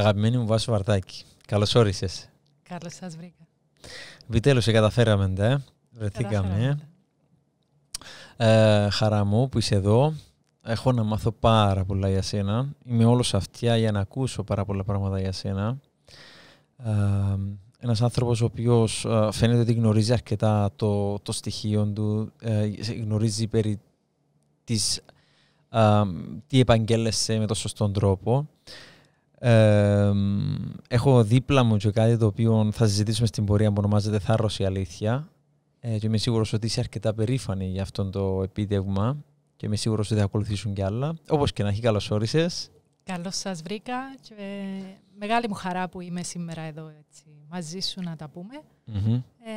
Αγαπημένη μου Βάσο Βαρτάκη, καλώς όρισες. Καλώς σας βρήκα. Επιτέλου σε καταφέραμε, Βρεθήκαμε. Ε, χαρά μου που είσαι εδώ. Έχω να μάθω πάρα πολλά για σένα. Είμαι όλος αυτιά για να ακούσω πάρα πολλά πράγματα για σένα. Ε, ένας άνθρωπος ο οποίος ε, φαίνεται ότι γνωρίζει αρκετά το, το στοιχείο του, ε, γνωρίζει περί της, ε, τι επαγγέλλεσαι με τον σωστό τρόπο. Ε, έχω δίπλα μου και κάτι το οποίο θα συζητήσουμε στην πορεία που ονομάζεται Θάρρος η Αλήθεια. Ε, και είμαι σίγουρος ότι είσαι αρκετά περήφανη για αυτό το επίτευγμα και είμαι σίγουρος ότι θα ακολουθήσουν κι άλλα. Όπως και να έχει, καλώς όρισες. Καλώς σας βρήκα και μεγάλη μου χαρά που είμαι σήμερα εδώ έτσι, μαζί σου να τα πούμε. Mm-hmm. Ε,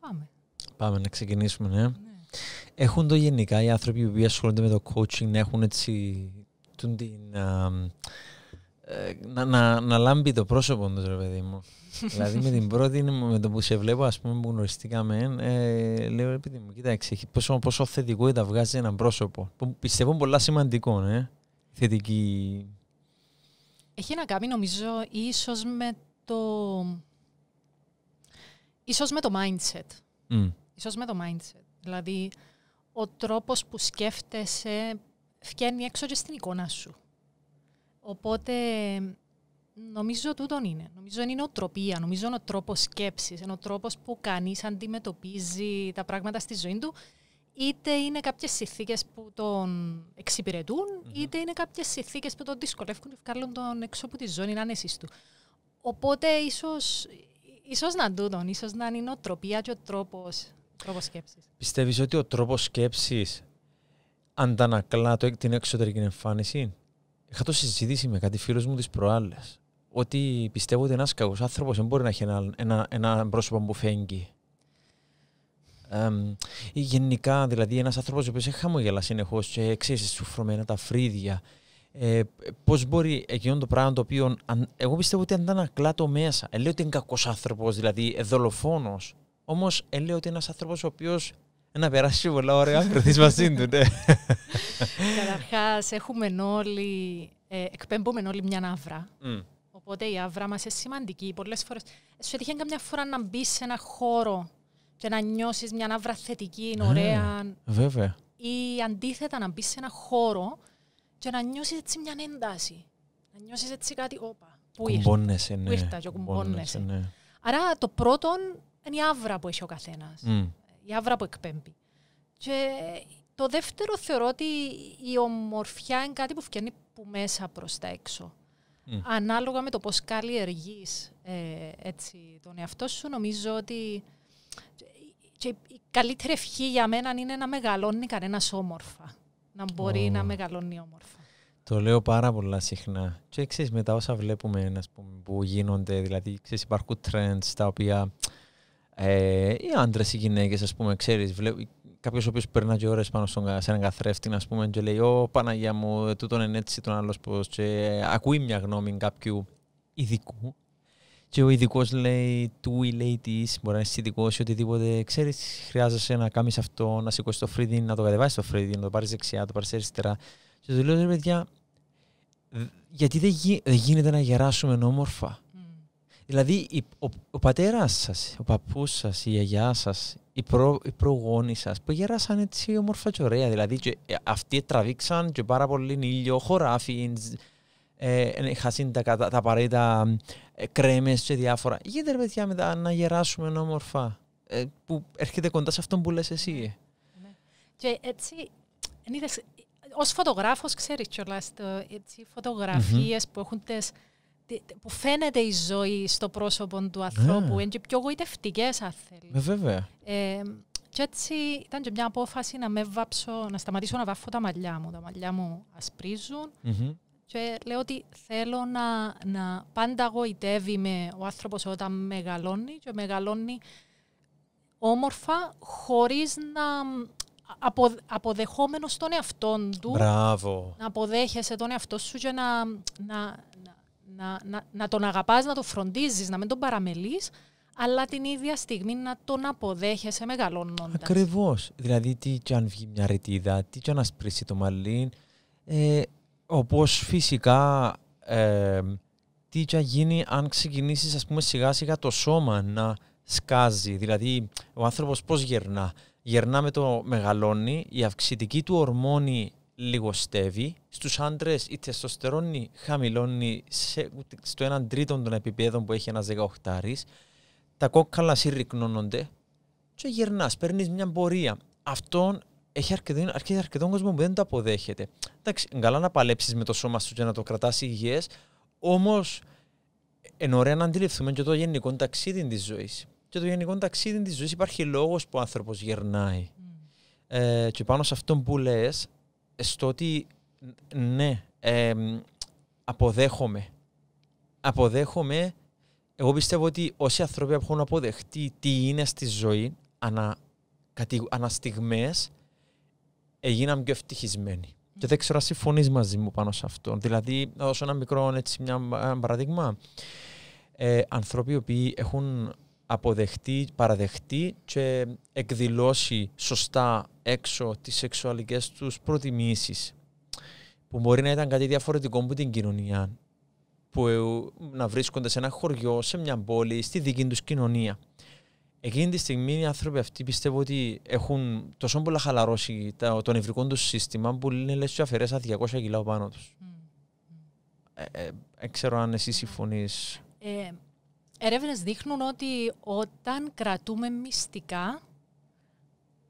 πάμε. Πάμε να ξεκινήσουμε, ναι. ναι. Έχουν το γενικά οι άνθρωποι που ασχολούνται με το coaching να έχουν έτσι την, ε, να, να, να λάμπει το πρόσωπο τους, ρε παιδί μου. δηλαδή με την πρώτη, με το που σε βλέπω, ας πούμε, που γνωριστήκαμε, ε, λέω, ρε παιδί μου, κοίταξε, πόσο, πόσο θετικότητα βγάζει ένα πρόσωπο. Που πιστεύω πολλά σημαντικό, ε, θετική... Έχει να κάνει, νομίζω, ίσως με το... Ίσως με το mindset. Mm. Ίσως με το mindset. Δηλαδή, ο τρόπος που σκέφτεσαι φτιάχνει έξω και στην εικόνα σου. Οπότε νομίζω τούτον είναι. Νομίζω είναι νοοτροπία, νομίζω είναι ο τρόπος σκέψης, είναι ο τρόπος που κανείς αντιμετωπίζει τα πράγματα στη ζωή του. Είτε είναι κάποιες συνθήκες που τον εξυπηρετούν, mm-hmm. είτε είναι κάποιες συνθήκες που τον δυσκολεύουν και βγάλουν τον έξω από τη ζώνη ανέση του. Οπότε ίσως ίσως να τούτον, ίσως να είναι η και ο τρόπος τρόπος σκέψης. Πιστεύεις ότι ο τρόπος σκέψης αντανακλά την εξωτερική εμφάνιση. Είχα το συζητήσει με κάτι φίλος μου τι προάλλες. Ότι πιστεύω ότι ένας κακός άνθρωπος δεν μπορεί να έχει ένα, ένα, ένα πρόσωπο που φέγγει. Ε, ή γενικά, δηλαδή, ένας άνθρωπος ο έχει χαμογελά συνεχώς και ξέρεις, σου φρωμένα τα φρύδια. Ε, Πώς μπορεί εκείνο το πράγμα το οποίο. Αν, εγώ πιστεύω ότι αντανακλά το μέσα. Ε, λέω ότι είναι κακός άνθρωπος, δηλαδή ε, δολοφόνος. Όμως, ε, λέω ότι είναι ένας άνθρωπος ο οποίος να περάσει πολλά ωραία προθείς μαζί του, ναι. Καταρχάς, έχουμε όλοι, ε, εκπέμπουμε όλοι μια αύρα. Οπότε η αύρα μας είναι σημαντική. πολλές φορές. σου έτυχε καμιά φορά να μπεις σε ένα χώρο και να νιώσεις μια ναύρα θετική, ε, ωραία. βέβαια. Ή αντίθετα να μπεις σε ένα χώρο και να νιώσεις έτσι μια ένταση. Να νιώσεις έτσι κάτι, όπα, που ναι. ήρθα. Κουμπώνεσαι, ναι. Που ήρθα κουμπώνεσαι. Άρα το πρώτο είναι η αύρα που έχει ο καθένας η άβρα που εκπέμπει. Και το δεύτερο θεωρώ ότι η ομορφιά είναι κάτι που φτιάχνει που μέσα προς τα έξω. Ανάλογα με το πώς καλλιεργείς ε, τον εαυτό σου, νομίζω ότι η καλύτερη ευχή για μένα είναι να μεγαλώνει κανένας όμορφα. Να μπορεί να μεγαλώνει όμορφα. Το λέω πάρα πολλά συχνά. Και ξέρεις, μετά όσα βλέπουμε που γίνονται, δηλαδή ξέρεις, υπάρχουν trends τα οποία ε, οι άντρες, οι γυναίκες, ας πούμε, ξέρεις, κάποιος ο οποίος περνά και ώρες πάνω στον, σε έναν καθρέφτη, α πούμε, και λέει: Ω Παναγία μου, τούτον είναι έτσι, τον άλλος πώ. Και ακούει μια γνώμη κάποιου ειδικού. Και ο ειδικός λέει του ή λέει τη, μπορεί να είσαι ειδικός ή οτιδήποτε. Ξέρεις, χρειάζεσαι να κάνεις αυτό, να σηκώσεις το φρύδι, να το κατεβάσεις το φρύδι, να το πάρεις δεξιά, να το πάρεις αριστερά. Και του λέω: Ρε παιδιά, γιατί δεν γίνεται να γεράσουμε όμορφα. Δηλαδή ο, ο πατέρας σας, ο παππούς σας, η γιαγιά σας, οι, προ, οι προγόνοι σας που γεράσαν έτσι όμορφα και ωραία. Δηλαδή και ε, αυτοί τραβήξαν και πάρα πολύ ήλιο, χωράφι, ε, ε, τα, τα, τα κρέμες και διάφορα. Γίνεται ρε παιδιά μετά να γεράσουμε όμορφα που έρχεται κοντά σε αυτόν που λες εσύ. Ναι. Και έτσι, ω ως φωτογράφος ξέρεις κιόλας, το, φωτογραφιες που έχουν τις που φαίνεται η ζωή στο πρόσωπο του ανθρώπου, είναι και πιο γοητευτικές αν θέλεις. Ε, βέβαια. Ε, και έτσι ήταν και μια απόφαση να με βάψω, να σταματήσω να βάφω τα μαλλιά μου. Τα μαλλιά μου ασπρίζουν mm-hmm. και λέω ότι θέλω να, να πάντα γοητεύει με ο άνθρωπος όταν μεγαλώνει και μεγαλώνει όμορφα χωρίς να απο, αποδεχόμενος τον εαυτό του. Μπράβο. Να αποδέχεσαι τον εαυτό σου και να, να, να, να τον αγαπάς, να τον φροντίζεις, να μην τον παραμελείς, αλλά την ίδια στιγμή να τον αποδέχεσαι μεγαλώνοντας. Ακριβώς. Δηλαδή, τι κι αν βγει μια ρητίδα, τι κι αν ασπρίσει το μαλλί, ε, όπως φυσικά ε, τι κι αν γίνει αν ξεκινήσεις ας πούμε σιγά σιγά το σώμα να σκάζει. Δηλαδή, ο άνθρωπος πώς γερνά. Γερνά με το μεγαλώνει, η αυξητική του ορμόνη λιγοστεύει. Στους άντρες η τεστοστερόνη χαμηλώνει σε, στο 1 τρίτο των επιπέδων που έχει ένας 18. Τα κόκκαλα συρρυκνώνονται και γυρνάς, παίρνεις μια πορεία. Αυτό έχει αρκετό, αρκετό κόσμο που δεν το αποδέχεται. Εντάξει, καλά να παλέψεις με το σώμα σου και να το κρατάς υγιές, όμως είναι ωραία να αντιληφθούμε και το γενικό ταξίδι της ζωής. Και το γενικό ταξίδι της ζωής υπάρχει λόγος που ο άνθρωπος γερνάει. Mm. Ε, και πάνω σε αυτό που λες, στο ότι ναι, αποδέχομαι. Αποδέχομαι. Εγώ πιστεύω ότι όσοι άνθρωποι έχουν αποδεχτεί τι είναι στη ζωή, ανα, αναστιγμές, έγιναν πιο ευτυχισμένοι. Και δεν ξέρω αν συμφωνείς μαζί μου πάνω σε αυτό. Δηλαδή, να δώσω ένα μικρό έτσι, μια, ένα παράδειγμα. Ε, άνθρωποι οι οποίοι έχουν αποδεχτεί, παραδεχτεί και εκδηλώσει σωστά έξω τις σεξουαλικές τους προτιμήσεις που μπορεί να ήταν κάτι διαφορετικό από την κοινωνία που ε, να βρίσκονται σε ένα χωριό, σε μια πόλη, στη δική τους κοινωνία. Εκείνη τη στιγμή οι άνθρωποι αυτοί πιστεύω ότι έχουν τόσο πολλά χαλαρώσει το νευρικό τους σύστημα που είναι λες και αφαιρέσα 200 κιλά πάνω τους. Δεν ε, ε, ξέρω αν εσύ συμφωνείς. Ερεύνες δείχνουν ότι όταν κρατούμε μυστικά,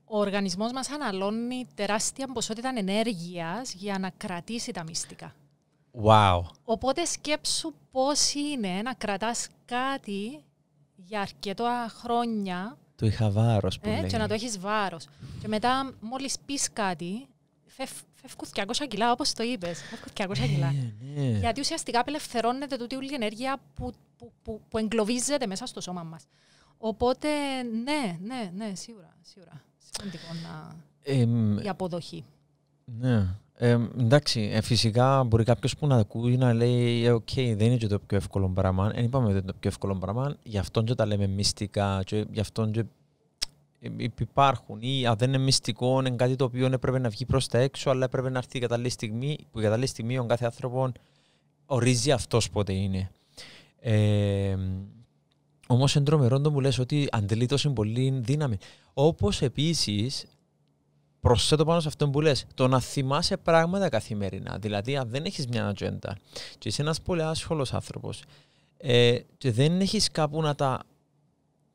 ο οργανισμός μας αναλώνει τεράστια ποσότητα ενέργειας για να κρατήσει τα μυστικά. Wow. Οπότε σκέψου πώς είναι να κρατάς κάτι για αρκετό χρόνια. Του είχα βάρος που λέει. Και να το έχεις βάρος. Και μετά μόλις πεις κάτι, φεύγουν 200 κιλά, όπως το είπες. Φεύγουν 200 κιλά. Ναι. Γιατί ουσιαστικά απελευθερώνεται τούτη όλη η ενέργεια που, που, που, εγκλωβίζεται μέσα στο σώμα μας. Οπότε, ναι, ναι, ναι, σίγουρα. σίγουρα. Σημαντικό να. η αποδοχή. Ναι. εντάξει, ε, φυσικά μπορεί κάποιος που να ακούει να λέει: ε, Οκ, okay, δεν είναι το πιο εύκολο πράγμα. Δεν είπαμε ότι είναι το πιο εύκολο πράγμα. Γι' αυτόν και τα λέμε μυστικά, και γι' αυτόν και υπάρχουν ή αν δεν είναι μυστικό, είναι κάτι το οποίο έπρεπε να βγει προς τα έξω, αλλά έπρεπε να έρθει η κατάλληλη στιγμή, που η κατάλληλη στιγμή ο κάθε άνθρωπο ορίζει αυτός πότε είναι. Ε, Όμως εν τρομερό το που λες ότι αντελεί τόσο πολύ δύναμη. Όπως επίσης, προσθέτω πάνω σε αυτό που λες, το να θυμάσαι πράγματα καθημερινά. Δηλαδή, αν δεν έχεις μια ατζέντα και είσαι ένας πολύ άσχολος άνθρωπος ε, και δεν έχεις κάπου να τα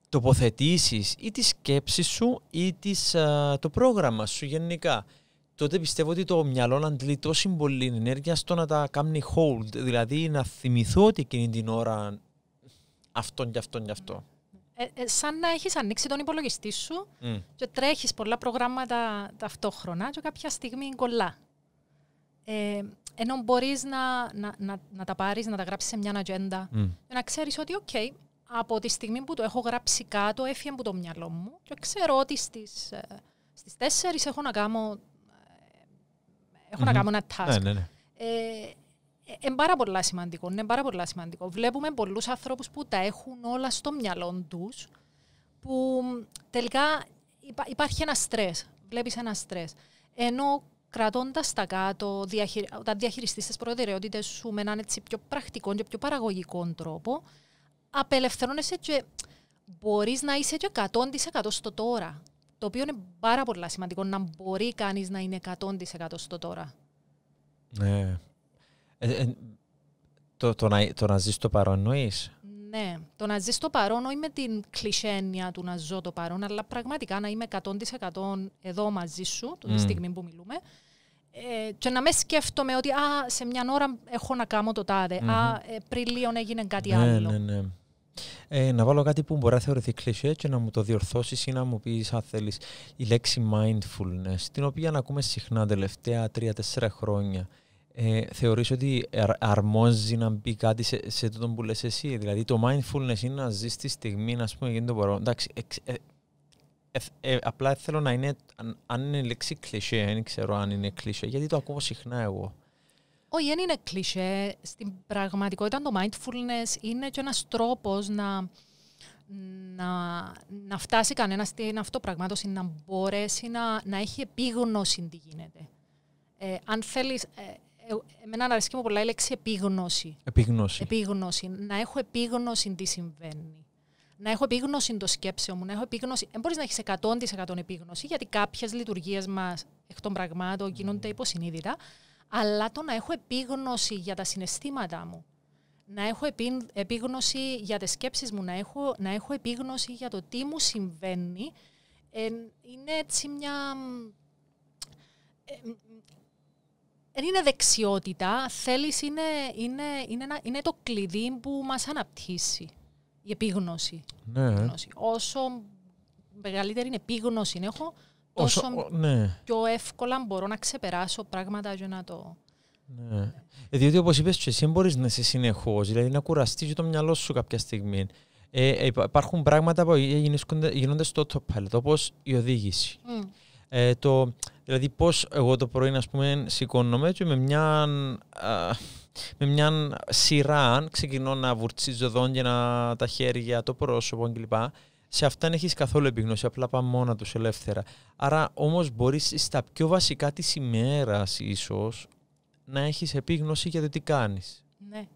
τοποθετήσεις ή τη σκέψη σου ή το πρόγραμμα σου γενικά τότε πιστεύω ότι το μυαλό να αντλεί τόση πολύ ενέργεια στο να τα κάνει hold, δηλαδή να θυμηθώ ότι εκείνη την ώρα αυτόν και αυτόν και αυτό. Ε, ε σαν να έχεις ανοίξει τον υπολογιστή σου mm. και τρέχεις πολλά προγράμματα ταυτόχρονα και κάποια στιγμή κολλά. Ε, ενώ μπορείς να, να, να, να, τα πάρεις, να τα γράψεις σε μια ατζέντα mm. και να ξέρεις ότι οκ, από τη στιγμή που το έχω γράψει κάτω έφυγε από το μυαλό μου και ξέρω ότι στις, ε, στις 4 έχω να κάνω, ε, να κάνω ένα task. Ναι, ναι, ναι. Ε, είναι πάρα πολύ σημαντικό, είναι πάρα πολύ σημαντικό. Βλέπουμε πολλούς ανθρώπους που τα έχουν όλα στο μυαλό τους, που τελικά υπάρχει ένα στρες, βλέπεις ένα στρες. Ενώ κρατώντας τα κάτω, διαχειρι... όταν διαχειριστείς τις προτεραιότητες σου με έναν έτσι πιο πρακτικό και πιο παραγωγικό τρόπο, απελευθερώνεσαι και μπορείς να είσαι και 100% στο τώρα. Το οποίο είναι πάρα πολύ σημαντικό να μπορεί κανείς να είναι 100% στο τώρα. Ναι. Ε, ε, το, το, να, το να ζεις το παρόν εννοείς? Ναι, το να ζεις το παρόν, όχι με την κλισένια του να ζω το παρόν, αλλά πραγματικά να είμαι 100% εδώ μαζί σου, τη στιγμή που μιλούμε, ε, και να με σκέφτομαι ότι α, σε μια ώρα έχω να κάνω το ταδε α, ε, πριν λίγο έγινε ναι, άλλο. Ναι, ναι, ναι. Ε, να βάλω κάτι που μπορεί να θεωρηθεί κλεισέ και να μου το διορθώσεις ή να μου πεις αν θέλεις η λέξη mindfulness, την οποία ακούμε συχνά τελευταία τρία-τέσσερα χρόνια. Ε, θεωρείς ότι αρμόζει να μπει κάτι σε, σε τούτο που λες εσύ. Δηλαδή το mindfulness είναι να ζεις τη στιγμή, να πούμε, γίνεται το μπορώ, Εντάξει, ε, ε, απλά θέλω να είναι, αν είναι λέξη κλισέ, δεν ξέρω αν είναι κλισέ, γιατί το ακούω συχνά εγώ. Όχι, δεν είναι κλισέ. Στην πραγματικότητα το mindfulness είναι και ένας τρόπος να, να, να φτάσει κανένα στην αυτοπραγμάτωση, να μπορέσει να, να έχει επίγνωση τι γίνεται. Ε, αν θέλεις, ε, ε εμένα αρέσκει μου πολλά η λέξη επίγνωση. Επίγνωση. Επίγνωση. Να έχω επίγνωση τι συμβαίνει. Να έχω επίγνωση το σκέψεων μου, να έχω επίγνωση. Δεν μπορείς να έχεις 100% επίγνωση, γιατί κάποιες λειτουργίες μας εκ των πραγμάτων γίνονται ναι. υποσυνείδητα αλλά το να έχω επίγνωση για τα συναισθήματά μου, να έχω επίγνωση για τις σκέψεις μου, να έχω, να έχω επίγνωση για το τι μου συμβαίνει, ε, είναι έτσι μια... Ε, δεν είναι δεξιότητα, θέλεις, είναι, είναι, είναι, το κλειδί που μας αναπτύσσει η επίγνωση. Ναι. Επίγνωση. Όσο μεγαλύτερη είναι επίγνωση έχω, Όσο, ναι. πιο εύκολα μπορώ να ξεπεράσω πράγματα για να το... Ναι. Ε, διότι όπως είπες εσύ μπορείς να είσαι συνεχώ, δηλαδή να κουραστείς το μυαλό σου κάποια στιγμή. Ε, ε υπάρχουν πράγματα που ε, γίνονται στο autopilot, όπως η οδήγηση. Ε, το, δηλαδή πώς εγώ το πρωί ας πούμε σηκώνομαι και με μια, με μια σειρά ξεκινώ να βουρτσίζω δόντια, τα χέρια, το πρόσωπο κλπ σε αυτά δεν έχεις καθόλου επίγνωση, απλά πάμε μόνα τους ελεύθερα. Άρα όμως μπορείς στα πιο βασικά της ημέρας ίσως να έχεις επίγνωση για το τι κάνεις. Ναι.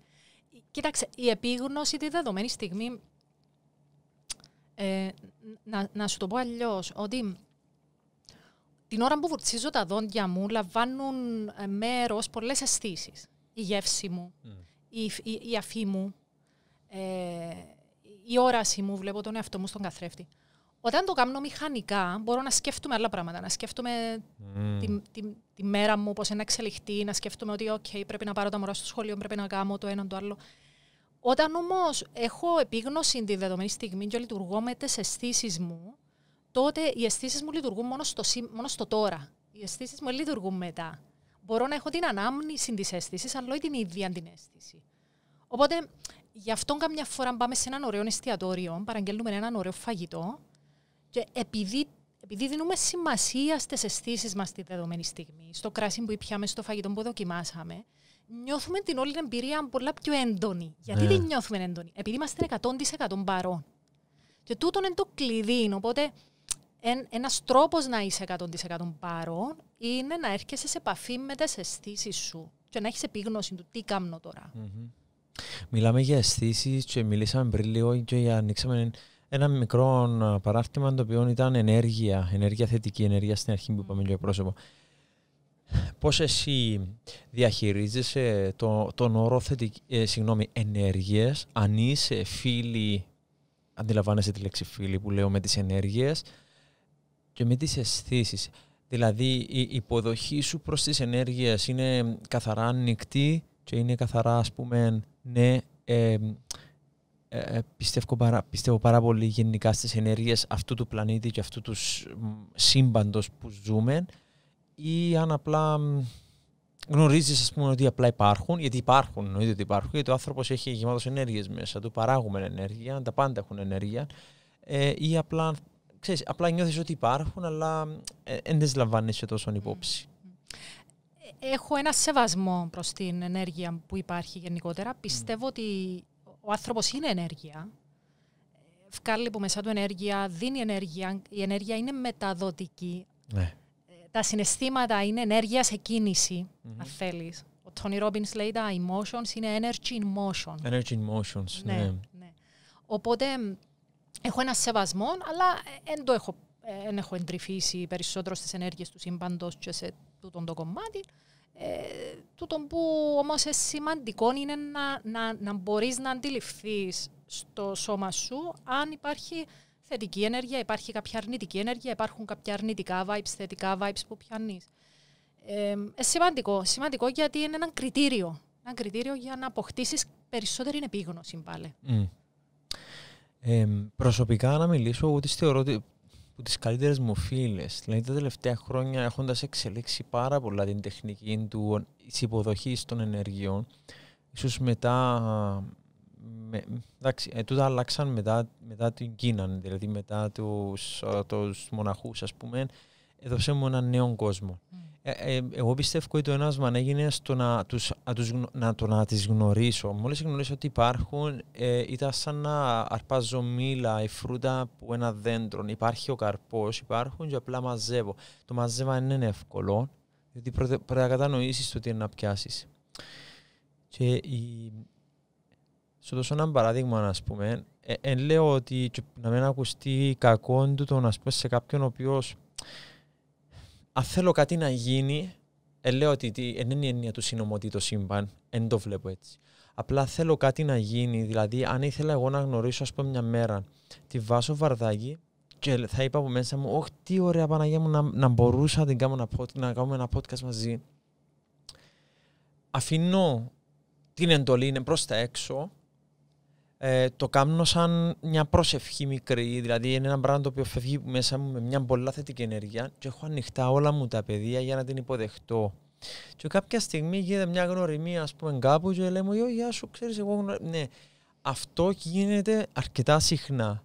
Κοίταξε, η επίγνωση τη δεδομένη στιγμή. Ε, να, σου το πω αλλιώς, ότι την ώρα που βουρτσίζω τα δόντια μου λαμβάνουν ε, μέρος πολλές αισθήσεις. Η γεύση μου, η, η, αφή μου. Ε, η όραση μου, βλέπω τον εαυτό μου στον καθρέφτη. Όταν το κάνω μηχανικά, μπορώ να σκέφτομαι άλλα πράγματα. Να σκέφτομαι mm. τη, τη, τη, μέρα μου, πώς να εξελιχθεί, να σκέφτομαι ότι πρέπει να πάρω τα μωρά στο σχολείο, πρέπει να κάνω το ένα το άλλο. Όταν όμως έχω επίγνωση τη δεδομένη στιγμή και λειτουργώ με τις αισθήσεις μου, τότε οι αισθήσεις μου λειτουργούν μόνο στο, μόνο στο τώρα. Οι αισθήσεις μου λειτουργούν μετά. Μπορώ να έχω την ανάμνηση της αίσθησης, αλλά όχι την ίδια την αίσθηση. Οπότε γι' αυτό καμιά φορά πάμε σε έναν ωραίο εστιατόριο, παραγγέλνουμε έναν ωραίο φαγητό και επειδή, επειδή δίνουμε σημασία στις αισθήσεις μας τη δεδομένη στιγμή, στο κράσι που πιάμε, στο φαγητό που δοκιμάσαμε, νιώθουμε την όλη εμπειρία πολλά πιο έντονη. Γιατί yeah. Ναι. την νιώθουμε έντονη, Επειδή είμαστε 100% παρόν. Και τούτον είναι το κλειδί. Οπότε ένας τρόπος να είσαι 100% παρόν είναι να έρχεσαι σε επαφή με τις αισθήσεις σου και να έχεις επίγνωση του τι κάνω τώρα. Mm-hmm. Μιλάμε για αισθήσεις και μιλήσαμε πριν λίγο και ανοίξαμε ένα μικρό παράρτημα το οποίο ήταν ενέργεια, ενέργεια θετική, ενέργεια στην αρχή που είπαμε για πρόσωπο. Πώς εσύ διαχειρίζεσαι το, τον όρο θετική, ε, ενέργειες, αν είσαι φίλη, αντιλαμβάνεσαι τη λέξη φίλη που λέω με τις ενέργειες και με τις αισθήσεις. Δηλαδή η υποδοχή σου προς τις ενέργειες είναι καθαρά ανοιχτή και είναι καθαρά ας πούμε ναι, ε, ε, πιστεύω, πάρα, πολύ γενικά στις ενέργειες αυτού του πλανήτη και αυτού τους σύμπαντος που ζούμε ή αν απλά γνωρίζεις, ας πούμε ότι απλά υπάρχουν, γιατί υπάρχουν, εννοείται ότι υπάρχουν, γιατί ο άνθρωπος έχει γεμάτος ενέργειες μέσα του, παράγουμε ενέργεια, τα πάντα έχουν ενέργεια ε, ή απλά, απλά νιώθεις ότι υπάρχουν αλλά δεν τις λαμβάνεις τόσο υπόψη έχω ένα σεβασμό προς την ενέργεια που υπάρχει γενικότερα. Mm. Πιστεύω ότι ο άνθρωπος είναι ενέργεια. Βγάλει από μέσα του ενέργεια, δίνει ενέργεια. Η ενέργεια είναι μεταδοτική. Ναι. Τα συναισθήματα είναι ενέργεια σε κίνηση, αν θέλεις. Ο Τόνι Ρόμπινς λέει τα emotions είναι energy in motion. Energy in motions, ναι. ναι. ναι. Οπότε έχω ένα σεβασμό, αλλά δεν ε, το έχω, ε, εν έχω εντρυφήσει περισσότερο στις ενέργειες του συμπαντό. και σε τούτο το κομμάτι. Ε, τούτο που όμως είναι σημαντικό είναι να, να, να μπορείς να αντιληφθείς στο σώμα σου αν υπάρχει θετική ενέργεια, υπάρχει κάποια αρνητική ενέργεια, υπάρχουν κάποια αρνητικά vibes, θετικά vibes που πιάνεις. Ε, ε, σημαντικό, σημαντικό γιατί είναι ένα κριτήριο. Ένα κριτήριο για να αποκτήσεις περισσότερη επίγνωση πάλι. Ε, προσωπικά να μιλήσω, εγώ τις θεωρώ ότι από τις καλύτερες μου φίλες. Δηλαδή τα τελευταία χρόνια έχοντας εξελίξει πάρα πολλά την τεχνική του, υποδοχής των ενεργειών, ίσως μετά, με, εντάξει, ε, τούτα άλλαξαν μετά, μετά την Κίνα, δηλαδή μετά τους, μοναχού, ε, μοναχούς ας πούμε, έδωσε μου έναν νέο κόσμο. Mm. Ε, ε, εγώ πιστεύω ότι το μα έγινε στο να, τους, να, το, να τις γνωρίσω. Μόλις γνωρίσω ότι υπάρχουν, ε, ήταν σαν να αρπάζω μήλα ή φρούτα από ένα δέντρο. Υπάρχει ο καρπός, υπάρχουν και απλά μαζεύω. Το δεν είναι εύκολο, γιατί πρέπει να κατανοήσεις το τι είναι να πιάσεις. Και η... Σου δώσω ένα παράδειγμα, να πούμε. Ε, ε, λέω ότι να μην ακουστεί κακό του το να πούμε σε κάποιον ο οποίος αν θέλω κάτι να γίνει, ε, λέω ότι δεν είναι η έννοια του συνωμοτή το σύμπαν, δεν το βλέπω έτσι. Απλά θέλω κάτι να γίνει, δηλαδή αν ήθελα εγώ να γνωρίσω ας πούμε μια μέρα τη Βάσο βαρδάκι και θα είπα από μέσα μου, όχι τι ωραία Παναγία μου να, μπορούσα να την κάνω ένα να κάνουμε ένα podcast μαζί. Αφήνω την εντολή είναι προς τα έξω ε, το κάνω σαν μια προσευχή μικρή. Δηλαδή, είναι ένα πράγμα το οποίο φεύγει μέσα μου με μια πολλά θετική ενέργεια και έχω ανοιχτά όλα μου τα παιδιά για να την υποδεχτώ. Και κάποια στιγμή γίνεται μια γνωριμία, ας πούμε, κάπου και λέμε: γεια σου, ξέρεις εγώ γνωρίζω». Ναι, αυτό γίνεται αρκετά συχνά.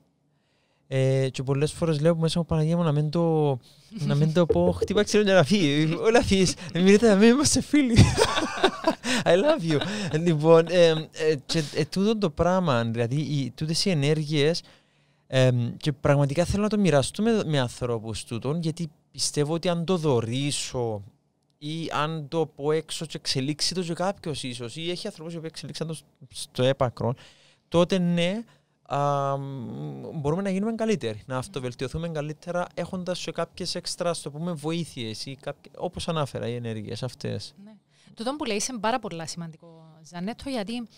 Ε, και πολλές φορές λέω μέσα μου Παναγία μου να μην το, να μην πω χτύπα ξέρω για να φύγει. Όλα φύγεις. Μιλείτε να μην είμαστε φίλοι. I love you. λοιπόν, ε, ε, ε, τούτο το πράγμα, δηλαδή οι, οι ενέργειες και πραγματικά θέλω να το μοιραστούμε με, με ανθρώπους τούτων γιατί πιστεύω ότι αν το δωρήσω ή αν το πω έξω και εξελίξει το κάποιος ίσως, ή έχει ανθρώπους που εξελίξαν το στο έπακρο, τότε ναι, α, μπορούμε να γίνουμε καλύτεροι, να αυτοβελτιωθούμε καλύτερα έχοντας σε κάποιε έξτρα βοήθειες ή κάποιες, όπως ανάφερα οι ενέργειες αυτές. Ναι. Τούτο που λέει είναι πάρα πολύ σημαντικό, Ζανέτο, γιατί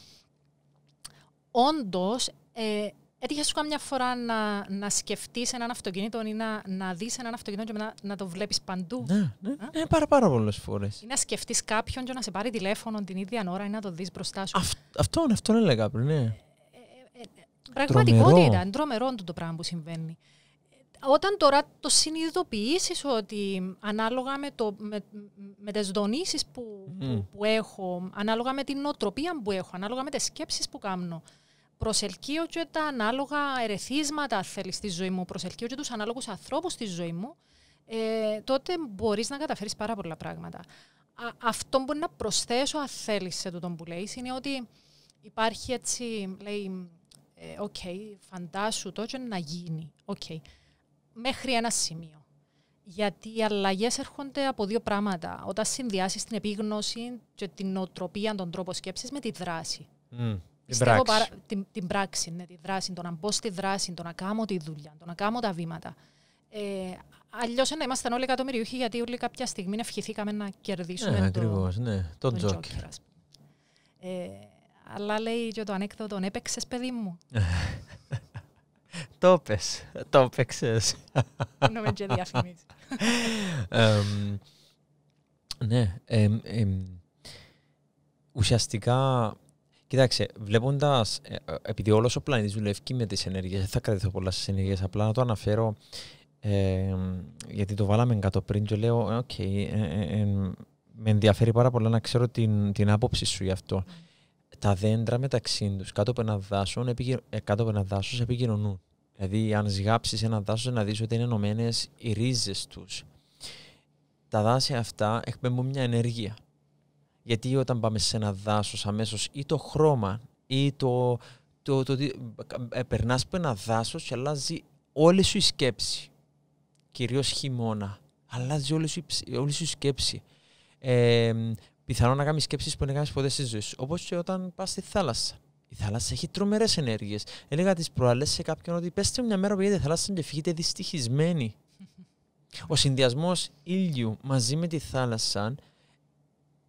όντως ε, έτυχε σου καμιά φορά να, να σκεφτείς ένα αυτοκίνητο ή να, να δεις έναν αυτοκίνητο και να, να το βλέπεις παντού. Ναι, ναι, ε, πάρα, πάρα πολλές φορές. Ή να σκεφτείς κάποιον και να σε πάρει τηλέφωνο την ίδια ώρα ή να το δεις μπροστά σου. Αυτό αυτόν, αυτό έλεγα πριν, ναι. Πραγματικότητα, είναι τρομερό το πράγμα που συμβαίνει. Όταν τώρα το συνειδητοποιήσεις ότι ανάλογα με, το, με, με τις δονήσεις που, mm. που, έχω, ανάλογα με την νοοτροπία που έχω, ανάλογα με τις σκέψεις που κάνω, προσελκύω και τα ανάλογα ερεθίσματα θέλεις στη ζωή μου, προσελκύω και τους ανάλογους ανθρώπους στη ζωή μου, ε, τότε μπορείς να καταφέρεις πάρα πολλά πράγματα. Α, αυτό μπορεί να προσθέσω αν θέλεις σε τον που λέει, είναι ότι υπάρχει έτσι, λέει, ε, οκ, ε, okay, φαντάσου το να γίνει. Okay. Μέχρι ένα σημείο. Γιατί οι αλλαγές έρχονται από δύο πράγματα. Όταν συνδυάσεις την επίγνωση και την οτροπία, τον τρόπο σκέψης με τη δράση. Mm, την πράξη. Παρα... Την, την, πράξη, ναι, τη δράση, το να μπω στη δράση, το να κάνω τη δουλειά, το να κάνω τα βήματα. Ε, Αλλιώς να ήμασταν όλοι εκατομμυριούχοι, γιατί όλοι κάποια στιγμή ευχηθήκαμε να κερδίσουμε. Ναι, ακριβώς, ναι. Τον, τον Τζόκερ. Ε, αλλά λέει και το ανέκδοτο, έπαιξες παιδί μου. Το πες, το έπαιξες! Νομίζω και διαφημίζει. Ναι, ουσιαστικά, κοιτάξτε, βλέποντας, ε, ε, επειδή όλος ο πλανήτης δουλεύει με τις ενέργειες, δεν θα κρατήσω πολλά στις ενέργειες. Απλά να το αναφέρω, γιατί το βάλαμε κάτω πριν και λέω, «Ε, οκ, με ενδιαφέρει πάρα πολύ να ξέρω την, άποψη σου γι' αυτό τα δέντρα μεταξύ τους κάτω από ένα δάσος, ε, κάτω δάσος επικοινωνούν. Δηλαδή, αν σγάψεις ένα δάσος, να δεις ότι είναι ενωμένες οι ρίζες τους. Τα δάση αυτά εκπέμπουν μια ενέργεια. Γιατί όταν πάμε σε ένα δάσος, αμέσως ή το χρώμα ή το. το, το, το ε, Περνάς από ένα δάσος και αλλάζει όλη σου η σκέψη. Κυρίως χειμώνα. Αλλάζει όλη σου, η σκέψη. Ε, πιθανό να κάνεις σκέψεις που δεν κάνει ποτέ στη ζωή σου. Όπως και όταν πας στη θάλασσα. Η θάλασσα έχει τρομερές ενέργειες. Έλεγα τις προάλλες σε κάποιον ότι πέστε μια μέρα που τη θάλασσα και φύγετε δυστυχισμένοι. Ο συνδυασμός ήλιου μαζί με τη θάλασσα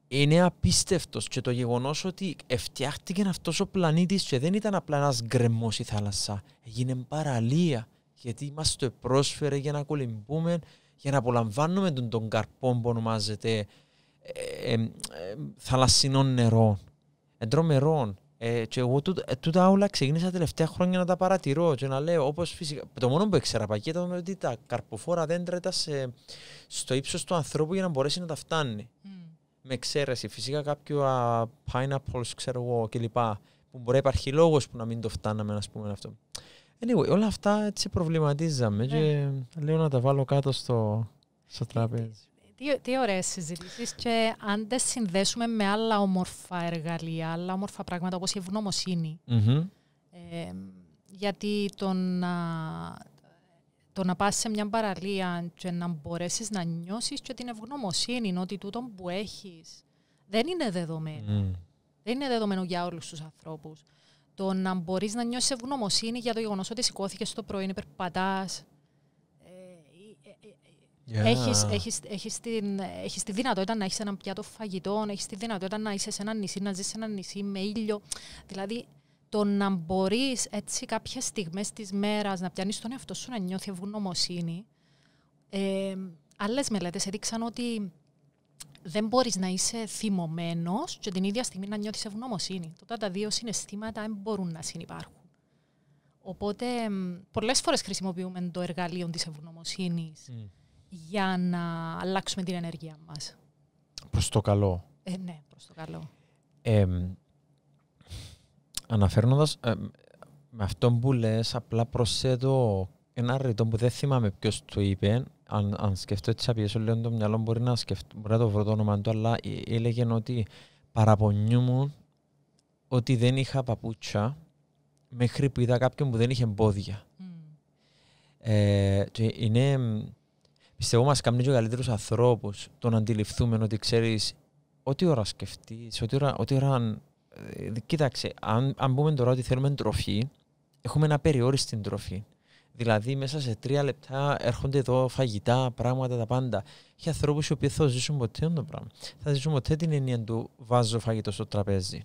είναι απίστευτος και το γεγονός ότι φτιάχτηκε αυτός ο πλανήτης και δεν ήταν απλά ένας γκρεμός η θάλασσα. Έγινε παραλία γιατί μας το πρόσφερε για να κολυμπούμε, για να απολαμβάνουμε τον, τον καρπό που ονομάζεται ε, ε θαλασσινών νερών. Εντρομερών. Ε, και εγώ ε, τούτα, όλα ξεκίνησα τελευταία χρόνια να τα παρατηρώ και να λέω όπως φυσικά. Το μόνο που έξερα πακέτα ήταν ότι τα καρποφόρα δέντρα ήταν σε, στο ύψος του ανθρώπου για να μπορέσει να τα φτάνει. Mm. Με εξαίρεση φυσικά κάποιο uh, pineapples ξέρω εγώ κλπ. Που μπορεί να υπάρχει λόγος που να μην το φτάναμε, ας πούμε αυτό. Anyway, όλα αυτά έτσι προβληματίζαμε yeah. και ναι. λέω να τα βάλω κάτω στο, στο τραπέζι. Τι, τι ωραίες συζητήσεις και αν δεν συνδέσουμε με άλλα όμορφα εργαλεία, άλλα όμορφα πράγματα όπως η ευγνωμοσυνη γιατί το να, το να πας σε μια παραλία και να μπορέσεις να νιώσεις και την ευγνωμοσύνη ότι τούτο που έχεις δεν είναι δεδομένο. Δεν είναι δεδομένο για όλους τους ανθρώπους. Το να μπορείς να νιώσεις ευγνωμοσύνη για το γεγονός ότι σηκώθηκες το πρωί, περπατάς, ε, ε, ε, έχεις Έχεις, τη δυνατότητα να έχεις ένα πιάτο φαγητό, έχεις τη δυνατότητα να είσαι σε ένα νησί, να ζεις σε ένα νησί με ήλιο. Δηλαδή, το να μπορείς έτσι κάποιες στιγμές της μέρας να πιάνεις τον εαυτό σου να νιώθει ευγνωμοσύνη. Ε, άλλες μελέτες έδειξαν ότι δεν μπορείς να είσαι θυμωμένος και την ίδια στιγμή να νιώθεις ευγνωμοσύνη. Τότε τα δύο συναισθήματα δεν μπορούν να συνεπάρχουν. Οπότε, πολλές φορές χρησιμοποιούμε το εργαλείο της ευγνωμοσύνης mm για να αλλάξουμε την ενέργειά μας. Προς το καλό. Ε, ναι, προς το καλό. Ε, με αυτό που λες, απλά προσθέτω ένα ρητό που δεν θυμάμαι ποιος το είπε. Αν, αν σκεφτώ έτσι, απιέσω λίγο το μυαλό, μπορεί να, σκεφτώ, μπορεί να το βρω το όνομα του, αλλά ε, έλεγε ότι παραπονιούμουν ότι δεν είχα παπούτσια μέχρι που είδα κάποιον που δεν είχε εμπόδια. Ε, είναι πιστεύω μας κάνει και καλύτερους ανθρώπους το να αντιληφθούμε ότι ξέρεις ό,τι ώρα σκεφτείς, ό,τι ώρα, ό,τι ώρα ε, κοίταξε, αν, αν πούμε τώρα ότι θέλουμε τροφή, έχουμε ένα περιόριστη τροφή. Δηλαδή, μέσα σε τρία λεπτά έρχονται εδώ φαγητά, πράγματα, τα πάντα. Έχει ανθρώπους οι οποίοι θα ζήσουν ποτέ το πράγμα. Θα ζήσουν ποτέ την έννοια του βάζω φαγητό στο τραπέζι.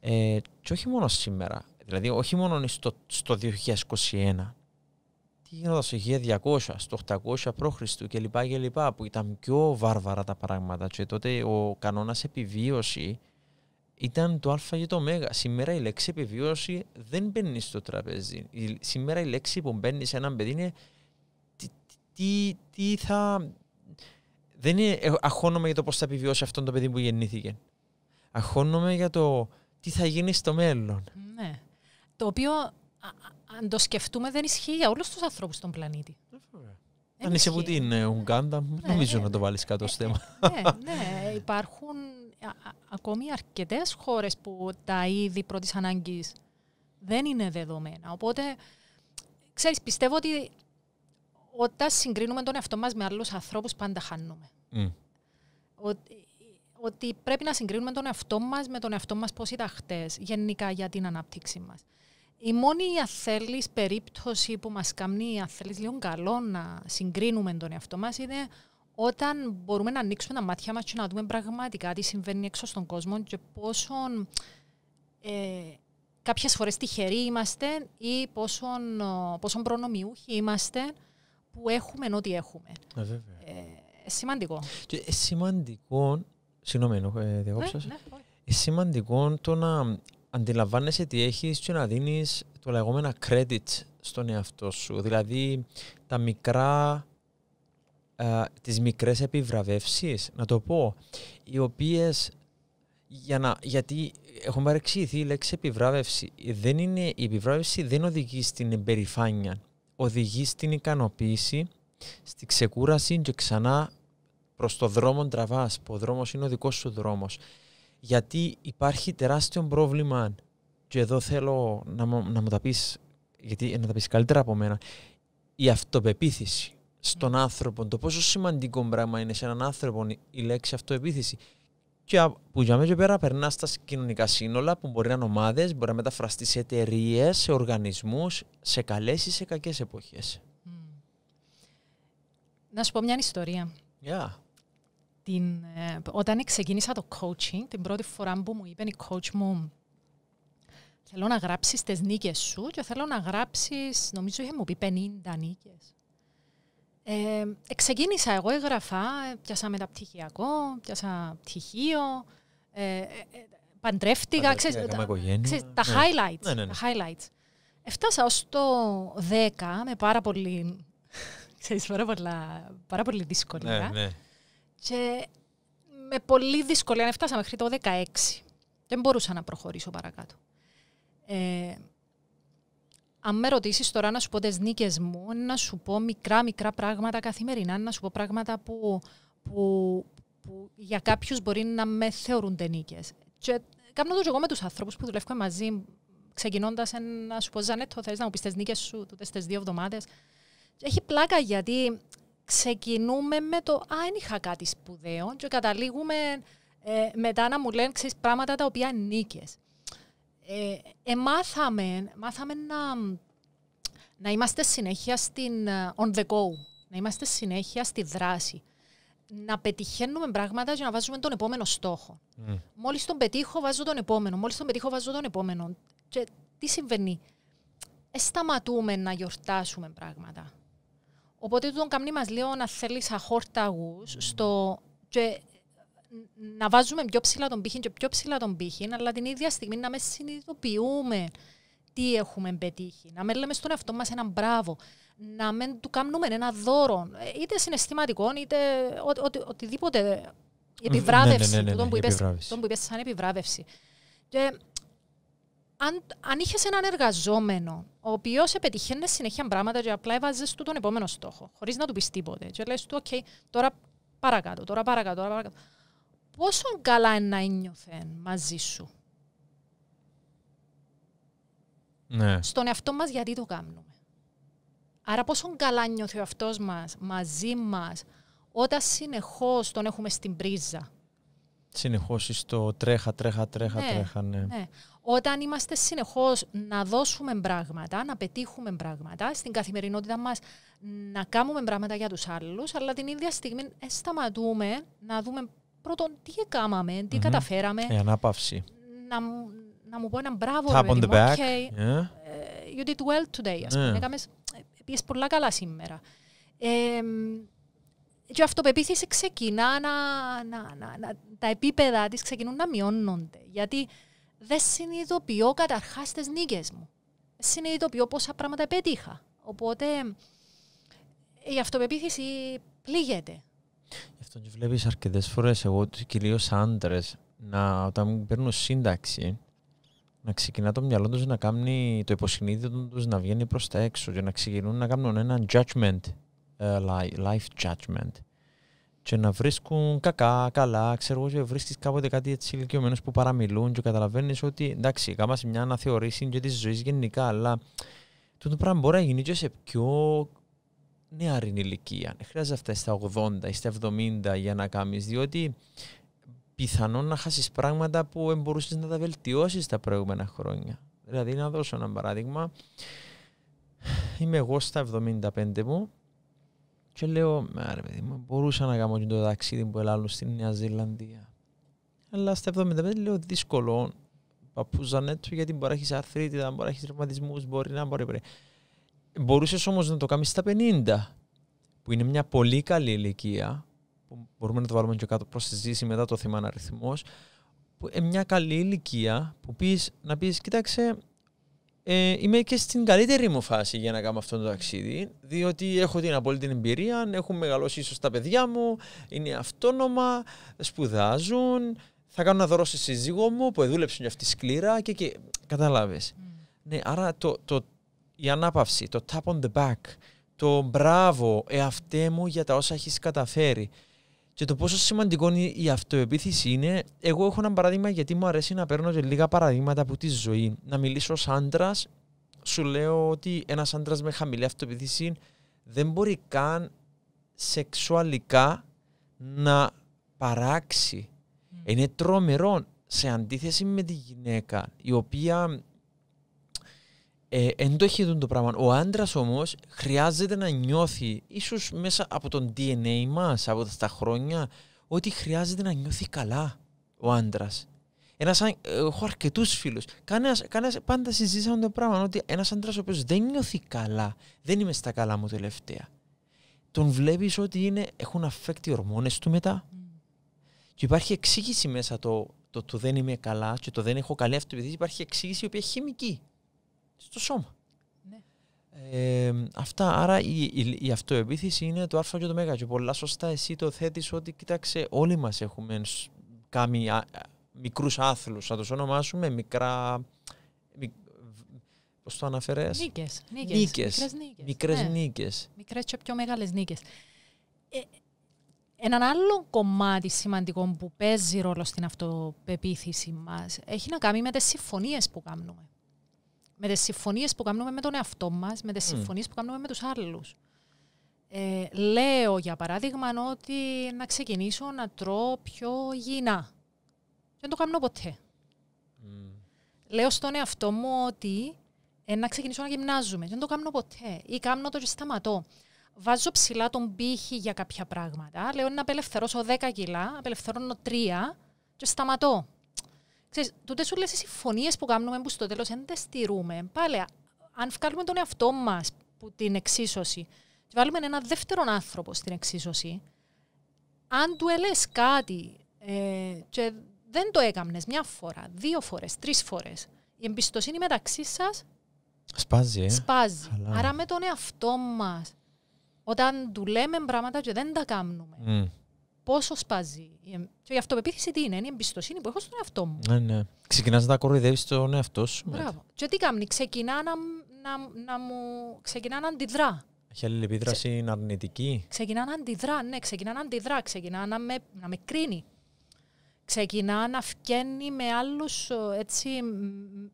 Ε, και όχι μόνο σήμερα. Δηλαδή, όχι μόνο στο, στο 2021 γίνονταν στο 1200, στο 800 π.Χ. κλπ, λοιπά που ήταν πιο βάρβαρα τα πράγματα και τότε ο κανόνας επιβίωση ήταν το α και το ω. Σήμερα η λέξη επιβίωση δεν μπαίνει στο τραπέζι. Σήμερα η λέξη που μπαίνει σε έναν παιδί είναι τι, θα... Δεν είναι ε, αγχώνομαι για το πώς θα επιβιώσει αυτό το παιδί που γεννήθηκε. Αγχώνομαι για το τι θα γίνει στο μέλλον. Ναι. Το οποίο αν το σκεφτούμε, δεν ισχύει για όλους τους ανθρώπους στον πλανήτη. Ε, αν είσαι από την ε, Ουγγάντα, ναι, νομίζω ναι. να το βάλεις κάτω ε, στο θέμα. Ναι, ναι, υπάρχουν ακόμη αρκετές χώρες που τα είδη πρώτης ανάγκης δεν είναι δεδομένα. Οπότε, ξέρεις, πιστεύω ότι όταν συγκρίνουμε τον εαυτό μας με άλλους ανθρώπους, πάντα χάνουμε. Ότι, πρέπει να συγκρίνουμε τον εαυτό μας με τον εαυτό μας πώς ήταν χτες, γενικά για την ανάπτυξή μας. Η μόνη αθέλης περίπτωση που μας κάνει αθέλη λίγο καλό να συγκρίνουμε τον εαυτό μας είναι όταν μπορούμε να ανοίξουμε τα μάτια μας και να δούμε πραγματικά τι συμβαίνει έξω στον κόσμο και πόσο ε, κάποιες φορές τυχεροί είμαστε ή πόσο πόσον προνομιούχοι είμαστε που έχουμε ό,τι έχουμε. Ε, σημαντικό. σημαντικό, συγγνώμη, ε, διακόψα. Ναι, ναι ε, σημαντικό το να αντιλαμβάνεσαι τι έχεις και να δίνεις το λεγόμενα credit στον εαυτό σου. Δηλαδή τα μικρά, α, τις μικρές επιβραβεύσεις, να το πω, οι οποίες για να, γιατί έχουμε παρεξηγηθεί η λέξη επιβράβευση. Δεν είναι, η επιβράβευση δεν οδηγεί στην εμπεριφάνεια. Οδηγεί στην ικανοποίηση, στη ξεκούραση και ξανά προς το δρόμο τραβάς, που ο δρόμος είναι ο δικός σου δρόμος γιατί υπάρχει τεράστιο πρόβλημα και εδώ θέλω να, μου, να μου τα πεις γιατί να τα πεις καλύτερα από μένα η αυτοπεποίθηση στον άνθρωπο το πόσο σημαντικό πράγμα είναι σε έναν άνθρωπο η λέξη αυτοπεποίθηση και που για μένα και πέρα περνά στα κοινωνικά σύνολα που μπορεί να είναι ομάδες, μπορεί να μεταφραστεί σε εταιρείες, σε οργανισμούς, σε καλές ή σε κακές εποχές. Να σου πω μια ιστορία. Yeah την, ε, όταν ξεκίνησα το coaching, την πρώτη φορά που μου είπε η coach μου θέλω να γράψεις τις νίκες σου και θέλω να γράψεις, νομίζω είχε μου πει 50 νίκες. Ε, ξεκίνησα, εγώ έγραφα, πιάσα μεταπτυχιακό, πιάσα πτυχίο, ε, ε, ε παντρεύτηκα, ξέρεις, τα, ναι. Ναι, ναι, τα highlights. highlights. Εφτάσα ως το 10 με πάρα πολύ, ξέρεις, πάρα πολύ δύσκολη. Ναι, ναι. Και με πολύ δύσκολη ανεφτάσαμε μέχρι το 16. Δεν μπορούσα να προχωρήσω παρακάτω. Ε, αν με ρωτήσεις τώρα να σου πω τις νίκες μου, να σου πω μικρά-μικρά πράγματα καθημερινά, να σου πω πράγματα που, που, για κάποιους μπορεί να με θεωρούνται νίκες. Και κάνω το εγώ με τους ανθρώπους που δουλεύουμε μαζί, ξεκινώντας να σου πω: Ζανέτο, θες να μου πεις τις νίκες σου τότε δύο εβδομάδες. Έχει πλάκα γιατί ξεκινούμε με το «Α, δεν είχα κάτι σπουδαίο» και καταλήγουμε ε, μετά να μου λένε ξέρεις, πράγματα τα οποία νίκες. Ε, ε, μάθαμε, να, να είμαστε συνέχεια στην ε, on the go, να είμαστε συνέχεια στη δράση. Να πετυχαίνουμε πράγματα για να βάζουμε τον επόμενο στόχο. Mm. Μόλις τον πετύχω βάζω τον επόμενο, μόλις τον πετύχω βάζω τον επόμενο. Και τι συμβαίνει. Ε, σταματούμε να γιορτάσουμε πράγματα. Οπότε τον καμνή μας λέω να θέλεις αχόρταγους στο... Και να βάζουμε πιο ψηλά τον πύχη και πιο ψηλά τον πύχη, αλλά την ίδια στιγμή να μες συνειδητοποιούμε τι έχουμε πετύχει, να με λέμε στον εαυτό μας έναν μπράβο, να του κάνουμε ένα δώρο, ε, είτε συναισθηματικό, είτε οτιδήποτε ναι, ναι, επιβράβευση, ναι, ναι που είπες σαν επιβράβευση. Και αν, αν είχες έναν εργαζόμενο, ο οποίος επιτυχαίνει συνέχεια πράγματα και απλά έβαζες του τον επόμενο στόχο, χωρίς να του πεις τίποτε, και λες του, OK, τώρα παρακάτω, τώρα παρακάτω, τώρα παρακάτω. Πόσο καλά είναι να ένιωθε μαζί σου. Ναι. Στον εαυτό μας, γιατί το κάνουμε. Άρα, πόσο καλά νιώθει ο εαυτός μας μαζί μας όταν συνεχώς τον έχουμε στην πρίζα. Συνεχώς στο τρέχα, τρέχα, τρέχα, ναι, τρέχα. Ναι. ναι όταν είμαστε συνεχώς να δώσουμε πράγματα, να πετύχουμε πράγματα στην καθημερινότητά μας, να κάνουμε πράγματα για τους άλλους, αλλά την ίδια στιγμή ε, σταματούμε να δούμε πρώτον τι έκαναμε, τι καταφέραμε. Η ανάπαυση. Να, να μου πω ένα μπράβο. Tap λοιπόν, ε. Ε, You did well today. Ας πούμε. πολλά καλά σήμερα. Ε, και η αυτοπεποίθησης ξεκινά να, να, να, τα επίπεδα της ξεκινούν να μειώνονται. Γιατί δεν συνειδητοποιώ καταρχάς τις νίκες μου. Συνειδητοποιώ πόσα πράγματα επέτυχα. Οπότε η αυτοπεποίθηση πλήγεται. Γι' αυτό και βλέπεις αρκετές φορές εγώ, κυρίως άντρες, να, όταν παίρνω σύνταξη, να ξεκινά το μυαλό τους να κάνει το υποσυνείδητο τους να βγαίνει προς τα έξω και να ξεκινούν να κάνουν ένα judgment, ε, life judgment και να βρίσκουν κακά, καλά, ξέρω εγώ, και κάποτε κάτι έτσι ηλικιωμένο που παραμιλούν και καταλαβαίνεις ότι εντάξει, κάμα σε μια αναθεωρήση και της ζωής γενικά, αλλά το, πράγμα μπορεί να γίνει και σε πιο νεαρή ηλικία. Δεν χρειάζεται αυτά στα 80 ή στα 70 για να κάνεις, διότι πιθανόν να χάσεις πράγματα που μπορούσες να τα βελτιώσεις τα προηγούμενα χρόνια. Δηλαδή, να δώσω ένα παράδειγμα. Είμαι εγώ στα 75 μου και λέω, άρε παιδί μου, μπορούσα να κάνω και το ταξίδι που ελάλλω στην Νέα Ζηλανδία. Αλλά στα 75 λέω δύσκολο. Παππούζανε έτσι γιατί μπορεί να έχεις αρθρίτιδα, μπορεί να έχεις τραυματισμού, μπορεί να μπορεί. μπορεί. Μπορούσες όμως να το κάνεις στα 50, που είναι μια πολύ καλή ηλικία, που μπορούμε να το βάλουμε και κάτω προς τη ζήση μετά το θύμα αριθμό. μια καλή ηλικία που πεις, να πεις, κοίταξε, ε, είμαι και στην καλύτερη μου φάση για να κάνω αυτό το ταξίδι, διότι έχω την απόλυτη εμπειρία, έχουν μεγαλώσει ίσως τα παιδιά μου, είναι αυτόνομα, σπουδάζουν, θα κάνω ένα δώρο στη σύζυγό μου που έδουλεψε για αυτή σκληρά και, και καταλάβες. Ναι, άρα το, το, η ανάπαυση, το tap on the back, το μπράβο εαυτέ μου για τα όσα έχεις καταφέρει, και το πόσο σημαντικό είναι η αυτοεπίθεση είναι, εγώ έχω ένα παράδειγμα γιατί μου αρέσει να παίρνω λίγα παραδείγματα από τη ζωή. Να μιλήσω ως άντρας, σου λέω ότι ένας άντρας με χαμηλή αυτοεπίθεση δεν μπορεί καν σεξουαλικά να παράξει. Είναι τρομερό σε αντίθεση με τη γυναίκα, η οποία ε, εν το έχει δουν το πράγμα. Ο άντρας όμως χρειάζεται να νιώθει, ίσως μέσα από τον DNA μας, από τα χρόνια, ότι χρειάζεται να νιώθει καλά ο άντρας. Ένας έχω αρκετούς φίλους. Πάντα συζήτησαμε το πράγμα ότι ένας άντρας ο οποίος δεν νιώθει καλά, δεν είμαι στα καλά μου τελευταία. Τον βλέπεις ότι είναι, έχουν αφέκτη ορμόνες του μετά. Mm. Και υπάρχει εξήγηση μέσα το, το, το, δεν είμαι καλά και το δεν έχω καλή αυτοπεποίθηση. Υπάρχει εξήγηση η οποία είναι χημική στο σώμα. Ναι. αυτά. Άρα η, η, είναι το α και το μέγα. Και πολλά σωστά εσύ το θέτεις ότι κοίταξε, όλοι μας έχουμε κάνει μικρούς άθλους, θα τους ονομάσουμε μικρά. Μικ, Πώς το αναφέρε, Νίκες. Νίκες. Μικρές νίκες. Μικρές ναι. και πιο μεγάλες νίκες. Ε, έναν άλλο κομμάτι σημαντικό που παίζει ρόλο στην αυτοπεποίθηση μας έχει να κάνει με τις συμφωνίες που κάνουμε με τις συμφωνίες που κάνουμε με τον εαυτό μας, με τις συμφωνίες που κάνουμε με τους άλλους. Ε, λέω, για παράδειγμα, ότι να ξεκινήσω να τρώω πιο γυνά. Δεν το κάνω ποτέ. Λέω στον εαυτό μου ότι ε, να ξεκινήσω να γυμνάζομαι. Δεν το κάνω ποτέ. Ή κάνω το και σταματώ. Βάζω ψηλά τον πύχη για κάποια πράγματα. Λέω να απελευθερώσω 10 κιλά, απελευθερώνω 3 και σταματώ. Ξέρεις, σου λες οι συμφωνίες που κάνουμε που στο τέλος δεν τις στηρούμε. Πάλι, αν βγάλουμε τον εαυτό μας που την εξίσωση και βάλουμε ένα δεύτερο άνθρωπο στην εξίσωση, αν του έλες κάτι ε, και δεν το έκαμνες μια φορά, δύο φορές, τρεις φορές, η εμπιστοσύνη μεταξύ σας σπάζει. Ε? σπάζει. Αλλά... Άρα με τον εαυτό μας, όταν του λέμε πράγματα και δεν τα κάνουμε, πόσο σπάζει. Και η αυτοπεποίθηση τι είναι, είναι η εμπιστοσύνη που έχω στον εαυτό μου. Ναι, ναι. Ξεκινάς να τα κοροϊδεύεις τον εαυτό σου. Μπράβο. Και τι κάνει, ξεκινά να, να, να μου ξεκινά να αντιδρά. Έχει αλληλεπίδραση είναι αρνητική. Ξεκινά να αντιδρά, ναι, ξεκινά να αντιδρά, ξεκινά να με, να με κρίνει. Ξεκινά να φγαίνει με άλλους έτσι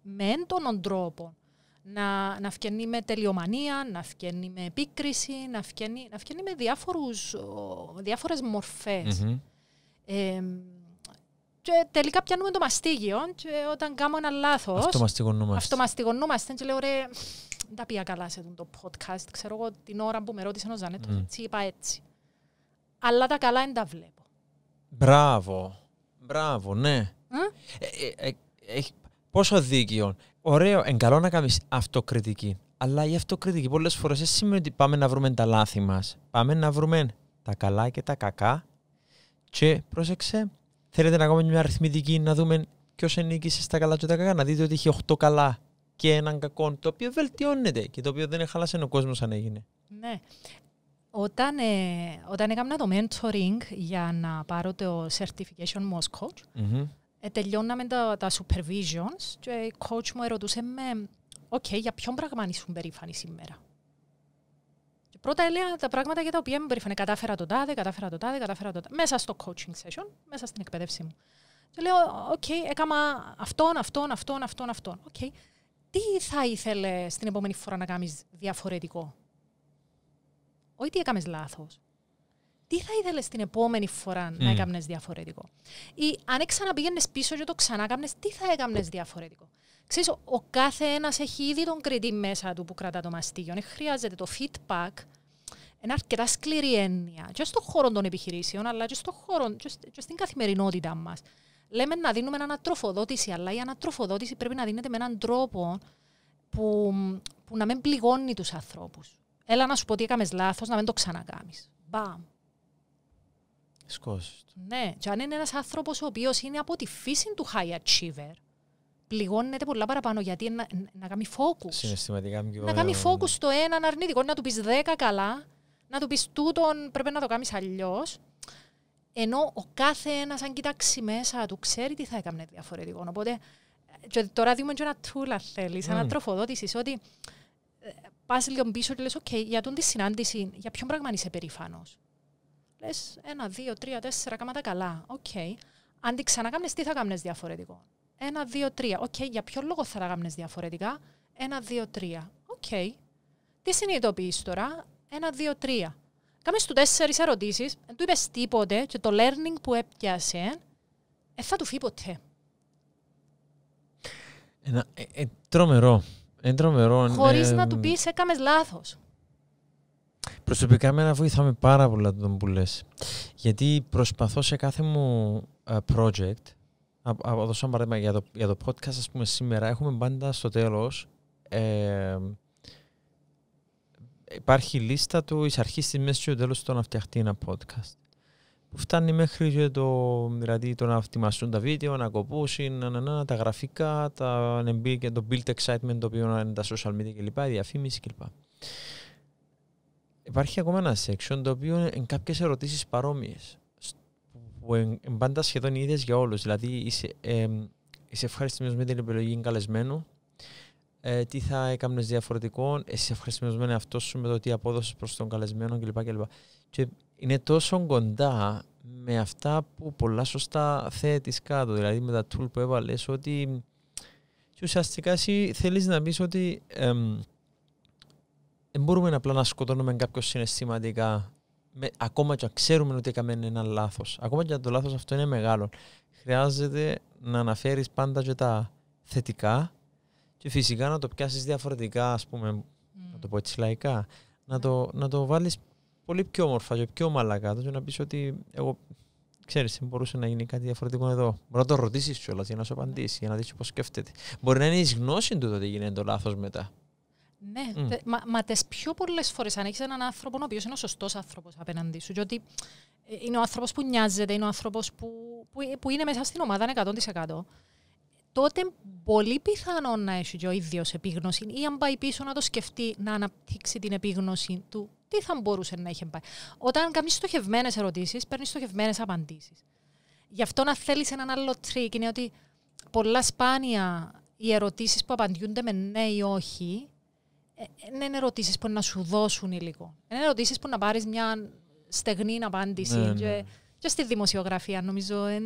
με έντονον τρόπο να, να φκαινεί με τελειομανία, να φκαινεί με επίκριση, να φκαινεί, να με διάφορους, διάφορες μορφές. Mm-hmm. Ε, και τελικά πιάνουμε το μαστίγιο και όταν κάνουμε ένα λάθος... Αυτομαστιγωνούμαστε. Αυτομαστιγωνούμαστε και λέω ρε, δεν τα πήγα καλά σε το podcast. Ξέρω εγώ την ώρα που με ρώτησε ο Ζανέτο, mm. έτσι είπα έτσι. Αλλά τα καλά δεν τα βλέπω. Μπράβο. Μπράβο, ναι. Ε, ε, ε, πόσο δίκιο. Ωραίο, εν καλό να κάνεις αυτοκριτική. Αλλά η αυτοκριτική πολλές φορές δεν σημαίνει ότι πάμε να βρούμε τα λάθη μας. Πάμε να βρούμε τα καλά και τα κακά. Και πρόσεξε, θέλετε να κάνουμε μια αριθμητική να δούμε ποιος ενίκησε στα καλά και τα κακά. Να δείτε ότι έχει 8 καλά και έναν κακό, το οποίο βελτιώνεται και το οποίο δεν χάλασε ο κόσμος αν έγινε. Ναι. Όταν, ε, όταν έκανα το mentoring για να πάρω το certification Moscow, mm-hmm ε, τελειώναμε τα, τα supervisions και η coach μου ερωτούσε με «Οκ, okay, για ποιον πράγμα ήσουν περήφανη σήμερα» πρώτα έλεγα τα πράγματα για τα οποία είμαι περήφανη. Κατάφερα το τάδε, κατάφερα το τάδε, κατάφερα το τάδε. Μέσα στο coaching session, μέσα στην εκπαίδευση μου. Και λέω, οκ, okay, έκανα αυτόν, αυτόν, αυτόν, αυτόν, αυτόν. Okay. Τι θα ήθελες στην επόμενη φορά να κάνεις διαφορετικό. Όχι τι έκαμες λάθος τι θα ήθελες την επόμενη φορά mm. να έκανε διαφορετικό. Ή αν ξαναπήγαινε πίσω και το ξανά τι θα έκανε διαφορετικό. Ξέρεις, ο κάθε ένας έχει ήδη τον κριτή μέσα του που κρατά το μαστίγιο. Χρειάζεται το feedback, ένα αρκετά σκληρή έννοια και στον χώρο των επιχειρήσεων, αλλά και, στον χώρο, και στην καθημερινότητά μας. Λέμε να δίνουμε ανατροφοδότηση, αλλά η ανατροφοδότηση πρέπει να δίνεται με έναν τρόπο που, που να μην πληγώνει τους ανθρώπους. Έλα να σου πω ότι έκαμες λάθος, να μην το ξανακάμεις. Μπαμ. Ναι, και αν είναι ένας άνθρωπος ο οποίος είναι από τη φύση του high achiever, πληγώνεται πολλά παραπάνω γιατί να, να κάνει focus. Συναισθηματικά Να κάνει focus στο έναν αρνητικό, να του πεις δέκα καλά, να του πεις τούτον πρέπει να το κάνεις αλλιώς. Ενώ ο κάθε ένας, αν κοιτάξει μέσα του, ξέρει τι θα έκανε διαφορετικό. Οπότε, και τώρα δούμε και ένα τούλα θέλεις, mm. ένα τροφοδότησης, ότι ε, πας λίγο πίσω και λες: OK, για τον τη συνάντηση, για ποιον πράγμα είσαι περήφανος. Λες ένα, δύο, τρία, τέσσερα κάματα καλά. Οκ. Okay. Αν τη ξανακάμνε, τι θα κάμνες διαφορετικό. Ένα, δύο, τρία. Οκ. Okay. Για ποιο λόγο θα τα κάμνες διαφορετικά. Ένα, δύο, τρία. Οκ. Okay. Τι συνειδητοποιείς τώρα. Ένα, δύο, τρία. Κάμε του τέσσερις ερωτήσεις, δεν του είπες τίποτε και το learning που έπιασε, ε, θα του φύγει ποτέ. Ε, ε, τρομερό. Ε, τρομερό. Χωρί ε, να του πεις, έκαμες λάθος. Προσωπικά εμένα βοηθάμε πάρα πολλά τον που λες. Γιατί προσπαθώ σε κάθε μου ε, project, από δώσω ένα παράδειγμα για το, για το podcast, ας πούμε σήμερα έχουμε πάντα στο τέλος ε, υπάρχει λίστα του εις αρχής της μέσης και τέλος το να φτιαχτεί ένα podcast. Που φτάνει μέχρι το, δηλαδή το να ετοιμαστούν τα βίντεο, να κοπούσουν, να, να, να, τα γραφικά, τα, το build excitement, το οποίο είναι τα social media κλπ, η διαφήμιση κλπ. Υπάρχει ακόμα ένα section το οποίο είναι κάποιες ερωτήσεις παρόμοιες. Που είναι πάντα σχεδόν οι ίδιες για όλους. Δηλαδή, είσαι, ε, είσαι ευχαριστημένος με την επιλογή καλεσμένου. Ε, τι θα έκανε διαφορετικό, εσύ ευχαριστημένος με αυτό σου με το τι απόδοση προς τον καλεσμένο κλπ. Και είναι τόσο κοντά με αυτά που πολλά σωστά θέτεις κάτω. Δηλαδή, με τα tool που έβαλες, ότι ουσιαστικά εσύ θέλεις να πεις ότι δεν μπορούμε απλά να σκοτώνουμε κάποιο συναισθηματικά, με, ακόμα και αν ξέρουμε ότι έκαμε ένα λάθος. Ακόμα και αν το λάθος αυτό είναι μεγάλο. Χρειάζεται να αναφέρεις πάντα και τα θετικά και φυσικά να το πιάσεις διαφορετικά, ας πούμε, mm. να το πω έτσι λαϊκά. Να το, το βάλεις πολύ πιο όμορφα και πιο ομαλά κάτω και να πεις ότι εγώ ξέρεις, μπορούσε να γίνει κάτι διαφορετικό εδώ. Μπορεί να το ρωτήσεις κιόλας για να σου απαντήσει, για να δεις πώς σκέφτεται. Μπορεί να είναι γνώση του ότι γίνεται το λάθος μετά. Ναι, mm. μα, μα τι πιο πολλές φορές αν έχεις έναν άνθρωπο ο οποίος είναι ο σωστός άνθρωπος απέναντί σου, γιατί ε, είναι ο άνθρωπος που νοιάζεται, είναι ο άνθρωπος που, που, που, είναι μέσα στην ομάδα 100%, τότε πολύ πιθανό να έχει και ο ίδιος επίγνωση ή αν πάει πίσω να το σκεφτεί να αναπτύξει την επίγνωση του, τι θα μπορούσε να έχει πάει. Όταν κάνεις στοχευμένες ερωτήσεις, παίρνεις στοχευμένες απαντήσεις. Γι' αυτό να θέλεις έναν άλλο τρίκ είναι ότι πολλά σπάνια οι ερωτήσεις που απαντιούνται με ναι ή όχι δεν ε, είναι ερωτήσεις που να σου δώσουν υλικό. Είναι ερωτήσεις που να πάρεις μια στεγνή απάντηση. Ναι, ναι. Και, στη δημοσιογραφία, νομίζω. Ε,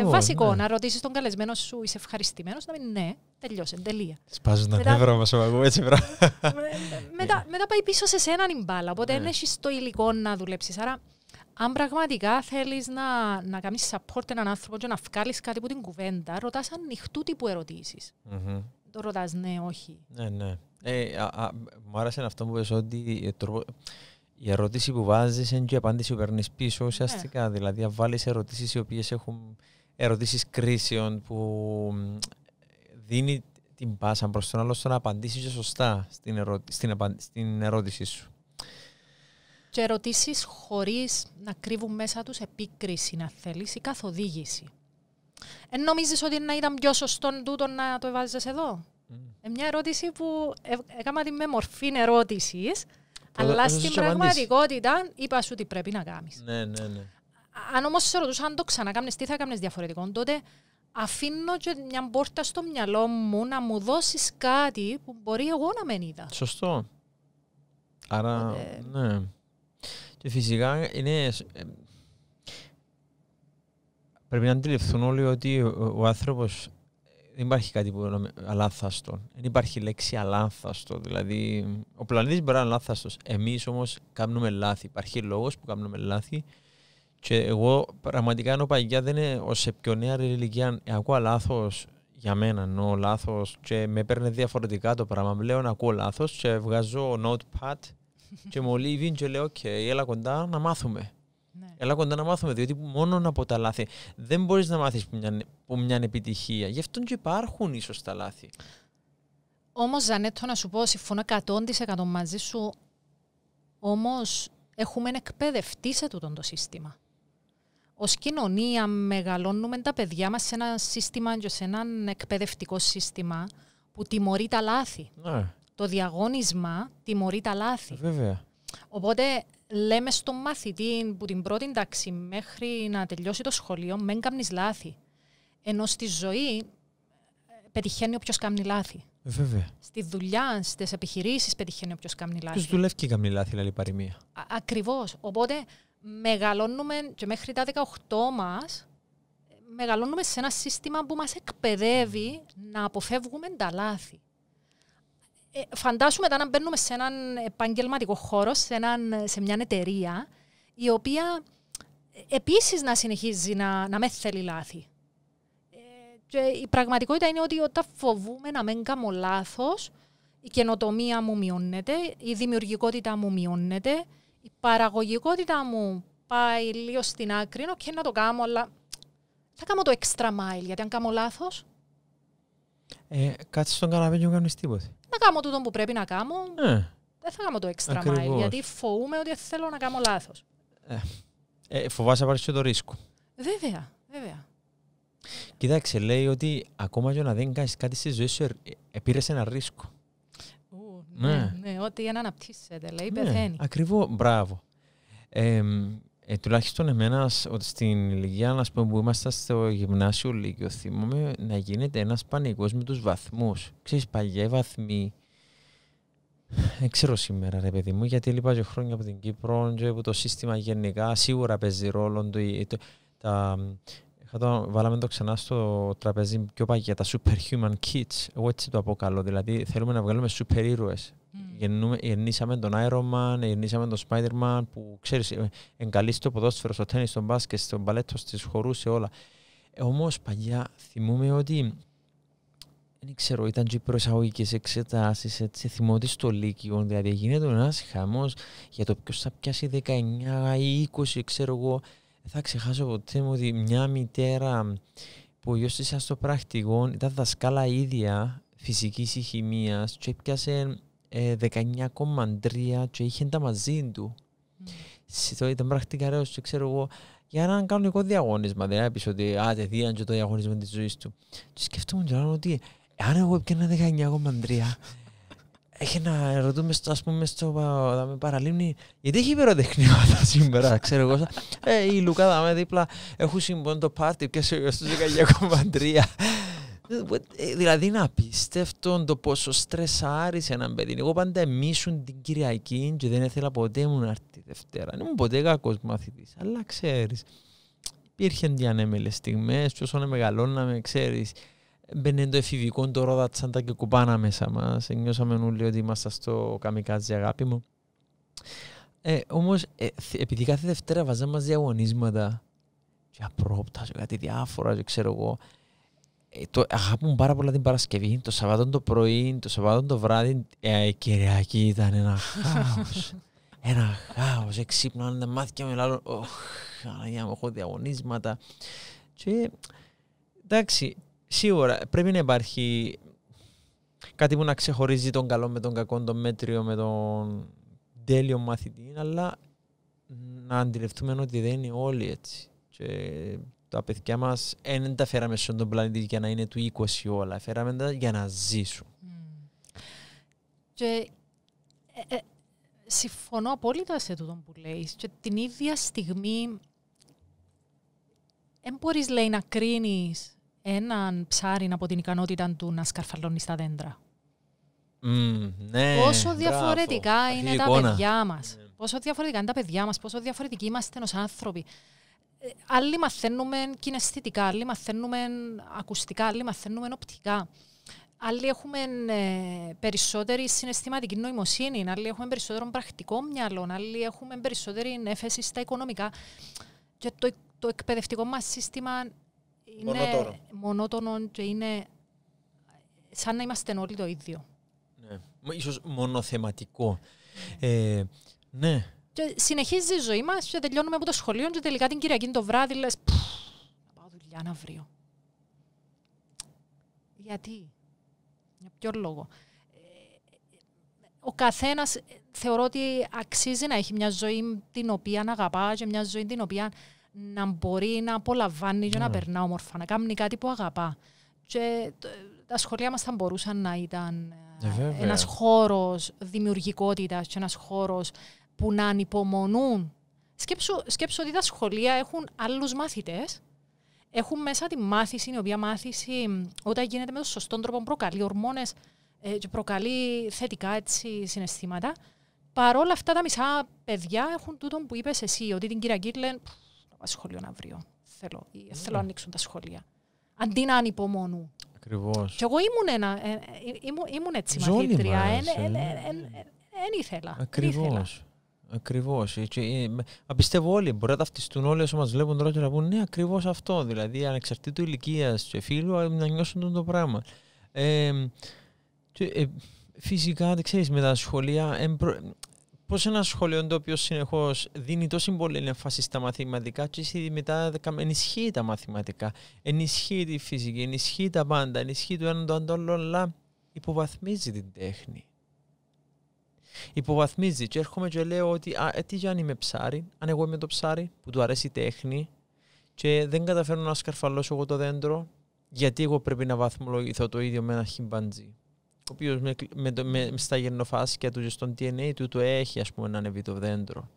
ε, βασικό ναι. να ρωτήσεις τον καλεσμένο σου, είσαι ευχαριστημένος, να μην ναι, τελειώσε, τελεία. Σπάζουν τα νεύρα μα, εγώ έτσι ε, μετά, ναι. μετά πάει πίσω σε σέναν η μπάλα. Οπότε ναι. δεν έχεις το υλικό να δουλέψεις. Άρα, αν πραγματικά θέλεις να, να κάνεις support έναν άνθρωπο και να βγάλεις κάτι από την κουβέντα, ρωτάς ανοιχτού τύπου ερωτήσεις το ρωτάς ναι, όχι. Ναι, ναι. Ε, α, α, μου άρεσε αυτό που είπες ότι ε, η ερώτηση που βάζεις είναι και η απάντηση που παίρνεις πίσω ουσιαστικά. Ναι. Δηλαδή, βάλει βάλεις ερωτήσεις οι οποίες έχουν ερωτήσεις κρίσεων που δίνει την πάσα προς τον άλλο στο να απαντήσεις σωστά στην, ερω... στην, απαν... στην ερώτησή σου. Και ερωτήσεις χωρίς να κρύβουν μέσα τους επίκριση, να θέλεις ή καθοδήγηση. Εν νομίζεις ότι να ήταν πιο σωστό τούτο να το βάζεις εδώ. Mm. Ε, μια ερώτηση που ε, έκανα ε, με μορφή ερώτησης, αλλά στην πραγματικότητα είπα σου τι πρέπει να κάνεις. Ναι, ναι, ναι. Αν όμως σε ρωτούσα αν το ξανακάμνες, τι θα έκαμνες διαφορετικό, τότε αφήνω και μια πόρτα στο μυαλό μου να μου δώσεις κάτι που μπορεί εγώ να μην είδα. Σωστό. Άρα, ναι. Και φυσικά είναι ε, πρέπει να αντιληφθούν όλοι ότι ο, άνθρωπος ε, δεν υπάρχει κάτι που είναι αλάθαστο. Δεν υπάρχει λέξη αλάθαστο. Δηλαδή, ο πλανήτης μπορεί να είναι αλάθαστος. Εμείς όμως κάνουμε λάθη. Υπάρχει λόγος που κάνουμε λάθη. Και εγώ πραγματικά ενώ παγιά δεν είναι ως σε πιο νέα ηλικία. Ακούω λάθος για μένα, ενώ λάθος. Και με παίρνει διαφορετικά το πράγμα. λέω να ακούω λάθος και βγάζω notepad και μου και λέω: OK, έλα κοντά να μάθουμε. Έλα κοντά να μάθουμε, διότι μόνο από τα λάθη δεν μπορείς να μάθεις που μια επιτυχία. Γι' αυτό και υπάρχουν ίσως τα λάθη. Όμως, Ζανέτο, να σου πω, συμφωνώ 100% μαζί σου. Όμως, έχουμε εκπαιδευτεί σε τούτο το σύστημα. Ως κοινωνία, μεγαλώνουμε τα παιδιά μας σε ένα σύστημα και σε ένα εκπαιδευτικό σύστημα που τιμωρεί τα λάθη. Ναι. Το διαγώνισμα τιμωρεί τα λάθη. Ε, βέβαια. Οπότε λέμε στον μαθητή που την πρώτη τάξη μέχρι να τελειώσει το σχολείο, μεν κάνεις λάθη. Ενώ στη ζωή ε, πετυχαίνει όποιος κάνει λάθη. Βέβαια. Στη δουλειά, στις επιχειρήσεις πετυχαίνει όποιος κάνει λάθη. Του δουλεύει και κάνει λάθη, λέει παροιμία. Ακριβώς. Οπότε μεγαλώνουμε και μέχρι τα 18 μας, μεγαλώνουμε σε ένα σύστημα που μας εκπαιδεύει να αποφεύγουμε τα λάθη. Ε, φαντάσου μετά να μπαίνουμε σε έναν επαγγελματικό χώρο, σε, έναν, μια εταιρεία, η οποία ε, επίσης να συνεχίζει να, με θέλει λάθη. Ε, και η πραγματικότητα είναι ότι όταν φοβούμαι να μην κάνω λάθος, η καινοτομία μου μειώνεται, η δημιουργικότητα μου μειώνεται, η παραγωγικότητα μου πάει λίγο στην άκρη, και να το κάνω, αλλά θα κάνω το extra mile, γιατί αν κάνω λάθος, ε, κάτσε στον καναπέ και μου κάνεις τίποτα. Να κάνω τούτο που πρέπει να κάνω. Ε. Δεν θα κάνω το extra Ακριβώς. mile, γιατί φοβούμαι ότι θέλω να κάνω λάθος. Ε, ε, φοβάσαι πάρεις το ρίσκο. Βέβαια, βέβαια. Κοίταξε, λέει ότι ακόμα και να δεν κάνεις κάτι στη ζωή σου, ε, πήρες ένα ρίσκο. ναι, ναι, ναι, ότι αναπτύσσεται, λέει, ναι, πεθαίνει. Ακριβώς, μπράβο. Ε, τουλάχιστον εμένας στην ηλικία πούμε, που ήμασταν στο γυμνάσιο Λύκειο θυμόμαι να γίνεται ένας πανικός με τους βαθμούς. Ξέρεις παλιά βαθμοί. Δεν ξέρω σήμερα ρε παιδί μου γιατί λείπα χρόνια από την Κύπρο και από το σύστημα γενικά σίγουρα παίζει ρόλο. Το, το, τα, το, βάλαμε το ξανά στο τραπέζι πιο παγιά, τα superhuman kids. Εγώ έτσι το αποκαλώ. Δηλαδή θέλουμε να βγάλουμε super ήρωες Mm. Γεννήσαμε τον Iron Man, γεννήσαμε τον Spider-Man που ξέρεις, εγκαλεί στο ποδόσφαιρο, στο τέννις, στο μπάσκετ, στο μπαλέτο, στις χορούς, σε όλα. Όμω, ε, όμως παλιά θυμούμε ότι δεν ξέρω, ήταν και προεισαγωγικές εξετάσεις, έτσι, θυμώ ότι στο Λύκειο, δηλαδή γίνεται ένας χαμός για το ποιος θα πιάσει 19 ή 20, ξέρω εγώ, θα ξεχάσω ποτέ μου ότι μια μητέρα που ο γιος της στο πρακτικό ήταν δασκάλα ίδια φυσικής ή χημίας και έπιασε 19,3 ε, και είχε τα μαζί του. Mm. Ήταν πρακτικά ρέος και ξέρω εγώ για να έναν εγώ διαγωνισμα. Δεν έπεισε ότι άτε δίαν και το διαγωνισμό της ζωής του. Και σκεφτόμουν και λέω ότι αν εγώ έπαιρνα 19,3 έχει να ρωτούμε στο, ας πούμε, στο δάμε, παραλίμνη γιατί έχει υπεροτεχνήματα σήμερα, ξέρω εγώ. Ε, η Λουκά δάμε δίπλα έχουν συμπών το πάρτι και σε 19,3. Δηλαδή είναι απίστευτο το πόσο άρισε έναν παιδί. Εγώ πάντα εμίσουν την Κυριακή και δεν ήθελα ποτέ μου να έρθει τη Δευτέρα. Δεν ήμουν ποτέ κακός μαθητής, αλλά ξέρεις, υπήρχαν διανέμελες στιγμές και όσο μεγαλώναμε, ξέρεις, μπαινε το εφηβικό, το ρόδα τσάντα και κουπάνα μέσα μας. Νιώσαμε όλοι ότι ήμασταν στο καμικάζι αγάπη μου. Ε, Όμως, ε, επειδή κάθε Δευτέρα βάζαμε διαγωνίσματα για απρόπτα, για κάτι διάφορα, ξέρω εγώ, ε, το, αγαπούν πάρα πολλά την Παρασκευή, το Σαββατόν το πρωί, το Σαββατόν το βράδυ. Ε, η Κυριακή ήταν ένα χάος. ένα χάος. Εξύπναν τα μάτια με λάλλον. Οχ, μου, έχω διαγωνίσματα. Και, εντάξει, σίγουρα πρέπει να υπάρχει κάτι που να ξεχωρίζει τον καλό με τον κακό, τον μέτριο με τον τέλειο μαθητή, αλλά να αντιληφθούμε ότι δεν είναι όλοι έτσι. Και τα παιδιά μας δεν τα φέραμε στον τον πλανήτη για να είναι του 20 όλα. Φέραμε τα για να ζήσουν. Mm. Και, ε, ε, συμφωνώ απόλυτα σε αυτό που λέει. Και την ίδια στιγμή δεν μπορεί να κρίνεις έναν ψάρι από την ικανότητα του να σκαρφαλώνεις στα δέντρα. Ναι, ναι. πόσο διαφορετικά είναι τα παιδιά μας. Πόσο διαφορετικά είναι τα παιδιά μας, πόσο διαφορετικοί είμαστε ως άνθρωποι. Ε, άλλοι μαθαίνουμε κιναισθητικά, άλλοι μαθαίνουμε ακουστικά, άλλοι μαθαίνουμε οπτικά. Άλλοι έχουμε ε, περισσότερη συναισθηματική νοημοσύνη, άλλοι έχουμε περισσότερο πρακτικό μυαλό, άλλοι έχουμε περισσότερη έφεση στα οικονομικά. Και το, εκπαιδευτικό μας σύστημα είναι μονότονο και είναι σαν να είμαστε όλοι το ίδιο. Ναι. Ίσως μονοθεματικό. Ε, ναι, και συνεχίζει η ζωή μας και τελειώνουμε από το σχολείο και τελικά την Κυριακή το βράδυ λες. Να πάω δουλειά να αύριο. Γιατί, για ποιο λόγο. Ε, ο καθένας ε, θεωρώ ότι αξίζει να έχει μια ζωή την οποία να αγαπά και μια ζωή την οποία να μπορεί να απολαμβάνει και να ναι. περνά όμορφα, να κάνει κάτι που αγαπά. Και ε, τα σχολεία μας θα μπορούσαν να ήταν ένα ένας δημιουργικότητα χώρος και ένας χώρος που να ανυπομονούν. Σκέψου, σκέψου ότι τα σχολεία έχουν άλλους μάθητες. Έχουν μέσα τη μάθηση, η οποία μάθηση όταν γίνεται με τον σωστό τρόπο προκαλεί ορμόνες ε, και προκαλεί θετικά έτσι, συναισθήματα. Παρ' όλα αυτά τα μισά παιδιά έχουν τούτο που είπες εσύ, ότι την κυρία λένε να πάω σχολείο αύριο. Θέλω, ναι. θέλω να ανοίξουν τα σχολεία. Αντί να ανυπομονούν. Ακριβώς. Και εγώ ήμουν, ένα, ε, ε ήμουν, ήμουν έτσι μαθήτρια. Δεν ε. ήθελα. Ακριβώ. Ακριβώ. Ε, Απιστεύω όλοι. Μπορεί να ταυτιστούν όλοι όσο μας βλέπουν τώρα και να πούν ναι, ακριβώς αυτό. Δηλαδή, ανεξαρτήτω ηλικίας και φίλου, ε, να νιώσουν τον το πράγμα. Ε, και, ε, φυσικά, δεν ξέρεις, με τα σχολεία. Ε, Πώς ένα σχολείο το οποίο συνεχώς δίνει τόσο πολύ έμφαση στα μαθηματικά, και εσύ μετά ενισχύει τα μαθηματικά, ενισχύει τη φυσική, ενισχύει τα πάντα, ενισχύει το ένα το άλλο, αλλά υποβαθμίζει την τέχνη υποβαθμίζει. Και έρχομαι και λέω ότι α, ε, τι για αν είμαι ψάρι, αν εγώ είμαι το ψάρι που του αρέσει η τέχνη και δεν καταφέρνω να σκαρφαλώσω εγώ το δέντρο, γιατί εγώ πρέπει να βαθμολογηθώ το ίδιο με ένα χιμπαντζή. Ο οποίος με, με, με, με, στα γενοφάσκια του και στον DNA του το έχει, ας πούμε, να ανεβεί το δέντρο.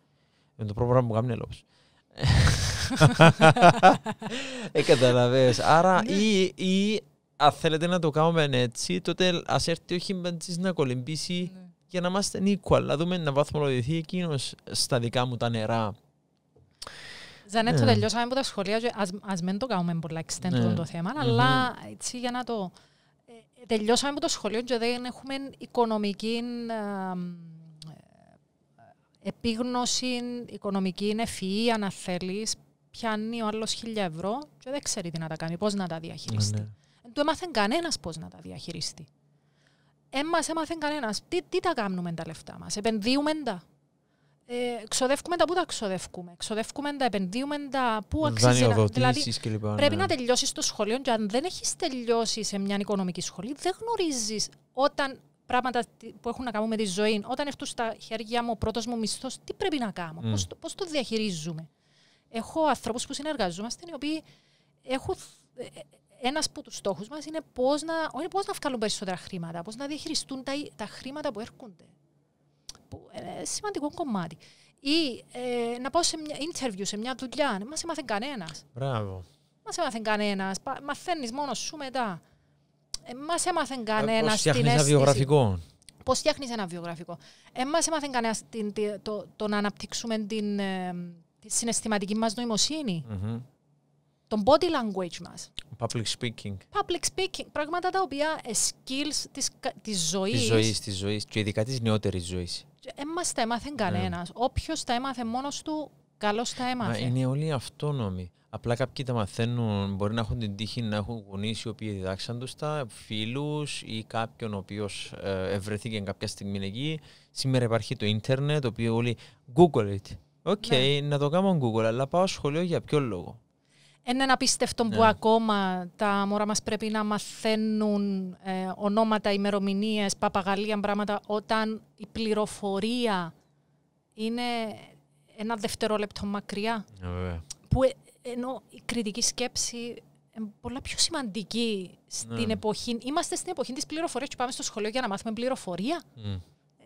με το πρόγραμμα που κάνει λόγο. ε, καταλαβαίες. Άρα, ναι. ή, ή αν θέλετε να το κάνουμε έτσι, τότε ας έρθει ο χιμπαντζής να κολυμπήσει ναι για να είμαστε equal, να δούμε να βαθμολογηθεί εκείνος στα δικά μου τα νερά. Δεν ναι. το τελειώσαμε από τα σχολεία α μην το κάνουμε πολλά ναι. το θεμα αλλά έτσι για να το... Ε, τελειώσαμε από το σχολείο και δεν έχουμε οικονομική ε, ε επίγνωση, οικονομική ευφυή, αν θέλει, πιάνει ο άλλος χίλια ευρώ και δεν ξέρει τι να τα κάνει, Πώς να τα ναι, διαχειριστει Δεν του έμαθε κανένας πώς να τα διαχειριστεί. Έμα μας έμαθε κανένας. Τι, τι τα κάνουμε τα λεφτά μας, επενδύουμε τα. Ε, ξοδεύουμε τα πού τα ξοδεύουμε. Ξοδεύουμε τα, επενδύουμε τα πού αξίζει. Δηλαδή, πρέπει να τελειώσεις το σχολείο και αν δεν έχεις τελειώσει σε μια οικονομική σχολή, δεν γνωρίζεις όταν πράγματα που έχουν να κάνουν με τη ζωή, όταν έρθουν στα χέρια μου ο πρώτος μου μισθός, τι πρέπει να κάνω, mm. πώς το, το διαχειρίζουμε. Έχω ανθρώπους που συνεργαζόμαστε οι οποίοι έχουν ε, ε, ένας από τους στόχους μας είναι πώς να, πώς να βγάλουν περισσότερα χρήματα, πώς να διαχειριστούν τα, τα χρήματα που έρχονται. Που, ε, σημαντικό κομμάτι. Ή ε, να πάω σε μια interview, σε μια δουλειά. μας έμαθε κανένας. Μπράβο. Μας έμαθε κανένας. Μαθαίνεις μόνος σου μετά. Ε, μας έμαθε ε, κανένας. Πώς φτιάχνεις ένα βιογραφικό. Πώς φτιάχνεις ένα βιογραφικό. Ε, μας έμαθε κανένας το, το, να αναπτύξουμε την, ε, τη συναισθηματική μας νοημοσύνη. Mm-hmm τον body language μας. Public speaking. Public speaking. Πράγματα τα οποία ε, skills της, της ζωής. Της ζωής, της ζωής και ειδικά της νεότερης ζωής. Δεν μας τα έμαθε ναι. κανένας. Όποιος τα έμαθε μόνος του, καλώς τα έμαθε. Μα είναι όλοι αυτόνομοι. Απλά κάποιοι τα μαθαίνουν, μπορεί να έχουν την τύχη να έχουν γονείς οι οποίοι διδάξαν τους τα, φίλους ή κάποιον ο οποίος ε, ευρεθήκε κάποια στιγμή εκεί. Σήμερα υπάρχει το ίντερνετ, το οποίο όλοι Google it. Οκ, ναι. να το κάνω Google, αλλά πάω σχολείο για ποιο λόγο. Είναι ένα απίστευτο που ναι. ακόμα τα μωρά μας πρέπει να μαθαίνουν ε, ονόματα, ημερομηνίες, παπαγαλία, πράγματα, όταν η πληροφορία είναι ένα δευτερόλεπτο μακριά. Ναι, που ε, ενώ η κριτική σκέψη είναι πολλά πιο σημαντική στην ναι. εποχή. Είμαστε στην εποχή της πληροφορίας και πάμε στο σχολείο για να μάθουμε πληροφορία.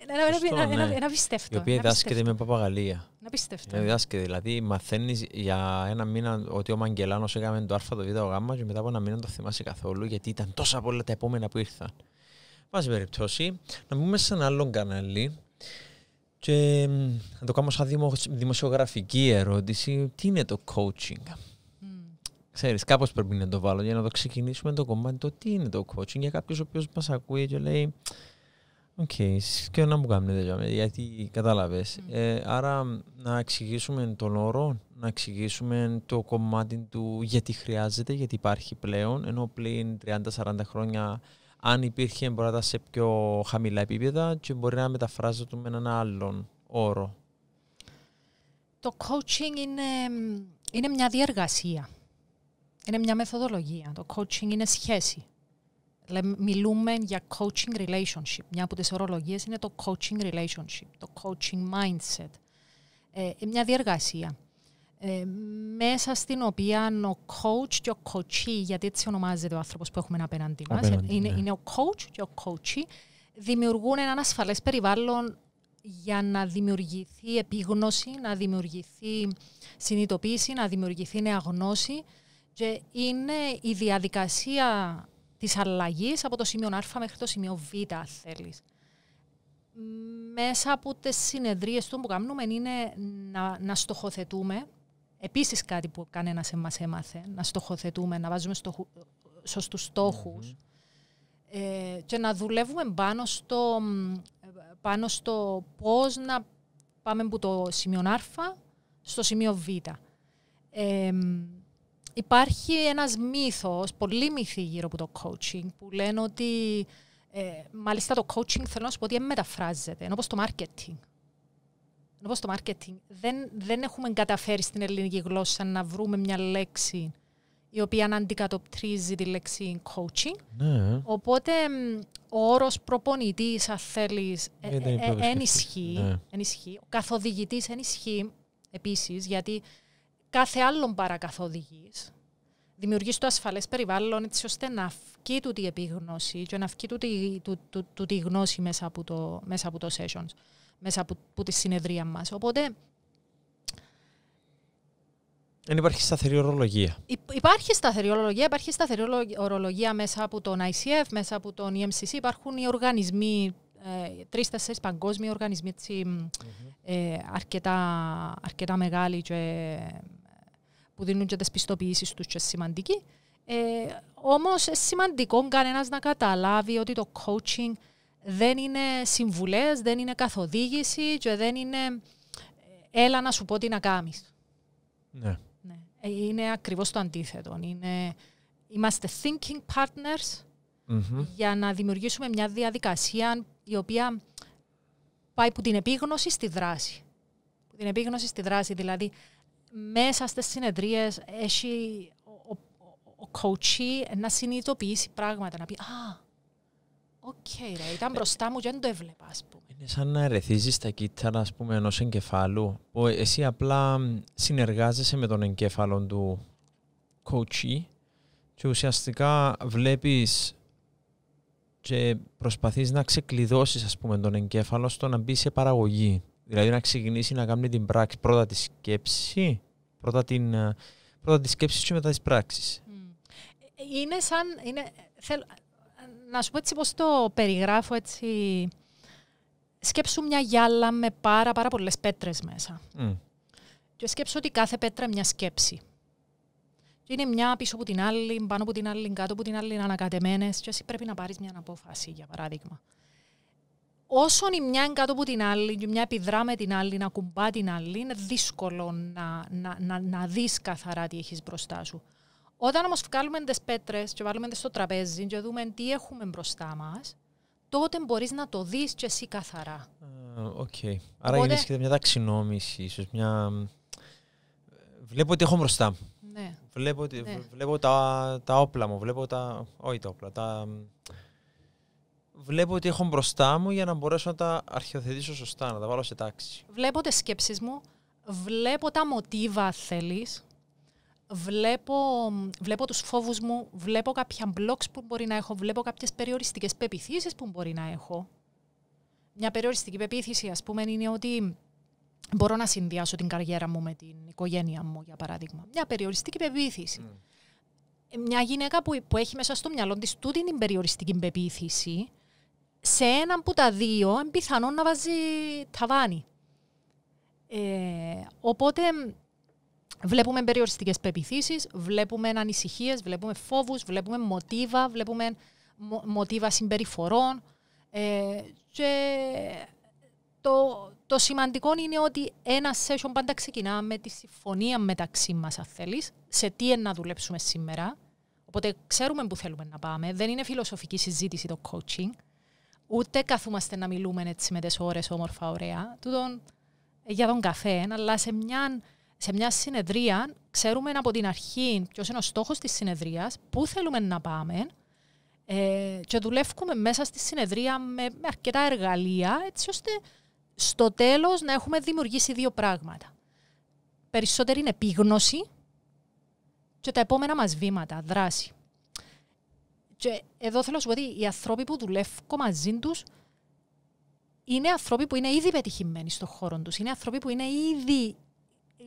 Ένα ναι. πιστευτό. Η οποία διδάσκεται με παπαγαλία. Να πιστεύω. Να ε, διδάσκεται. Δηλαδή, μαθαίνεις για ένα μήνα ότι ο Μαγκελάνο έκανε το Α, το Β, το Γ και μετά από ένα μήνα το θυμάσαι καθόλου γιατί ήταν τόσα πολλά τα επόμενα που ήρθαν. Πάση περιπτώσει, να μπούμε σε ένα άλλο κανάλι και να το κάνω σαν δημοσιογραφική ερώτηση. Τι είναι το coaching. Ξέρεις, κάπως πρέπει να το βάλω για να το ξεκινήσουμε το κομμάτι το τι είναι το coaching για κάποιος ο οποίος ακούει και λέει Οκ, και να μου κάνετε γιατί κατάλαβες. Ε, άρα να εξηγήσουμε τον όρο, να εξηγήσουμε το κομμάτι του γιατί χρειάζεται, γιατί υπάρχει πλέον, ενώ πλέον 30-40 χρόνια αν υπήρχε μπορεί να ήταν σε πιο χαμηλά επίπεδα και μπορεί να μεταφράζεται με έναν άλλον όρο. Το coaching είναι, είναι μια διεργασία. Είναι μια μεθοδολογία. Το coaching είναι σχέση μιλούμε για coaching relationship. Μια από τις ορολογίες είναι το coaching relationship, το coaching mindset. Ε, ε μια διεργασία ε, μέσα στην οποία ο coach και ο coachee, γιατί έτσι ονομάζεται ο άνθρωπος που έχουμε απέναντί μας, είναι, ναι. είναι ο coach και ο coachee, δημιουργούν ένα ασφαλές περιβάλλον για να δημιουργηθεί επίγνωση, να δημιουργηθεί συνειδητοποίηση, να δημιουργηθεί νέα γνώση και είναι η διαδικασία Της αλλαγής από το σημείο Α μέχρι το σημείο Β, αν Μέσα από τις συνεδρίες του που κάνουμε είναι να, να στοχοθετούμε, επίσης κάτι που κανένας σε μας έμαθε, να στοχοθετούμε, να βάζουμε στοχου, στοχους ε, και να δουλεύουμε πάνω στο, πάνω στο πώς να πάμε από το σημείο Α στο σημείο Β. Ε, υπάρχει ένας μύθος, πολύ μύθοι γύρω από το coaching που λένε ότι ε, μάλιστα το coaching θέλω να σου πω ότι μεταφράζεται, ενώ το marketing. Ενώ το marketing. Δεν, δεν έχουμε καταφέρει στην ελληνική γλώσσα να βρούμε μια λέξη η οποία να αντικατοπτρίζει τη λέξη coaching. Ναι. Οπότε ο όρος προπονητής, αν θέλεις ε, ε, ε, ενισχύει. Ναι. Ο καθοδηγητής ενισχύει επίσης, γιατί κάθε άλλον παρακαθοδηγείς. Δημιουργείς το ασφαλές περιβάλλον έτσι ώστε να αυκεί του η επίγνωση και να αυκεί του του, η γνώση μέσα από το, μέσα από το sessions, μέσα από, από τη συνεδρία μας. Οπότε δεν υπάρχει σταθερή ορολογία. Υπάρχει σταθερή ορολογία, υπάρχει σταθερή ορολογία μέσα από τον ICF, μέσα από τον EMCC. Υπάρχουν οι οργανισμοί, ε, τρει-τέσσερι παγκόσμιοι οργανισμοί έτσι, mm-hmm. ε, αρκετά, αρκετά μεγάλοι και που δίνουν και τις πιστοποιήσεις τους και σημαντική. Ε, Όμως ε, σημαντικό κανένας να καταλάβει ότι το coaching δεν είναι συμβουλές, δεν είναι καθοδήγηση και δεν είναι ε, έλα να σου πω τι να κάνεις. Ναι. ναι. Ε, είναι ακριβώς το αντίθετο. Είναι, είμαστε thinking partners για να δημιουργήσουμε μια διαδικασία η οποία πάει από την επίγνωση στη δράση. την επίγνωση στη δράση, δηλαδή μέσα στις συνεδρίες έχει ο, ο, coach να συνειδητοποιήσει πράγματα, να πει «Α, οκ okay, ρε, ήταν ε, μπροστά μου και δεν το έβλεπα» πούμε. Είναι σαν να ερεθίζεις τα κύτταρα ενός εγκεφάλου που εσύ απλά συνεργάζεσαι με τον εγκέφαλο του coach και ουσιαστικά βλέπεις και προσπαθείς να ξεκλειδώσεις ας πούμε τον εγκέφαλο στο να μπει σε παραγωγή. Δηλαδή να ξεκινήσει να κάνει την πράξη πρώτα τη σκέψη, πρώτα, την, ε, πρώτα τη σκέψη και μετά τη πράξη. Mm. Ε, είναι σαν. Είναι, θέλω, να σου πω έτσι πώς το περιγράφω έτσι. Σκέψου μια γυάλα με πάρα, πάρα πολλές πέτρες μέσα. Mm. Και σκέψω ότι κάθε πέτρα μια σκέψη. Και είναι μια πίσω από την άλλη, πάνω από την άλλη, κάτω από την άλλη, ανακατεμένες. Και εσύ πρέπει να πάρεις μια απόφαση, για παράδειγμα όσον η μια είναι κάτω από την άλλη, η μια επιδρά με την άλλη, να κουμπά την άλλη, είναι δύσκολο να, να, να, να δεις καθαρά τι έχεις μπροστά σου. Όταν όμως βγάλουμε τις πέτρες και βάλουμε τις στο τραπέζι και δούμε τι έχουμε μπροστά μας, τότε μπορείς να το δεις κι εσύ καθαρά. Ε, οκ. Okay. Άρα Οπότε... γίνεται μια ταξινόμηση, ίσως μια... Ε, βλέπω ότι έχω μπροστά μου. Ναι. Βλέπω, ότι... Ναι. βλέπω τα, τα όπλα μου, βλέπω τα... Όχι τα όπλα, τα βλέπω ότι έχω μπροστά μου για να μπορέσω να τα αρχιοθετήσω σωστά, να τα βάλω σε τάξη. Βλέπω τις σκέψεις μου, βλέπω τα μοτίβα θέλεις, βλέπω, βλέπω τους φόβους μου, βλέπω κάποια μπλοκ που μπορεί να έχω, βλέπω κάποιες περιοριστικές πεπιθήσεις που μπορεί να έχω. Μια περιοριστική πεποίθηση, ας πούμε, είναι ότι μπορώ να συνδυάσω την καριέρα μου με την οικογένεια μου, για παράδειγμα. Μια περιοριστική πεποίθηση. Ναι. Μια γυναίκα που, έχει μέσα στο μυαλό της τούτη την περιοριστική πεποίθηση, σε έναν που τα δύο είναι να βάζει ταβάνι. Ε, οπότε βλέπουμε περιοριστικές πεπιθήσεις, βλέπουμε ανησυχίες, βλέπουμε φόβους, βλέπουμε μοτίβα, βλέπουμε μοτίβα συμπεριφορών ε, και το, το σημαντικό είναι ότι ένα session πάντα ξεκινά με τη συμφωνία μεταξύ μας, αν θέλεις, σε τι είναι να δουλέψουμε σήμερα. Οπότε ξέρουμε που θέλουμε να πάμε. Δεν είναι φιλοσοφική συζήτηση το coaching. Ούτε καθούμαστε να μιλούμε έτσι με τις ώρες όμορφα, ωραία. Ε, για τον καφέ, αλλά σε μια, σε μια συνεδρία ξέρουμε από την αρχή ποιος είναι ο στόχος της συνεδρίας, πού θέλουμε να πάμε. Ε, και δουλεύουμε μέσα στη συνεδρία με, αρκετά εργαλεία, έτσι ώστε στο τέλος να έχουμε δημιουργήσει δύο πράγματα. Περισσότερη είναι επίγνωση και τα επόμενα μας βήματα, δράση. Και εδώ θέλω να σου πω ότι οι άνθρωποι που δουλεύω μαζί τους είναι άνθρωποι που είναι ήδη πετυχημένοι στον χώρο τους. Είναι άνθρωποι που είναι ήδη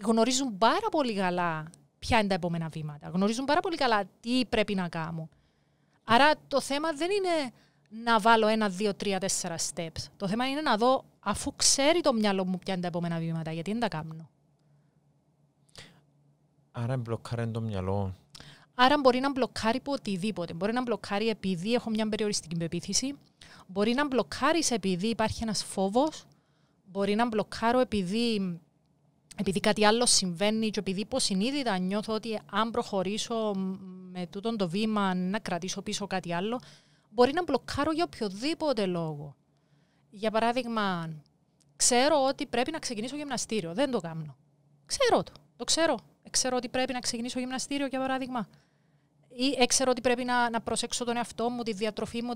γνωρίζουν πάρα πολύ καλά ποια είναι τα επόμενα βήματα. Γνωρίζουν πάρα πολύ καλά τι πρέπει να κάνουν. Άρα το θέμα δεν είναι να βάλω ένα, δύο, τρία, τέσσερα steps. Το θέμα είναι να δω αφού ξέρει το μυαλό μου ποια είναι τα επόμενα βήματα, γιατί δεν τα κάνω. Άρα μπλοκάρει το μυαλό Άρα μπορεί να μπλοκάρει από οτιδήποτε. Μπορεί να μπλοκάρει επειδή έχω μια περιοριστική πεποίθηση. Μπορεί να μπλοκάρει επειδή υπάρχει ένας φόβος. Μπορεί να μπλοκάρω επειδή, επειδή κάτι άλλο συμβαίνει και επειδή υποσυνείδητα νιώθω ότι αν προχωρήσω με τούτο το βήμα να κρατήσω πίσω κάτι άλλο, μπορεί να μπλοκάρω για οποιοδήποτε λόγο. Για παράδειγμα, ξέρω ότι πρέπει να ξεκινήσω γυμναστήριο. Δεν το κάνω. Ξέρω το. Το ξέρω. Ε, ξέρω ότι πρέπει να ξεκινήσω γυμναστήριο, για παράδειγμα ή έξερα ότι πρέπει να, να προσέξω τον εαυτό μου, τη διατροφή μου.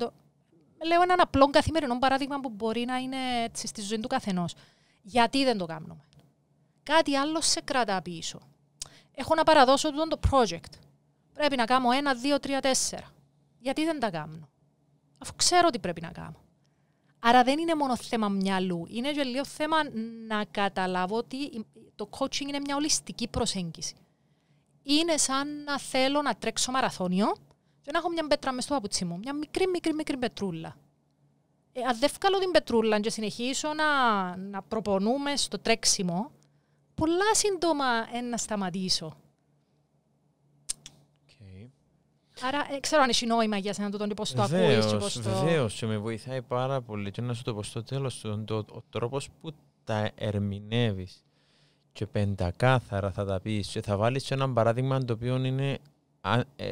Λέω έναν απλό καθημερινό παράδειγμα που μπορεί να είναι έτσι, στη ζωή του καθενός. Γιατί δεν το κάνουμε. Κάτι άλλο σε κρατά πίσω. Έχω να παραδώσω τον το project. Πρέπει να κάνω ένα, δύο, τρία, τέσσερα. Γιατί δεν τα κάνω. Αφού ξέρω τι πρέπει να κάνω. Άρα δεν είναι μόνο θέμα μυαλού. Είναι και λίγο θέμα να καταλάβω ότι το coaching είναι μια ολιστική προσέγγιση είναι σαν να θέλω να τρέξω μαραθώνιο και να έχω μια πέτρα μες στο παπούτσι μου. Μια μικρή, μικρή, μικρή πετρούλα. Ε, αν δεν βγάλω την πετρούλα και συνεχίσω να, να προπονούμε στο τρέξιμο, πολλά σύντομα ε, να σταματήσω. Άρα, ε, ξέρω αν έχει νόημα για σένα το πώς το ακούεις και πώς το... Βεβαίως, και με βοηθάει πάρα πολύ και να σου το πω στο τέλος, το, το, ο τρόπος που τα ερμηνεύεις και πεντακάθαρα θα τα πεις και θα βάλεις ένα παράδειγμα το οποίο είναι ε,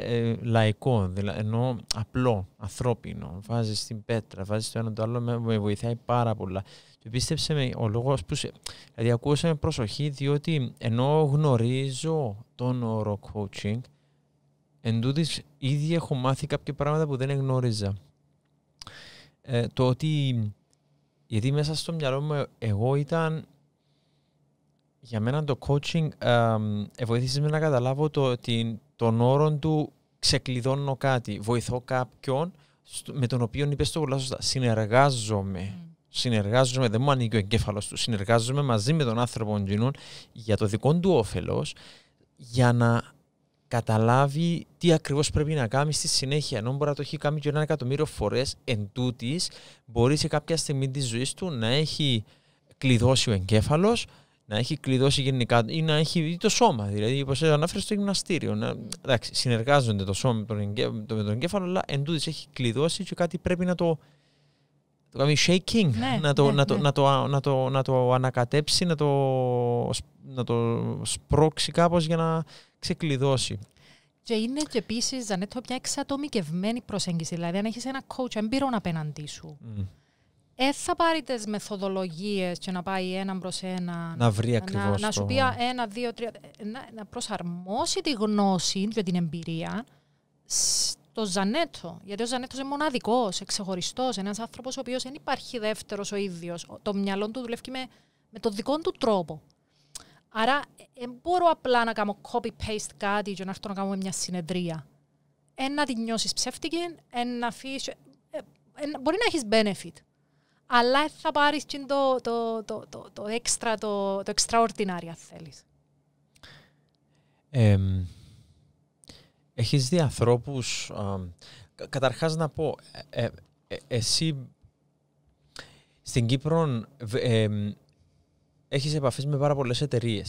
ε, λαϊκό, ενώ απλό, ανθρώπινο. Βάζεις την πέτρα, βάζεις το ένα το άλλο, με, με βοηθάει πάρα πολλά. Και πίστεψε με, ο λόγος που... Σε, δηλαδή με προσοχή, διότι ενώ γνωρίζω τον όρο coaching, εν ήδη έχω μάθει κάποια πράγματα που δεν γνώριζα. Ε, το ότι... Γιατί μέσα στο μυαλό μου ε, εγώ ήταν για μένα το coaching ε, βοήθησες με να καταλάβω το, την, τον όρο του ξεκλειδώνω κάτι, βοηθώ κάποιον με τον οποίο είπες το πολύ σωστά, συνεργάζομαι. Συνεργάζομαι, δεν μου ανήκει ο εγκέφαλος του. Συνεργάζομαι μαζί με τον άνθρωπο Τζινούν για το δικό του όφελος για να καταλάβει τι ακριβώς πρέπει να κάνει στη συνέχεια. Ενώ μπορεί να το έχει κάνει και ένα εκατομμύριο φορές εν τούτης, μπορεί σε κάποια στιγμή της ζωής του να έχει κλειδώσει ο εγκέφαλος να έχει κλειδώσει γενικά ή να έχει το σώμα. Δηλαδή, όπως ανάφερε στο γυμναστήριο. Να, εντάξει, συνεργάζονται το σώμα με τον, εγκέφαλο, αλλά εν έχει κλειδώσει και κάτι πρέπει να το. Το κάνει shaking, να, το, ανακατέψει, να το, να το σπρώξει κάπως για να ξεκλειδώσει. Και είναι και επίσης, Ζανέτο, μια εξατομικευμένη προσέγγιση. Δηλαδή, αν έχεις ένα coach εμπειρών απέναντί σου, ε, θα πάρει τις μεθοδολογίες και να πάει έναν προς ένα. Να βρει ακριβώς. Να, να, σου πει ένα, δύο, τρία. Ε, να, να προσαρμόσει τη γνώση και την εμπειρία στο Ζανέτο. Γιατί ο Ζανέτος είναι μοναδικός, εξεχωριστό. Ένας άνθρωπος ο οποίος δεν υπάρχει δεύτερος ο ίδιος. Το μυαλό του δουλεύει με, με τον δικό του τρόπο. Άρα, δεν ε, μπορώ απλά να κάνω copy-paste κάτι και να έρθω να κάνω μια συνεδρία. Ένα τη νιώσεις ψεύτικη, ένα αφήσεις. Ε, μπορεί να έχεις benefit αλλά θα πάρεις και το, το, το, το, το έξτρα, το, το extraordinary, αν θέλεις. Ε, έχεις δει ανθρώπους... καταρχάς να πω, ε, ε, ε, εσύ στην Κύπρο έχεις επαφές με πάρα πολλές εταιρείες,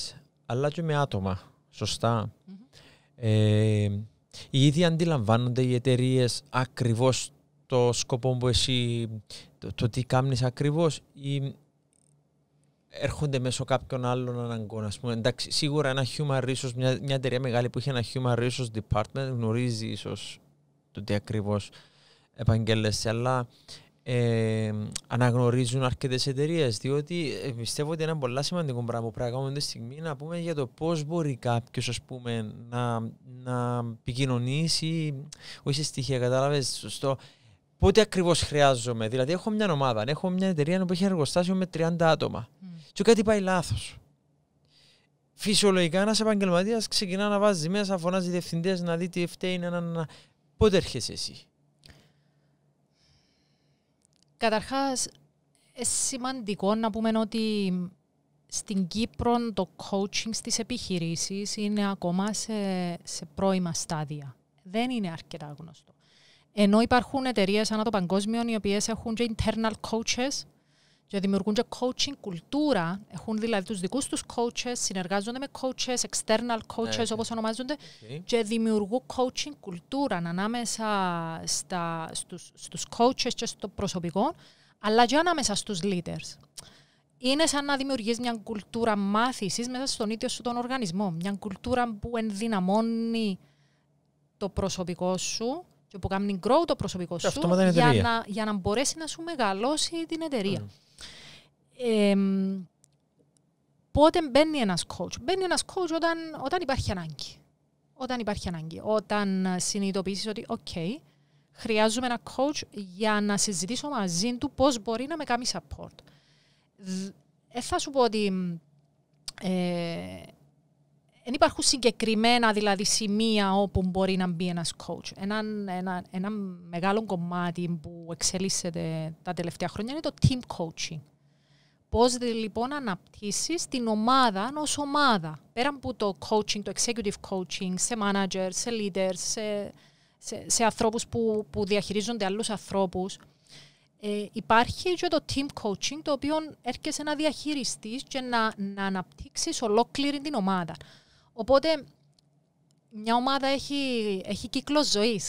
αλλά και με άτομα, σωστά. αντιλαμβάνονται οι εταιρείες ακριβώς το σκοπό που εσύ το, το τι κάνεις ακριβώς ή έρχονται μέσω κάποιων άλλων αναγκών. Ας πούμε. Εντάξει, σίγουρα ένα human resource, μια, μια εταιρεία μεγάλη που έχει ένα human resource department γνωρίζει ίσως το τι ακριβώς επαγγέλλεσαι, αλλά ε, αναγνωρίζουν αρκετές εταιρείες. Διότι ε, πιστεύω ότι ένα πολύ σημαντικό πράγμα που πρέπει να τη στιγμή να πούμε για το πώς μπορεί κάποιος να, να επικοινωνήσει, όχι σε στοιχεία, κατάλαβες, σωστό, πότε ακριβώς χρειάζομαι. Δηλαδή, έχω μια ομάδα, έχω μια εταιρεία που έχει εργοστάσιο με 30 άτομα. Mm. Και κάτι πάει λάθος. Φυσιολογικά, ένας επαγγελματίας ξεκινά να βάζει μέσα, φωνάζει διευθυντές να δει τι φταίει. Να, Πότε έρχεσαι εσύ. Καταρχάς, σημαντικό να πούμε ότι στην Κύπρο το coaching στις επιχειρήσεις είναι ακόμα σε, σε πρώιμα στάδια. Δεν είναι αρκετά γνωστό. Ενώ υπάρχουν εταιρείες ανά το παγκόσμιο οι οποίες έχουν και internal coaches και δημιουργούν και coaching κουλτούρα. Έχουν δηλαδή τους δικούς τους coaches, συνεργάζονται με coaches, external coaches ναι. όπως ονομάζονται, και δημιουργούν coaching κουλτούρα ανάμεσα στου coaches και στο προσωπικό, αλλά και ανάμεσα στους leaders. Είναι σαν να δημιουργείς μια κουλτούρα μάθησης μέσα στον ίδιο σου τον οργανισμό. Μια κουλτούρα που ενδυναμώνει το προσωπικό σου και που κάνει grow το προσωπικό ε, σου για να, για να μπορέσει να σου μεγαλώσει την εταιρεία. Ναι. πότε μπαίνει ένας coach. Μπαίνει ένας coach όταν, όταν υπάρχει ανάγκη. Όταν υπάρχει ανάγκη. Όταν συνειδητοποιήσεις ότι ok, χρειάζομαι ένα coach για να συζητήσω μαζί του πώς μπορεί να με κάνει support. Ε, θα σου πω ότι ε, δεν υπάρχουν συγκεκριμένα δηλαδή σημεία όπου μπορεί να μπει ένας coach. Ένα, ένα, ένα μεγάλο κομμάτι που εξελίσσεται τα τελευταία χρόνια είναι το team coaching. Πώς λοιπόν αναπτύσσεις την ομάδα ως ομάδα. Πέραν από το coaching, το executive coaching, σε managers, σε leaders, σε, σε, σε ανθρώπους που, διαχειρίζονται άλλους ανθρώπους, ε, υπάρχει και το team coaching το οποίο έρχεσαι να διαχειριστείς και να, να αναπτύξεις ολόκληρη την ομάδα. Οπότε μια ομάδα έχει, έχει κύκλο ζωής.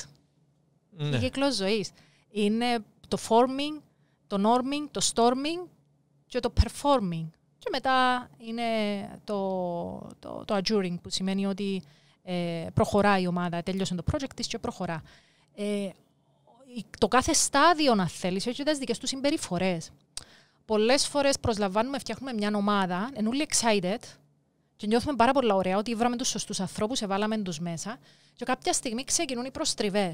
Ναι. κύκλο ζωής. Είναι το forming, το norming, το storming και το performing. Και μετά είναι το, το, το adjuring, που σημαίνει ότι ε, προχωρά η ομάδα, τελειώσε το project της και προχωρά. Ε, το κάθε στάδιο, να θέλεις, έχει τις δικές του συμπεριφορές. Πολλές φορές προσλαμβάνουμε, φτιάχνουμε μια ομάδα, είναι excited, και νιώθουμε πάρα πολύ ωραία ότι βράμε τους σωστούς ανθρώπους, εβάλαμε τους μέσα. Και κάποια στιγμή ξεκινούν οι προστριβές.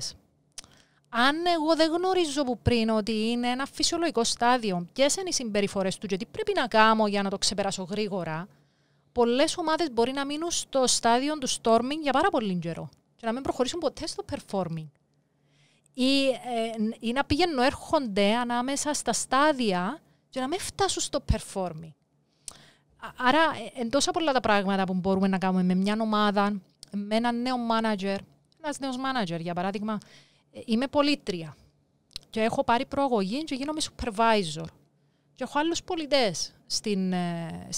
Αν εγώ δεν γνωρίζω που πριν ότι είναι ένα φυσιολογικό στάδιο, ποιες είναι οι συμπεριφορές του και τι πρέπει να κάνω για να το ξεπεράσω γρήγορα, πολλές ομάδες μπορεί να μείνουν στο στάδιο του storming για πάρα πολύ καιρό και να μην προχωρήσουν ποτέ στο performing. Ή, ε, ή να πηγαίνουν έρχονται ανάμεσα στα στάδια και να μην φτάσουν στο performing. Άρα, ε, εντός από πολλά τα πράγματα που μπορούμε να κάνουμε με μια ομάδα, με έναν νέο μάνατζερ. Ένας νέος μάνατζερ, για παράδειγμα, ε, είμαι πολίτρια και έχω πάρει προαγωγή και γίνομαι supervisor. Και έχω άλλους πολιτές στην, ε,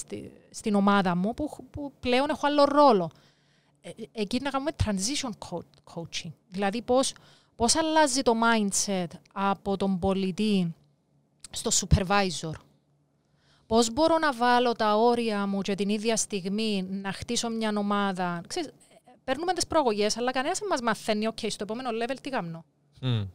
στην ομάδα μου που, πλέον έχω άλλο ρόλο. εκεί να κάνουμε transition coaching. Δηλαδή πώς πώς αλλάζει το mindset από τον πολιτή στο supervisor Πώς μπορώ να βάλω τα όρια μου και την ίδια στιγμή να χτίσω μια ομάδα. Ξέρεις, παίρνουμε τις πρόγωγες, αλλά κανένας δεν μας μαθαίνει, okay, στο επόμενο level τι κάνω. Mm.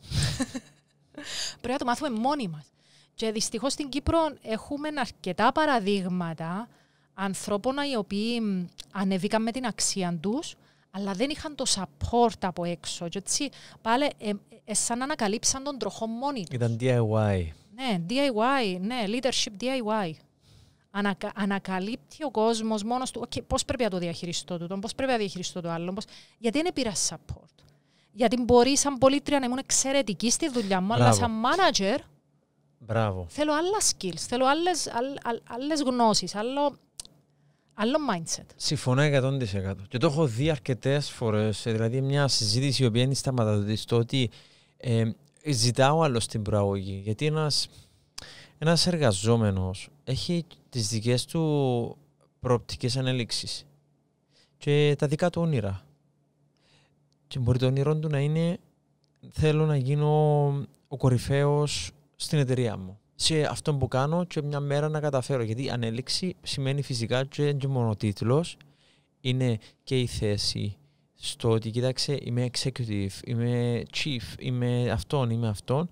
Πρέπει να το μάθουμε μόνοι μας. Και δυστυχώς στην Κύπρο έχουμε αρκετά παραδείγματα ανθρώπων οι οποίοι ανεβήκαν με την αξία τους, αλλά δεν είχαν το support από έξω. Και έτσι πάλι ε, ε, σαν να ανακαλύψαν τον τροχό μόνοι τους. Ήταν DIY. Ναι, DIY, ναι, leadership DIY ανακα, ανακαλύπτει ο κόσμος μόνος του okay, πώς πρέπει να το διαχειριστώ τούτο, πώς πρέπει να διαχειριστώ το άλλο. Πώς... Γιατί δεν πήρα support. Γιατί μπορεί σαν πολίτρια να ήμουν εξαιρετική στη δουλειά μου, αλλά σαν manager. Μπράβο. Θέλω άλλα skills, θέλω άλλες γνώσεις, άλλο, άλλο mindset. Συμφωνώ 100%. Και το έχω δει αρκετές φορές. Ε, δηλαδή, μια συζήτηση η οποία είναι σταματατή στο ότι ε, ζητάω άλλο στην προαγωγή. Γιατί ένας ένας έχει τις δικές του προοπτικές ανέλυξεις και τα δικά του όνειρα. Και μπορεί το όνειρό του να είναι θέλω να γίνω ο κορυφαίος στην εταιρεία μου. Σε αυτό που κάνω και μια μέρα να καταφέρω. Γιατί ανέλυξη σημαίνει φυσικά και, είναι μόνο τίτλος. Είναι και η θέση στο ότι κοίταξε είμαι executive, είμαι chief, είμαι αυτόν, είμαι αυτόν.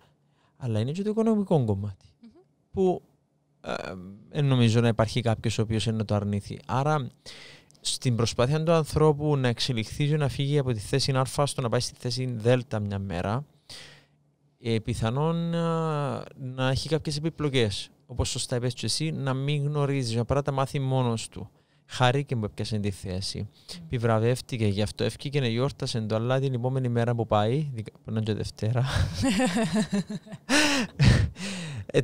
Αλλά είναι και το οικονομικό Που δεν νομίζω να υπάρχει κάποιος ο οποίος να το αρνηθεί. Άρα, στην προσπάθεια του ανθρώπου να εξελιχθεί να φύγει από τη θέση Α στο να πάει στη θέση Δ μια μέρα, ε, πιθανόν να, να έχει κάποιες επιπλοκές. Όπως σωστά είπες και εσύ, να μην γνωρίζει, να παρά τα μάθει μόνος του. Χαρήκε που έπιασε τη θέση. Επιβραβεύτηκε, γι' αυτό έφυγε να γιόρτασε το. Αλλά την επόμενη μέρα που πάει, που είναι και Δευτέρα, Ε,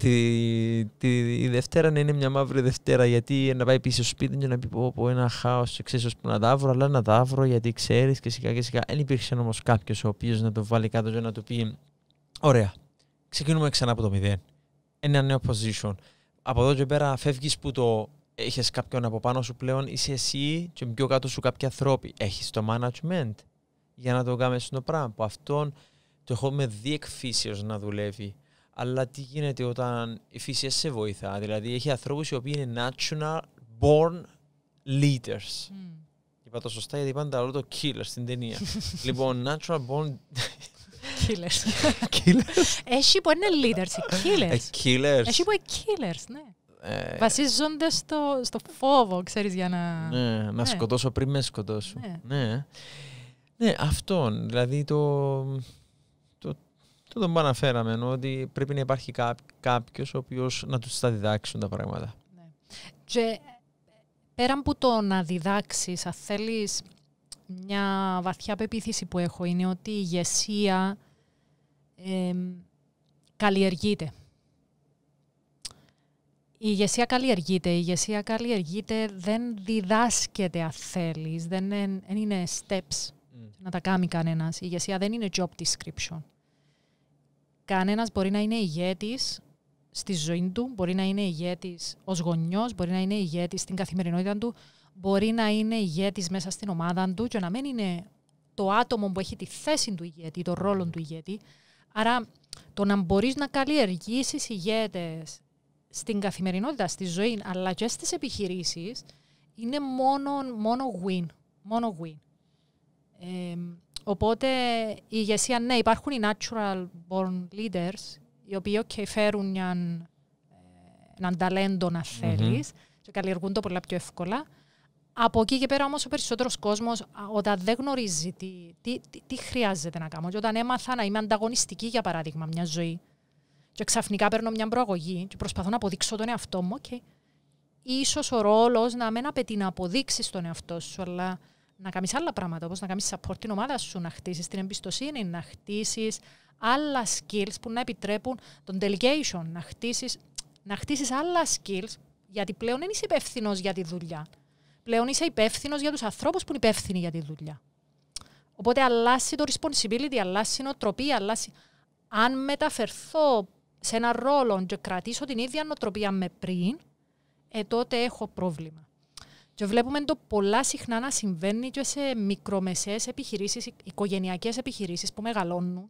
τη, η Δευτέρα να είναι μια μαύρη Δευτέρα γιατί να πάει πίσω στο σπίτι και να πει πω, πω ένα χάος, ξέρει πού να τα αλλά να τα γιατί ξέρεις και σιγά και σιγά. Δεν υπήρξε όμως κάποιος ο οποίος να το βάλει κάτω και να του πει: Ωραία, ξεκινούμε ξανά από το μηδέν. Ένα νέο position. Από εδώ και πέρα φεύγεις που το έχεις κάποιον από πάνω σου πλέον, είσαι εσύ και πιο κάτω σου κάποιοι ανθρώποι. Έχεις το management για να το κάνεις το πράγμα. Που αυτόν το έχουμε δει εκφύσεως να δουλεύει αλλά τι γίνεται όταν η φύση σε βοηθά. Δηλαδή, έχει ανθρώπους οι οποίοι είναι natural born leaders. Mm. Είπα το σωστά γιατί πάντα όλο το killer στην ταινία. λοιπόν, natural born. Killers. killers. Έχει που είναι leaders, killers. Ε, killers. Έχει που είναι killers, ναι. Ε... Βασίζονται στο, στο φόβο, ξέρεις, για να... Ναι, να ναι. σκοτώσω πριν με σκοτώσω. Ναι. ναι. Ναι, αυτόν. Δηλαδή το το τον αναφέραμε ότι πρέπει να υπάρχει κάποιος ο οποίος να τους τα διδάξουν τα πράγματα. Ναι. Και ε, πέρα από το να διδάξεις, αν θέλεις, μια βαθιά πεποίθηση που έχω είναι ότι η ηγεσία καλλιεργείται. Η ηγεσία καλλιεργείται. Η ηγεσία καλλιεργείται, δεν διδάσκεται αν θέλεις. Δεν, είναι steps να τα κάνει κανένας. Η ηγεσία δεν είναι job description. Κανένας μπορεί να είναι ηγέτης στη ζωή του, μπορεί να είναι ηγέτης ως γονιός, μπορεί να είναι ηγέτης στην καθημερινότητα του, μπορεί να είναι ηγέτης μέσα στην ομάδα του και να μην είναι το άτομο που έχει τη θέση του ηγέτη, το ρόλο του ηγέτη. Άρα το να μπορείς να καλλιεργήσεις ηγέτες στην καθημερινότητα, στη ζωή, αλλά και στις επιχειρήσεις, είναι μόνο, win. Οπότε η ηγεσία, ναι, υπάρχουν οι natural born leaders, οι οποίοι okay, φέρουν ε, έναν ταλέντο να θέλεις mm-hmm. και καλλιεργούν το πολλά πιο εύκολα. Από εκεί και πέρα όμως ο περισσότερος κόσμος, όταν δεν γνωρίζει τι, τι, τι, τι χρειάζεται να κάνω και όταν έμαθα να είμαι ανταγωνιστική για παράδειγμα μια ζωή και ξαφνικά παίρνω μια προαγωγή και προσπαθώ να αποδείξω τον εαυτό μου okay. ίσως ο ρόλος να μην απαιτεί να αποδείξεις τον εαυτό σου αλλά να κάνεις άλλα πράγματα, όπως να κάνεις support την ομάδα σου, να χτίσεις την εμπιστοσύνη, να χτίσεις άλλα skills που να επιτρέπουν τον delegation, να χτίσεις να άλλα skills, γιατί πλέον δεν είσαι υπεύθυνος για τη δουλειά. Πλέον είσαι υπεύθυνος για τους ανθρώπους που είναι υπεύθυνοι για τη δουλειά. Οπότε αλλάσει το responsibility, αλλάσει η νοοτροπία, αλλάσει... Αν μεταφερθώ σε ένα ρόλο και κρατήσω την ίδια νοοτροπία με πριν, ε, τότε έχω πρόβλημα. Και βλέπουμε το πολλά συχνά να συμβαίνει και σε μικρομεσαίες επιχειρήσεις, οικογενειακές επιχειρήσεις που μεγαλώνουν.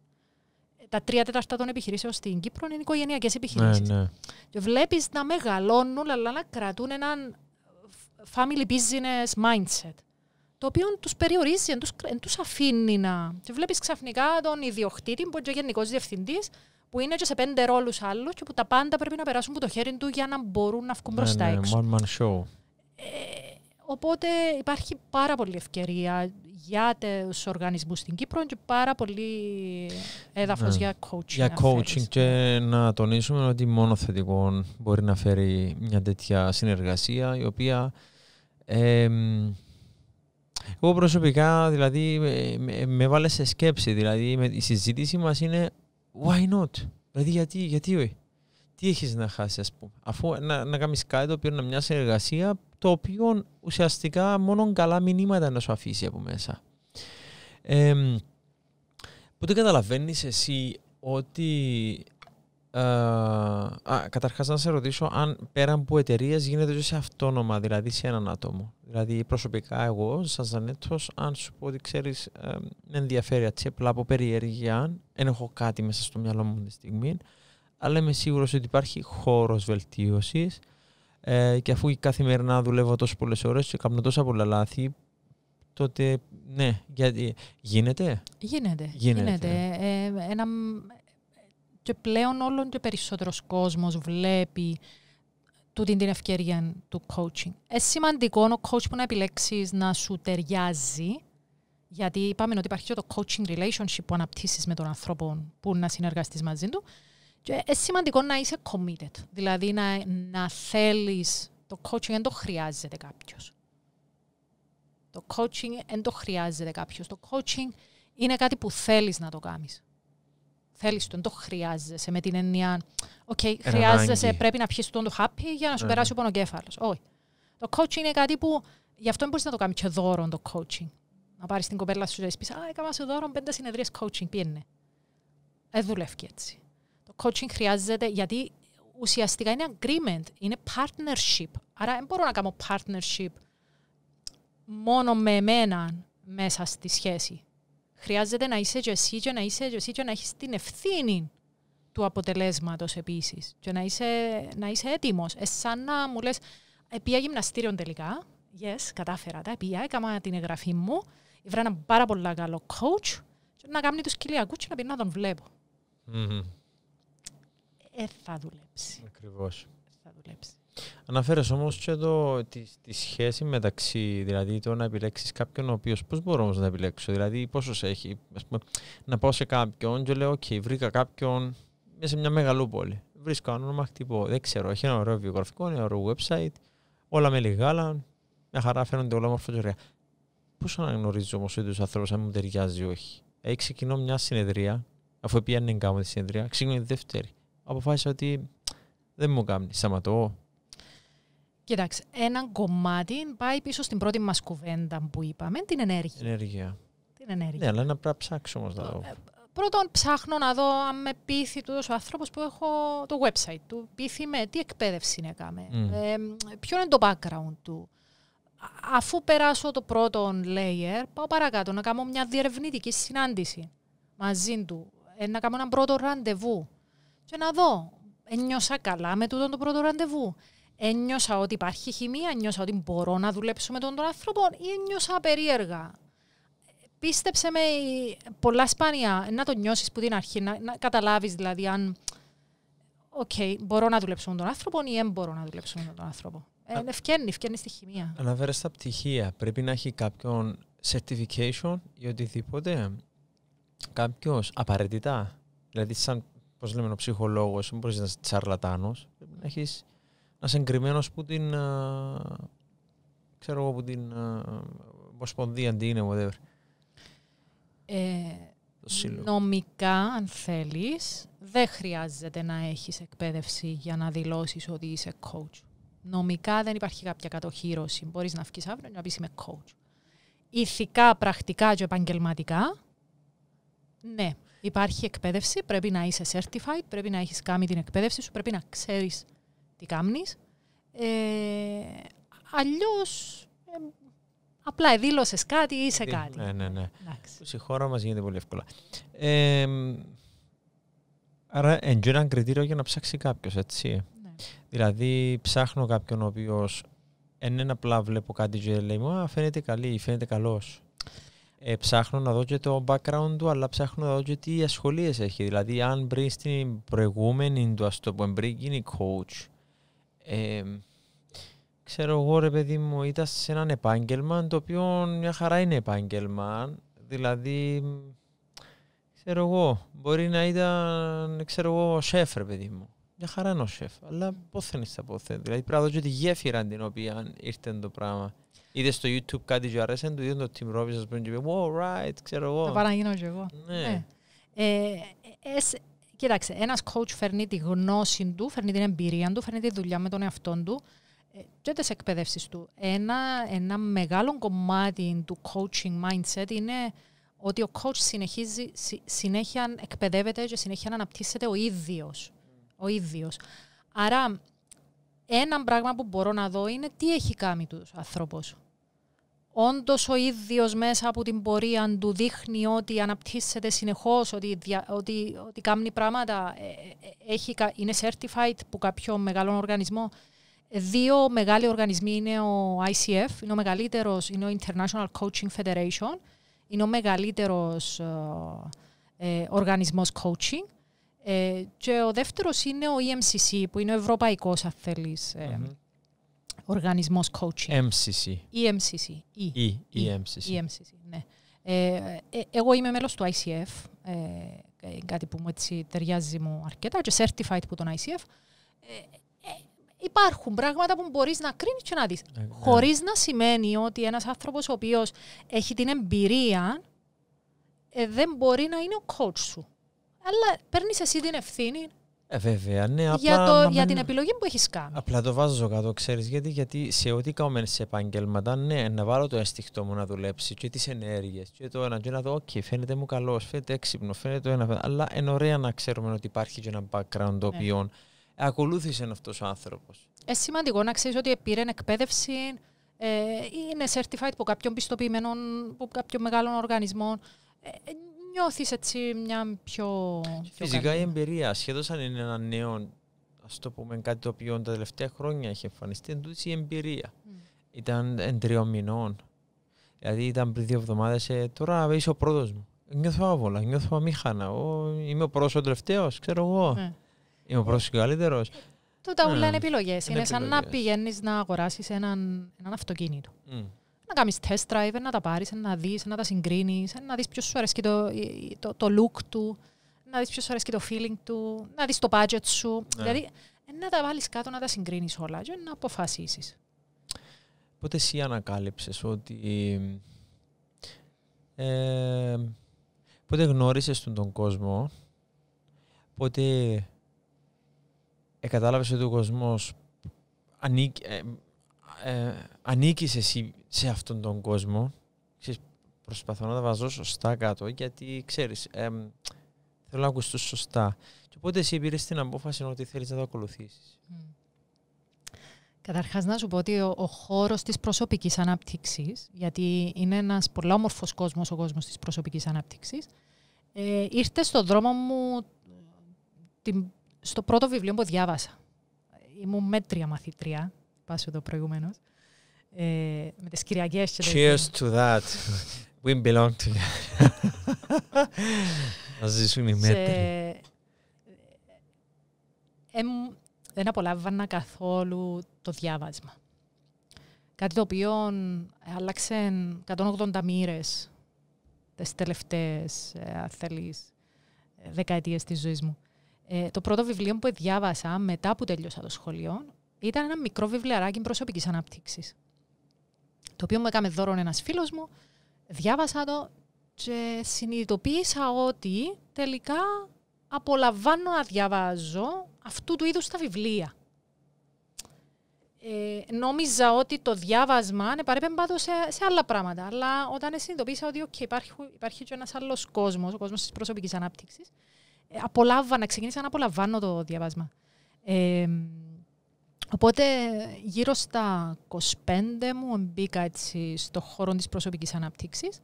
Τα τρία τέταρτα των επιχειρήσεων στην Κύπρο είναι οικογενειακές επιχειρήσεις. Ναι, ναι. Και βλέπεις να μεγαλώνουν, αλλά να κρατούν έναν family business mindset. Το οποίο τους περιορίζει, δεν του αφήνει να. Και βλέπεις ξαφνικά τον ιδιοκτήτη, που είναι ο γενικός διευθυντής, που είναι και σε πέντε ρόλους άλλους και που τα πάντα πρέπει να περάσουν από το χέρι του για να μπορούν να βγουν ναι, μπροστά ναι, έξω. One ε, Οπότε υπάρχει πάρα πολλή ευκαιρία για τους οργανισμούς στην Κύπρο και πάρα πολύ έδαφος ναι. για coaching. Για coaching και να τονίσουμε ότι μόνο θετικό μπορεί να φέρει μια τέτοια συνεργασία η οποία. Ε, εγώ προσωπικά δηλαδή με, βάλε σε σκέψη. Δηλαδή η συζήτηση μας είναι why not. Δηλαδή γιατί, γιατί τι έχεις να χάσει, ας πούμε. Αφού να, να κάνεις κάτι το οποίο να μια συνεργασία το οποίο ουσιαστικά μόνο καλά μηνύματα να σου αφήσει από μέσα. Ε, Πότε καταλαβαίνεις εσύ ότι. Ε, α, καταρχάς να σε ρωτήσω αν πέραν από εταιρείες γίνεται ζωή σε αυτόνομα, δηλαδή σε έναν άτομο. Δηλαδή προσωπικά εγώ, σαν Ζανέτο, αν σου πω ότι ξέρεις με ενδιαφέρει απλά από περιέργεια, αν έχω κάτι μέσα στο μυαλό μου τη στιγμή, αλλά είμαι σίγουρος ότι υπάρχει χώρος βελτίωσης. Ε, και αφού καθημερινά δουλεύω τόσο πολλές ώρες και κάνω τόσα πολλά λάθη, τότε ναι, γιατί γίνεται. Γίνεται. γίνεται. γίνεται. Ε, ε ένα, και πλέον όλο και περισσότερος κόσμος βλέπει τούτη την ευκαιρία του coaching. Ε, είναι σημαντικό ο coach που να επιλέξεις να σου ταιριάζει, γιατί είπαμε ότι υπάρχει και το coaching relationship που αναπτύσσεις με τον άνθρωπο που να συνεργαστείς μαζί του, και είναι σημαντικό να είσαι committed. Δηλαδή να, να θέλεις το coaching δεν το χρειάζεται κάποιος. Το coaching δεν το χρειάζεται κάποιος. Το coaching είναι κάτι που θέλεις να το κάνεις. Θέλεις το, δεν το χρειάζεσαι με την έννοια. Οκ, okay, χρειάζεσαι, πρέπει να πιεις τον το χάπι για να σου ναι. περάσει ο πονοκέφαλος. Όχι. Το coaching είναι κάτι που. Γι' αυτό μπορείς να το κάνεις και δώρο το coaching. Να πάρεις την κοπέλα σου και να πεις: Α, έκανα σε δώρο πέντε συνεδρίες coaching. Πιένε. Ε δουλεύει έτσι coaching χρειάζεται γιατί ουσιαστικά είναι agreement, είναι partnership. Άρα δεν μπορώ να κάνω partnership μόνο με εμένα μέσα στη σχέση. Χρειάζεται να είσαι και εσύ και να είσαι και εσύ και να έχεις την ευθύνη του αποτελέσματος επίσης. Και να είσαι, να είσαι έτοιμος. Ε, να μου λες, επία γυμναστήριον τελικά. Yes, κατάφερα τα. Επία, έκανα την εγγραφή μου. Ήβρα ένα πάρα πολύ καλό coach. Και να κάνω τους κοιλιακούς και να πει να τον βλέπω. Mm-hmm ε, θα δουλέψει. Ακριβώς. θα δουλέψει. όμως και εδώ τη, τη, σχέση μεταξύ, δηλαδή το να επιλέξεις κάποιον ο οποίος πώς μπορώ όμως να επιλέξω, δηλαδή πόσος έχει, ας πούμε, να πάω σε κάποιον και λέω, OK, βρήκα κάποιον μέσα σε μια μεγαλούπολη. Βρίσκω ένα όνομα, χτυπώ, δεν ξέρω, έχει ένα ωραίο βιογραφικό, ένα ωραίο website, όλα με λιγάλα, μια χαρά φαίνονται όλα και ωραία. Πώς αναγνωρίζω όμως ο ίδιος άνθρωπος αν μου ταιριάζει ή όχι. εχει ξεκινώ μια συνεδρία, αφού πιάνει κάπου τη συνεδρία, ξεκινώ τη δεύτερη αποφάσισα ότι δεν μου κάνει, σταματώ. Κοιτάξτε, ένα κομμάτι πάει πίσω στην πρώτη μας κουβέντα που είπαμε, την ενέργεια. Ενέργεια. Την ενέργεια. Ναι, αλλά να πρέπει να ψάξω όμως να δω. Ε, πρώτον, ψάχνω να δω αν με πείθει τούτος ο άνθρωπος που έχω το website του. Πείθει με τι εκπαίδευση είναι κάμε. Ε, ποιο είναι το background του. Αφού περάσω το πρώτο layer, πάω παρακάτω να κάνω μια διερευνητική συνάντηση μαζί του. Ε, να κάνω ένα πρώτο ραντεβού και να δω. Ένιωσα καλά με τούτο το πρώτο ραντεβού. Ένιωσα ότι υπάρχει χημεία, ένιωσα ότι μπορώ να δουλέψω με τον, άνθρωπο ή ένιωσα περίεργα. Πίστεψε με πολλά σπάνια να το νιώσεις που την αρχή, να, να καταλάβεις δηλαδή αν οκ, μπορώ να δουλέψω με τον άνθρωπο ή δεν μπορώ να δουλέψω με τον άνθρωπο. Ε, Α... ευκένει, ευκένει στη χημεία. Αναφέρεσαι στα πτυχία. Πρέπει να έχει κάποιον certification ή οτιδήποτε. Κάποιος απαραίτητα. Δηλαδή, σαν πώς λέμε, ο ψυχολόγο, δεν να είσαι τσαρλατάνος. Πρέπει να έχεις ένα εγκριμένο που την. ξέρω εγώ, που την. Ομοσπονδία, αντί είναι, whatever. Ε, νομικά, αν θέλεις, δεν χρειάζεται να έχεις εκπαίδευση για να δηλώσεις ότι είσαι coach. Νομικά δεν υπάρχει κάποια κατοχήρωση. Μπορείς να βγει αύριο και να πεις είμαι coach. Ηθικά, πρακτικά και επαγγελματικά, ναι, Υπάρχει εκπαίδευση, πρέπει να είσαι certified, πρέπει να έχεις κάνει την εκπαίδευση σου, πρέπει να ξέρεις τι κάνεις. Ε, αλλιώς ε, απλά δήλωσε κάτι ή είσαι ε, κάτι. Ναι, ναι, ναι. Στη χώρα μας γίνεται πολύ εύκολα. Ε, άρα, εντζω ένα κριτήριο για να ψάξει κάποιος, έτσι. Ναι. Δηλαδή, ψάχνω κάποιον ο οποίος ενένα απλά βλέπω κάτι και λέει μου, φαίνεται καλή ή φαίνεται καλός ε, ψάχνω να δω και το background του, αλλά ψάχνω να δω και τι ασχολίες έχει. Δηλαδή, αν πριν στην προηγούμενη του, ας το πω, γίνει coach, ε, ξέρω εγώ ρε παιδί μου, ήταν σε έναν επάγγελμα, το οποίο μια χαρά είναι επάγγελμα, δηλαδή, ξέρω εγώ, μπορεί να ήταν, ξέρω εγώ, σεφ ρε παιδί μου. Μια χαρά είναι ο σεφ, αλλά πόθεν στα πόθεν. Δηλαδή, πρέπει να δω και τη γέφυρα την οποία ήρθε το πράγμα. Είδες στο YouTube κάτι και αρέσει, του είδες το Tim Robbins, ας πούμε, και wow, right, ξέρω εγώ. Θα παραγίνω να και εγώ. Ναι. ναι. Ε, κοίταξε, ένας coach φέρνει τη γνώση του, φέρνει την εμπειρία του, φέρνει τη δουλειά με τον εαυτό του ε, και τις εκπαιδεύσεις του. Ένα, ένα μεγάλο κομμάτι του coaching mindset είναι ότι ο coach συνεχίζει, συνέχεια εκπαιδεύεται και συνέχεια αναπτύσσεται ο ίδιος. Ο ίδιος. Άρα, ένα πράγμα που μπορώ να δω είναι τι έχει κάνει τους άνθρωπος όντως ο ίδιος μέσα από την πορεία του δείχνει ότι αναπτύσσεται συνεχώς, ότι, ότι, ότι κάνει πράγματα, ε, ε, έχει, είναι certified που κάποιο μεγάλο οργανισμό. Δύο μεγάλοι οργανισμοί είναι ο ICF, είναι ο μεγαλύτερος, είναι ο International Coaching Federation, είναι ο μεγαλύτερος ε, ε οργανισμός coaching. και ο δεύτερος είναι ο EMCC, που είναι ο ευρωπαϊκός, αν θελει Οργανισμός Coaching. MCC. EMCC. E. EMCC. ναι. Ε, ε, εγώ είμαι μέλος του ICF, ε, κάτι που μου έτσι ταιριάζει μου αρκετά και certified που τον ICF. υπάρχουν πράγματα που μπορείς να κρίνεις και να δεις. Ναι. Χωρίς να σημαίνει ότι ένας άνθρωπος ο οποίος έχει την εμπειρία δεν μπορεί να είναι ο coach σου. Αλλά παίρνεις εσύ την ευθύνη ε, βέβαια, ναι. Απλά, για, το, για την επιλογή που έχεις κάνει. Απλά το βάζω κάτω, ξέρεις γιατί, γιατί σε ό,τι κάνουμε σε επαγγέλματα, ναι, να βάλω το αισθητό μου να δουλέψει και τις ενέργειες. Και το ένα, και να δω, OK, φαίνεται μου καλός, φαίνεται έξυπνο, φαίνεται το ένα. Αλλά είναι ωραία να ξέρουμε ότι υπάρχει και ένα background το ναι. οποίο ακολούθησε αυτός ο άνθρωπος. Ε, σημαντικό να ξέρεις ότι πήρε εκπαίδευση, ε, είναι certified από κάποιον πιστοποιημένο, από κάποιον μεγάλο οργανισμό. Ε, νιώθεις έτσι μια πιο... Φυσικά η εμπειρία, σχεδόν σαν είναι ένα νέο, ας το πούμε κάτι το οποίο τα τελευταία χρόνια έχει εμφανιστεί, είναι η εμπειρία. Mm. Ήταν εν τριών μηνών, δηλαδή ήταν πριν δύο εβδομάδες, ε, τώρα είσαι ο πρώτος μου. Νιώθω άβολα, νιώθω αμήχανα. Ο, είμαι ο πρώτος ο τελευταίος, ξέρω εγώ. Mm. Είμαι ο πρώτος και ο καλύτερος. Τούτα όλα ναι. είναι επιλογές. Είναι, σαν να πηγαίνεις να αγοράσεις έναν, αυτοκίνητο να κάνεις test drive, να τα πάρεις, να δεις, να τα συγκρίνεις, να δεις ποιος σου αρέσει το, το, το look του, να δεις ποιος σου αρέσει το feeling του, να δεις το budget σου. Ναι. Δηλαδή, ε, να τα βάλεις κάτω, να τα συγκρίνεις όλα και να αποφασίσεις. Πότε εσύ ανακάλυψες ότι... Ε, πότε γνώρισες τον, τον κόσμο, πότε ε, ότι ο κόσμος ε, ε, ανήκεις εσύ σε αυτόν τον κόσμο. Ξέρεις, προσπαθώ να τα βάζω σωστά κάτω, γιατί ξέρεις, ε, θέλω να ακουστούν σωστά. Και οπότε εσύ πήρες την απόφαση ότι θέλεις να το ακολουθήσεις. Καταρχάς, να σου πω ότι ο, ο χώρος της προσωπικής ανάπτυξη, γιατί είναι ένας πολύ όμορφος κόσμος ο κόσμος της προσωπικής ανάπτυξη, ε, ήρθε στο δρόμο μου ε, την, στο πρώτο βιβλίο που διάβασα. Ήμουν μέτρια μαθήτρια, πάσω εδώ προηγουμένως. Ε, με τις Κυριακές. Cheers to that. We belong together. Να ζήσουν οι μέτροι. Δεν απολάβανα καθόλου το διάβασμα. Κάτι το οποίο άλλαξε 180 μοίρες τις τελευταίες, ε, αν θέλεις, ε, δεκαετίες της ζωής μου. Ε, το πρώτο βιβλίο που διάβασα μετά που τελειώσα το σχολείο ήταν ένα μικρό βιβλιαράκι προσωπικής ανάπτυξης το οποίο μου έκαμε δώρο ένας φίλος μου, διάβασα το και συνειδητοποίησα ότι τελικά απολαμβάνω να διαβάζω αυτού του είδους τα βιβλία. Ε, νόμιζα ότι το διάβασμα είναι πάντω σε, σε άλλα πράγματα. Αλλά όταν συνειδητοποίησα ότι υπάρχει, υπάρχει και ένας άλλος κόσμος, ο κόσμος της προσωπικής ανάπτυξης, ε, απολάβα, να ξεκίνησα να απολαμβάνω το διαβάσμα. Ε, Οπότε γύρω στα 25 μου μπήκα έτσι στο χώρο της προσωπικής αναπτύξης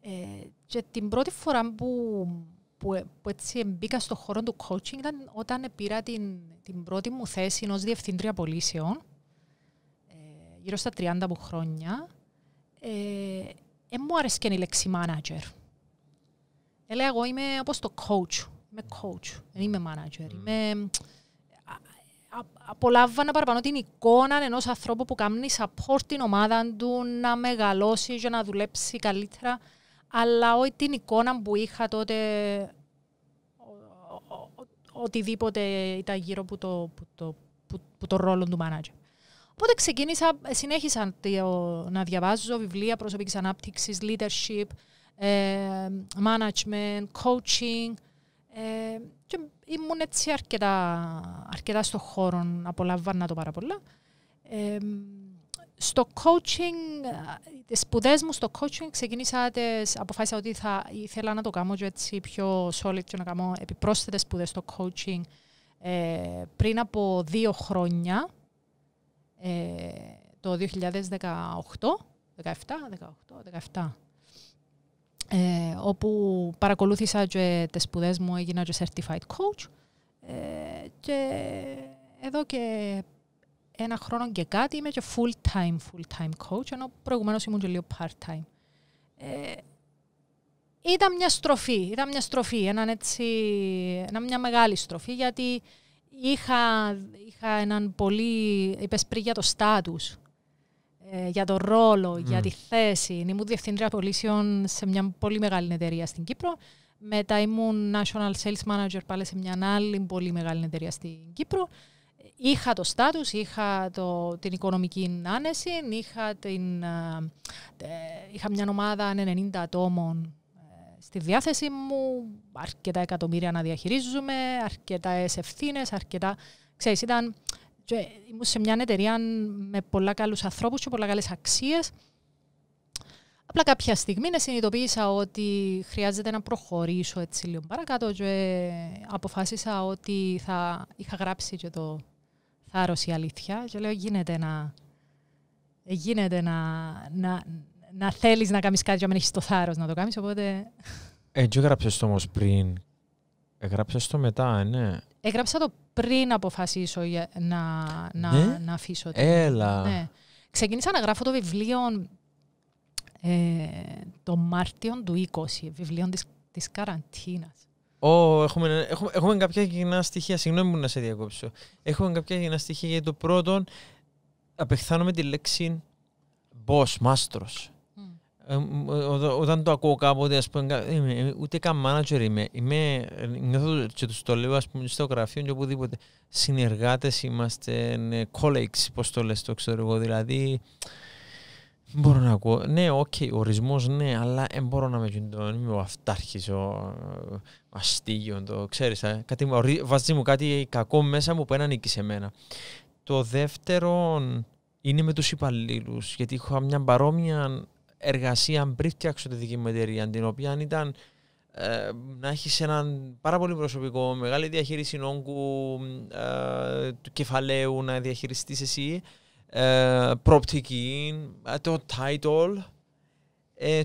ε, και την πρώτη φορά που, που, που έτσι μπήκα στο χώρο του coaching ήταν όταν πήρα την, την πρώτη μου θέση ως διευθύντρια πωλήσεων ε, γύρω στα 30 μου χρόνια ε, ε μου άρεσε και η λέξη manager. εγώ είμαι όπως το coach, είμαι coach, δεν είμαι manager, είμαι απολάβανα παραπάνω την εικόνα ενός ανθρώπου που κάνει support την ομάδα του να μεγαλώσει για να δουλέψει καλύτερα. Αλλά όχι την εικόνα που είχα τότε οτιδήποτε ήταν γύρω από το, που το, που, το ρόλο του manager. Οπότε ξεκίνησα, συνέχισα να διαβάζω βιβλία προσωπικής ανάπτυξης, leadership, ε, management, coaching ε, και ήμουν έτσι αρκετά, αρκετά στο χώρο, απολαμβάνω το πάρα πολλά. στο coaching, τις σπουδές μου στο coaching ξεκινήσα, αποφάσισα ότι θα ήθελα να το κάνω και έτσι πιο solid και να κάνω επιπρόσθετες σπουδές στο coaching ε, πριν από δύο χρόνια, ε, το 2018, 17, 18, 17, ε, όπου παρακολούθησα και τις σπουδές μου, έγινα και certified coach ε, και εδώ και ένα χρόνο και κάτι είμαι και full time, full time coach, ενώ προηγουμένως ήμουν και λίγο part time. Ε, ήταν μια στροφή, ήταν μια στροφή, έναν έτσι, ένα, μια μεγάλη στροφή, γιατί είχα, είχα έναν πολύ, είπες πριν το status, ε, για τον ρόλο, για τη θέση. Ήμουν διευθύντρια πωλήσεων σε μια πολύ μεγάλη εταιρεία στην Κύπρο. Μετά ήμουν National Sales Manager πάλι σε μια άλλη πολύ μεγάλη εταιρεία στην Κύπρο. Είχα το στάτους, είχα το, την οικονομική άνεση, είχα, την, ε, είχα μια ομάδα 90 ναι, ατόμων ε, στη διάθεσή μου, αρκετά εκατομμύρια να διαχειρίζουμε, αρκετά ευθύνε, αρκετά... Ξέρεις, ήταν και ήμουν σε μια εταιρεία με πολλά καλούς ανθρώπου και πολλά καλές αξίες. Απλά κάποια στιγμή συνειδητοποίησα ότι χρειάζεται να προχωρήσω έτσι λίγο παρακάτω και αποφάσισα ότι θα είχα γράψει και το θάρρος η αλήθεια και λέω γίνεται να, γίνεται να, να, να θέλεις να κάνεις κάτι έχεις το θάρρος να το κάνεις οπότε... Έτσι γράψες το όμως πριν, γράψες το μετά, ναι. Έγραψα το πριν αποφασίσω να, να, ναι. να αφήσω. Το. Έλα. Ναι. Ξεκίνησα να γράφω το βιβλίο ε, το Μάρτιο του 20, βιβλίο της, της καραντίνας. Oh, έχουμε, έχουμε, έχουμε κάποια κοινά στοιχεία. Συγγνώμη που να σε διακόψω. Έχουμε κάποια κοινά στοιχεία γιατί το πρώτον απεχθάνομαι τη λέξη boss, μάστρος. Ε, ε, όταν το ακούω κάποτε, ας πούμε, ούτε καν μάνατζερ είμαι. είμαι ε, νιώθω και το λέω, ας πούμε, στο γραφείο και οπουδήποτε. Συνεργάτες είμαστε, ναι, colleagues, πώς το λες στο εξωτερικό, δηλαδή... Μπορώ να ακούω. Ναι, οκ, okay, ορισμός ναι, αλλά δεν μπορώ να με κινητώνω. Είμαι ο αυτάρχης, ο αστίγιο, το ξέρεις. Ε. Κάτι, βάζει μου κάτι κακό μέσα μου που ένα νίκη σε μένα. Το δεύτερο είναι με τους υπαλλήλους, γιατί είχα μια παρόμοια εργασία πριν φτιάξω τη δική μου εταιρεία, την οποία ήταν ε, να έχεις έναν πάρα πολύ προσωπικό, μεγάλη διαχείριση όγκου ε, του κεφαλαίου, να διαχειριστείς εσύ, ε, προοπτική, ε, το title.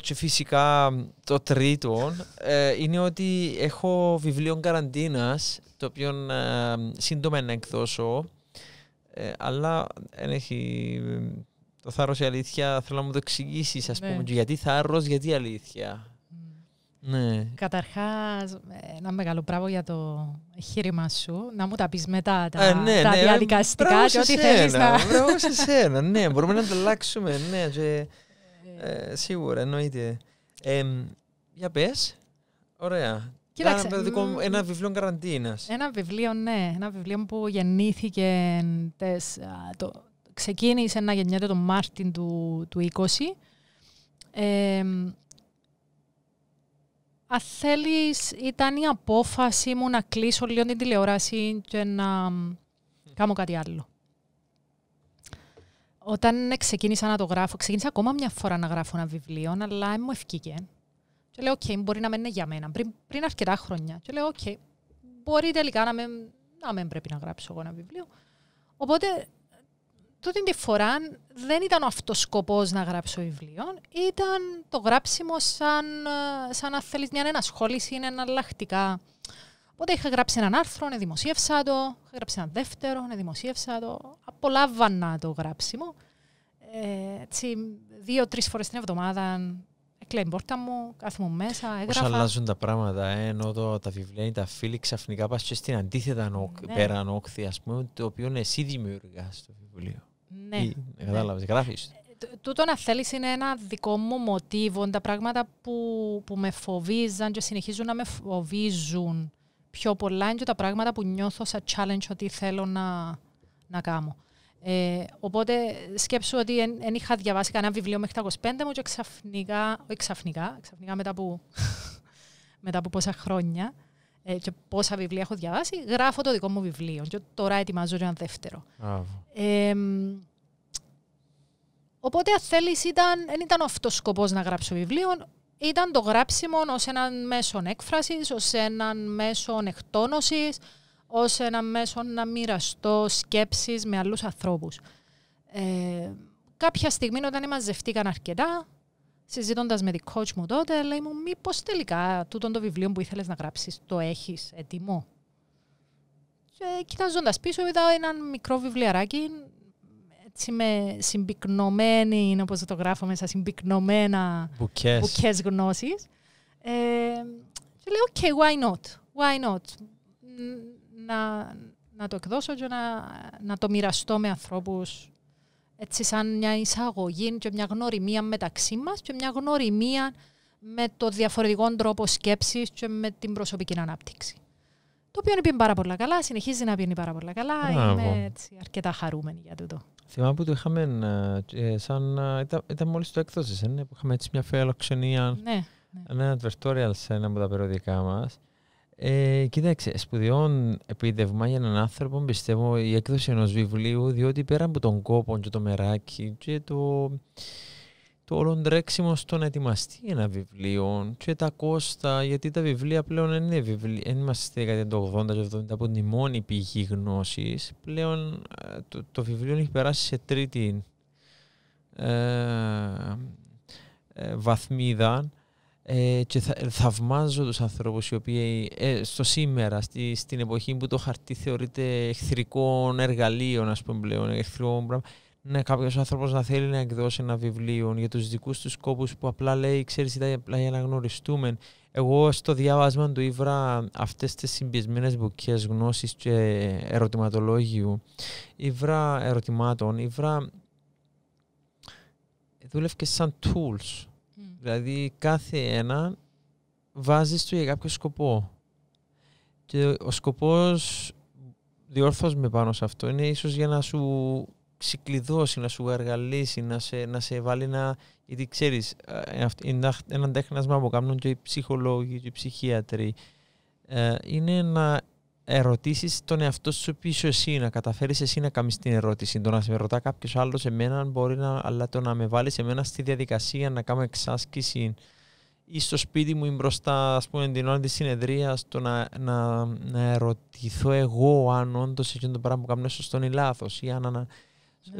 και φυσικά το τρίτο είναι ότι έχω βιβλίο καραντίνας το οποίο σύντομα να εκδώσω αλλά δεν έχει το θάρρος η αλήθεια θέλω να μου το εξηγήσεις, ας ναι. πούμε. Γιατί θάρρος, γιατί αλήθεια. Ναι. Καταρχάς, ε, ένα μεγάλο πράγμα για το εγχείρημα σου. Να μου τα πεις μετά τα, ε, ναι, ναι, ε, διαδικαστικά και ό,τι θέλεις να. Μπράβο σε σένα, ναι. Μπορούμε να τα αλλάξουμε, ναι. σίγουρα, εννοείται. για πες. Ωραία. ένα, ένα βιβλίο καραντίνας. Ένα βιβλίο, ναι. Ένα βιβλίο που γεννήθηκε τες, το, ξεκίνησε να γεννιέται τον Μάρτιν του, του 20. αν θέλεις, ήταν η απόφαση μου να κλείσω λίγο την τηλεόραση και να κάνω κάτι άλλο. Όταν ξεκίνησα να το γράφω, ξεκίνησα ακόμα μια φορά να γράφω ένα βιβλίο, αλλά μου ευκήκε. Και λέω, οκ, okay, μπορεί να μένει για μένα, πριν, πριν αρκετά χρόνια. Και λέω, οκ, okay, μπορεί τελικά να μην, πρέπει να γράψω εγώ ένα βιβλίο. Οπότε τούτη τη φορά δεν ήταν ο αυτός σκοπός να γράψω βιβλίο, ήταν το γράψιμο σαν, ε, σαν να θέλεις μια ενασχόληση, είναι εναλλακτικά. Οπότε είχα γράψει έναν άρθρο, είναι δημοσίευσα το, είχα γράψει έναν δεύτερο, είναι δημοσίευσα το. Απολάβανα το γράψιμο. Ε, έτσι, δύο-τρεις φορές την εβδομάδα η πόρτα μου, κάθομαι μέσα, έγραφα. Πώς αλλάζουν τα πράγματα, ε, ενώ το, τα βιβλία είναι τα φίλη ξαφνικά πας και στην αντίθετα νοκ, ναι. πέραν όχθη, ας πούμε, το οποίο εσύ δημιουργάς το βιβλίο. Ναι. ναι. Ε, γράφεις. Τούτο να θέλεις είναι ένα δικό μου μοτίβο, τα πράγματα που, που με φοβίζαν και συνεχίζουν να με φοβίζουν πιο πολλά είναι και τα πράγματα που νιώθω σαν challenge ότι θέλω να, να κάνω. Ε, οπότε σκέψου ότι δεν είχα διαβάσει κανένα βιβλίο μέχρι τα 25 μου και ξαφνικά, ξαφνικά, ξαφνικά μετά από, μετά από πόσα χρόνια, ε, και πόσα βιβλία έχω διαβάσει, γράφω το δικό μου βιβλίο και τώρα ετοιμάζω ένα δεύτερο. οπότε αν θέλεις, ήταν, δεν ήταν αυτός ο σκοπός να γράψω βιβλίο, ήταν το γράψιμο ως ένα μέσο έκφρασης, ως ένα μέσο εκτόνωσης, ως ένα μέσο να μοιραστώ σκέψεις με άλλους ανθρώπους. Ε, κάποια στιγμή όταν μαζευτήκαν αρκετά, συζητώντας με την coach μου τότε, λέει μου, μήπως τελικά τούτο το βιβλίο που ήθελες να γράψεις το έχεις έτοιμο. Και κοιτάζοντας πίσω, είδα ένα μικρό βιβλιαράκι έτσι με συμπυκνωμένη, είναι όπως το γράφω μέσα, συμπυκνωμένα μπουκές, μπουκές γνώσεις. Ε, και λέω, ok, why not, why not. Να, να το εκδώσω και να, να το μοιραστώ με ανθρώπους έτσι σαν μια εισαγωγή και μια γνωριμία μεταξύ μας και μια γνωριμία με το διαφορετικό τρόπο σκέψης και με την προσωπική ανάπτυξη. Το οποίο είναι πάρα πολύ καλά, συνεχίζει να πίνει πάρα πολύ καλά. Είμαι έτσι, αρκετά χαρούμενη για τούτο. Θυμάμαι που το είχαμε ε, σαν. Ε, ήταν, ήταν μόλις το έκδοσης, ε, ναι, που είχαμε έτσι μια φιλοξενία. Ναι, ναι. Ένα advertorial σε ένα από τα περιοδικά μας. Ε, κοίταξε, σπουδαιόν επίτευγμα για έναν άνθρωπο πιστεύω η έκδοση ενός βιβλίου διότι πέρα από τον κόπο και το μεράκι και το, το όλον τρέξιμο στο να ετοιμαστεί ένα βιβλίο και τα κόστα γιατί τα βιβλία πλέον δεν είναι βιβλία δεν είμαστε κάτι το 80 70 από την μόνη πηγή γνώσης. πλέον ε, το, το βιβλίο έχει περάσει σε τρίτη ε, ε, βαθμίδα ε, και ε, θαυμάζω τους ανθρώπους οι οποίοι ε, στο σήμερα, στη, στην εποχή που το χαρτί θεωρείται εχθρικό εργαλείο, να πούμε πλέον, εχθρικό πράγμα, ναι, κάποιος άνθρωπος να θέλει να εκδώσει ένα βιβλίο για τους δικούς του σκόπους που απλά λέει, ξέρεις, ήταν απλά για να γνωριστούμε. Εγώ στο διάβασμα του ήβρα αυτές τις συμπιεσμένες μπουκέ γνώσης και ερωτηματολόγιου, ήβρα ερωτημάτων, ήβρα. Δούλευε σαν tools Δηλαδή κάθε ένα βάζεις του για κάποιο σκοπό. Και ο σκοπός, διόρθως με πάνω σε αυτό, είναι ίσως για να σου ξεκλειδώσει, να σου εργαλήσει, να σε, να σε βάλει να... Γιατί ξέρεις, ε, ένα, τέχνασμα που κάνουν και οι ψυχολόγοι και οι ψυχίατροι ε, είναι να ερωτήσεις τον εαυτό σου πίσω εσύ, να καταφέρεις εσύ να κάνεις την ερώτηση. Το να σε ρωτά κάποιος άλλος εμένα μπορεί να, αλλά το να με βάλεις σε μένα στη διαδικασία να κάνω εξάσκηση ή στο σπίτι μου ή μπροστά, ας πούμε, την ώρα της συνεδρίας, το να, να, να ερωτηθώ εγώ αν όντως εκείνο το πράγμα που κάνω είναι σωστό ή λάθος. Ή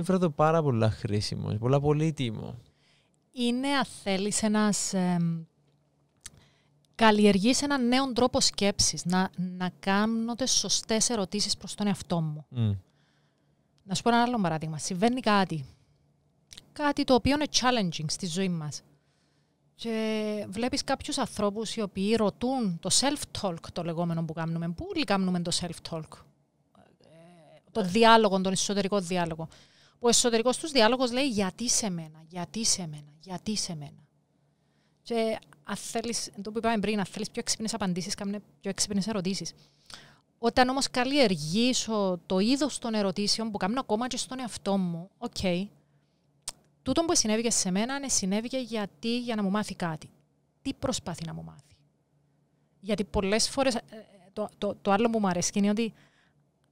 ε, το πάρα πολύ χρήσιμο, πολύ πολύτιμο. Είναι, αθέλης θέλει, σε έναν νέον τρόπο σκέψης, να, να κάνονται σωστές ερωτήσεις προς τον εαυτό μου. Να σου πω ένα άλλο παράδειγμα. Συμβαίνει κάτι. Κάτι το οποίο είναι challenging στη ζωή μας. Και βλέπεις κάποιους ανθρώπους οι οποίοι ρωτούν το self-talk, το λεγόμενο που κάνουμε. Πού κάνουμε το self-talk. Ε, το διάλογο, τον εσωτερικό διάλογο. Ο εσωτερικός τους διάλογος λέει γιατί σε μένα, γιατί σε μένα, γιατί σε μένα. Και αν θέλεις, το που είπαμε πριν, αν θέλεις πιο έξυπνες απαντήσεις, κάνε πιο έξυπνες ερωτήσεις. Όταν όμως καλλιεργήσω το είδος των ερωτήσεων που κάνω ακόμα και στον εαυτό μου, οκ, okay, τούτο που συνέβηκε σε μένα, είναι συνέβηκε γιατί, για να μου μάθει κάτι. Τι προσπάθει να μου μάθει. Γιατί πολλές φορές, ε, ε, το, το, το άλλο που μου αρέσει είναι ότι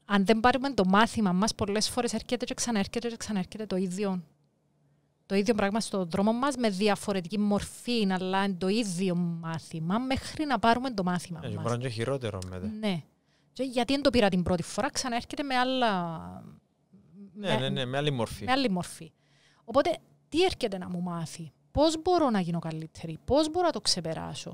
αν δεν πάρουμε το μάθημα μας, πολλές φορές έρχεται και ξαναέρχεται και ξαναέρχεται το ίδιο το ίδιο πράγμα στον δρόμο μας με διαφορετική μορφή, αλλά είναι το ίδιο μάθημα μέχρι να πάρουμε το μάθημα ε, Μπορεί να να και χειρότερο μετά. Ναι. Και γιατί δεν το πήρα την πρώτη φορά, ξαναέρχεται με άλλα... Ναι, με... ναι, ναι, με άλλη μορφή. Με άλλη μορφή. Οπότε, τι έρχεται να μου μάθει, πώς μπορώ να γίνω καλύτερη, πώς μπορώ να το ξεπεράσω.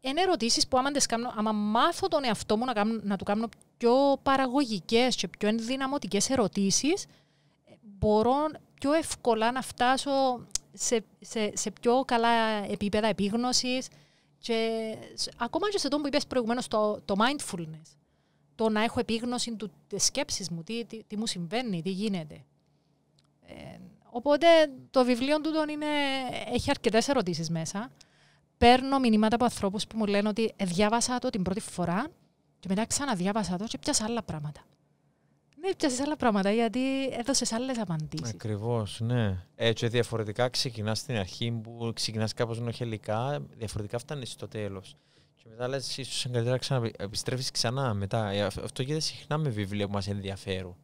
Είναι ερωτήσεις που άμα, κάνω, άμα μάθω τον εαυτό μου να, κάνω, να του κάνω πιο παραγωγικές και πιο ενδυναμωτικές ερωτήσεις, μπορώ πιο εύκολα να φτάσω σε, πιο καλά επίπεδα επίγνωσης και ακόμα και σε αυτό που είπες προηγουμένως, το, το mindfulness. Το να έχω επίγνωση του, σκέψη σκέψης μου, τι, τι, μου συμβαίνει, τι γίνεται. Ε, οπότε το βιβλίο του είναι, έχει αρκετές ερωτήσεις μέσα. Παίρνω μηνύματα από ανθρώπους που μου λένε ότι «Ε, διάβασα το την πρώτη φορά και μετά ξαναδιάβασα το και πιάσα άλλα πράγματα. Ναι, πιάσει άλλα πράγματα γιατί έδωσες άλλες απαντήσεις. Ακριβώς, ναι. Έτσι, ε, διαφορετικά ξεκινάς στην αρχή που ξεκινάς κάπως νοχελικά, διαφορετικά φτάνεις στο τέλος. Και μετά λες, ίσως καλύτερα ξανα... επιστρέφει ξανά μετά. Ε, αυτό γίνεται συχνά με βιβλία που μας ενδιαφέρουν.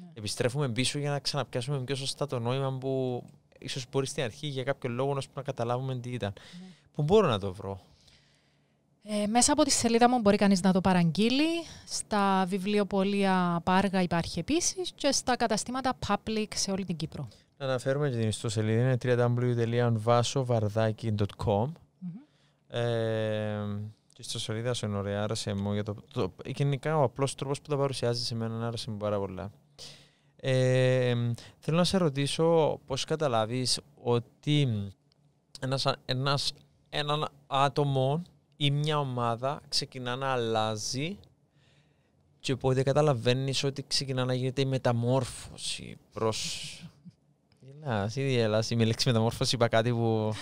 Ναι. Επιστρέφουμε πίσω για να ξαναπιάσουμε πιο σωστά το νόημα που ίσως μπορεί στην αρχή για κάποιο λόγο να, να καταλάβουμε τι ήταν. Ναι. Που μπορώ να το βρω. Ε, μέσα από τη σελίδα μου μπορεί κανείς να το παραγγείλει. Στα βιβλιοπολία Πάργα υπάρχει επίσης και στα καταστήματα Public σε όλη την Κύπρο. Να αναφέρουμε και την ιστοσελίδα είναι www.vasovardaki.com mm-hmm. ε, και η σελίδα σου είναι ωραία, άρεσε μου. Για το, το, γενικά ο απλός τρόπος που τα παρουσιάζεις σε μένα άρεσε μου πάρα πολλά. Ε, θέλω να σε ρωτήσω πώς καταλάβεις ότι ένας, ένας, άτομο ή μια ομάδα ξεκινά να αλλάζει και οπότε καταλαβαίνεις ότι ξεκινά να γίνεται η μεταμόρφωση προς. Γελάς, ήδη γελάς. Η λέξη μεταμόρφωση είπα κάτι που.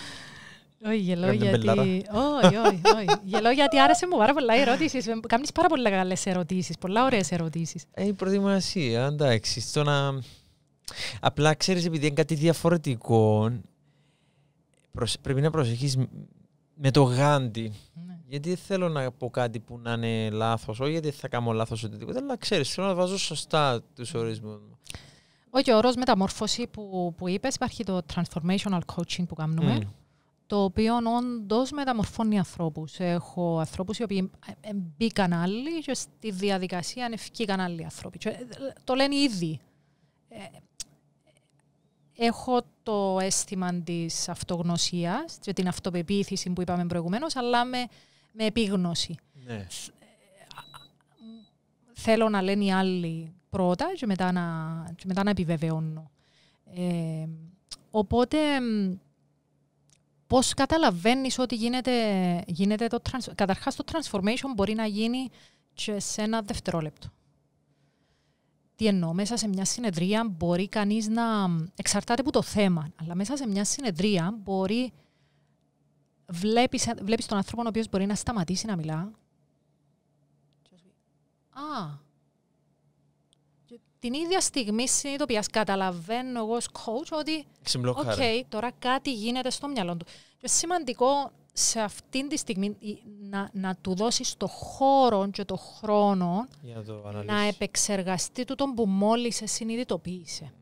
Όχι, γελώ γιατί. Όχι, όχι, όχι. Γελώ γιατί άρεσε μου πάρα πολλά ερώτηση. Κάνεις πάρα πολύ μεγάλε ερωτήσεις, πολλά ωραίες ερωτήσεις. Ε, η προετοιμασία, ε, εντάξει. Στο να... Απλά ξέρεις, επειδή είναι κάτι διαφορετικό, πρέπει να προσέχεις με το γάντι. Ναι. Γιατί δεν θέλω να πω κάτι που να είναι λάθος, όχι γιατί θα κάνω λάθος οτιδήποτε, αλλά ξέρεις, θέλω να βάζω σωστά τους ναι. ορισμούς μου. Όχι, ο όρος μεταμόρφωση που, που είπες, υπάρχει το transformational coaching που κάνουμε, το οποίο όντως μεταμορφώνει ανθρώπους. Έχω ανθρώπους οι οποίοι μπήκαν άλλοι και στη διαδικασία ευκήκαν άλλοι άνθρωποι. Ε, το λένε ήδη. Ε, έχω το αίσθημα της αυτογνωσίας και την αυτοπεποίθηση που είπαμε προηγουμένως, αλλά με, με επίγνωση. Ναι. Ε, θέλω να λένε οι άλλοι πρώτα και μετά να, και μετά να επιβεβαιώνω. Ε, οπότε, πώς καταλαβαίνεις ότι γίνεται, γίνεται το... Καταρχάς, το transformation μπορεί να γίνει σε ένα δευτερόλεπτο. Τι εννοώ, μέσα σε μια συνεδρία μπορεί κανείς να εξαρτάται από το θέμα, αλλά μέσα σε μια συνεδρία μπορεί βλέπεις, ε, τον άνθρωπο ο οποίος μπορεί να σταματήσει να μιλά. Α, την ίδια στιγμή συνειδητοποιάς, καταλαβαίνω εγώ ως coach ότι okay, τώρα κάτι γίνεται στο μυαλό του. Και σημαντικό σε αυτή τη στιγμή να, να του δώσεις το χώρο και το χρόνο να επεξεργαστεί τον που μόλις συνειδητοποίησε.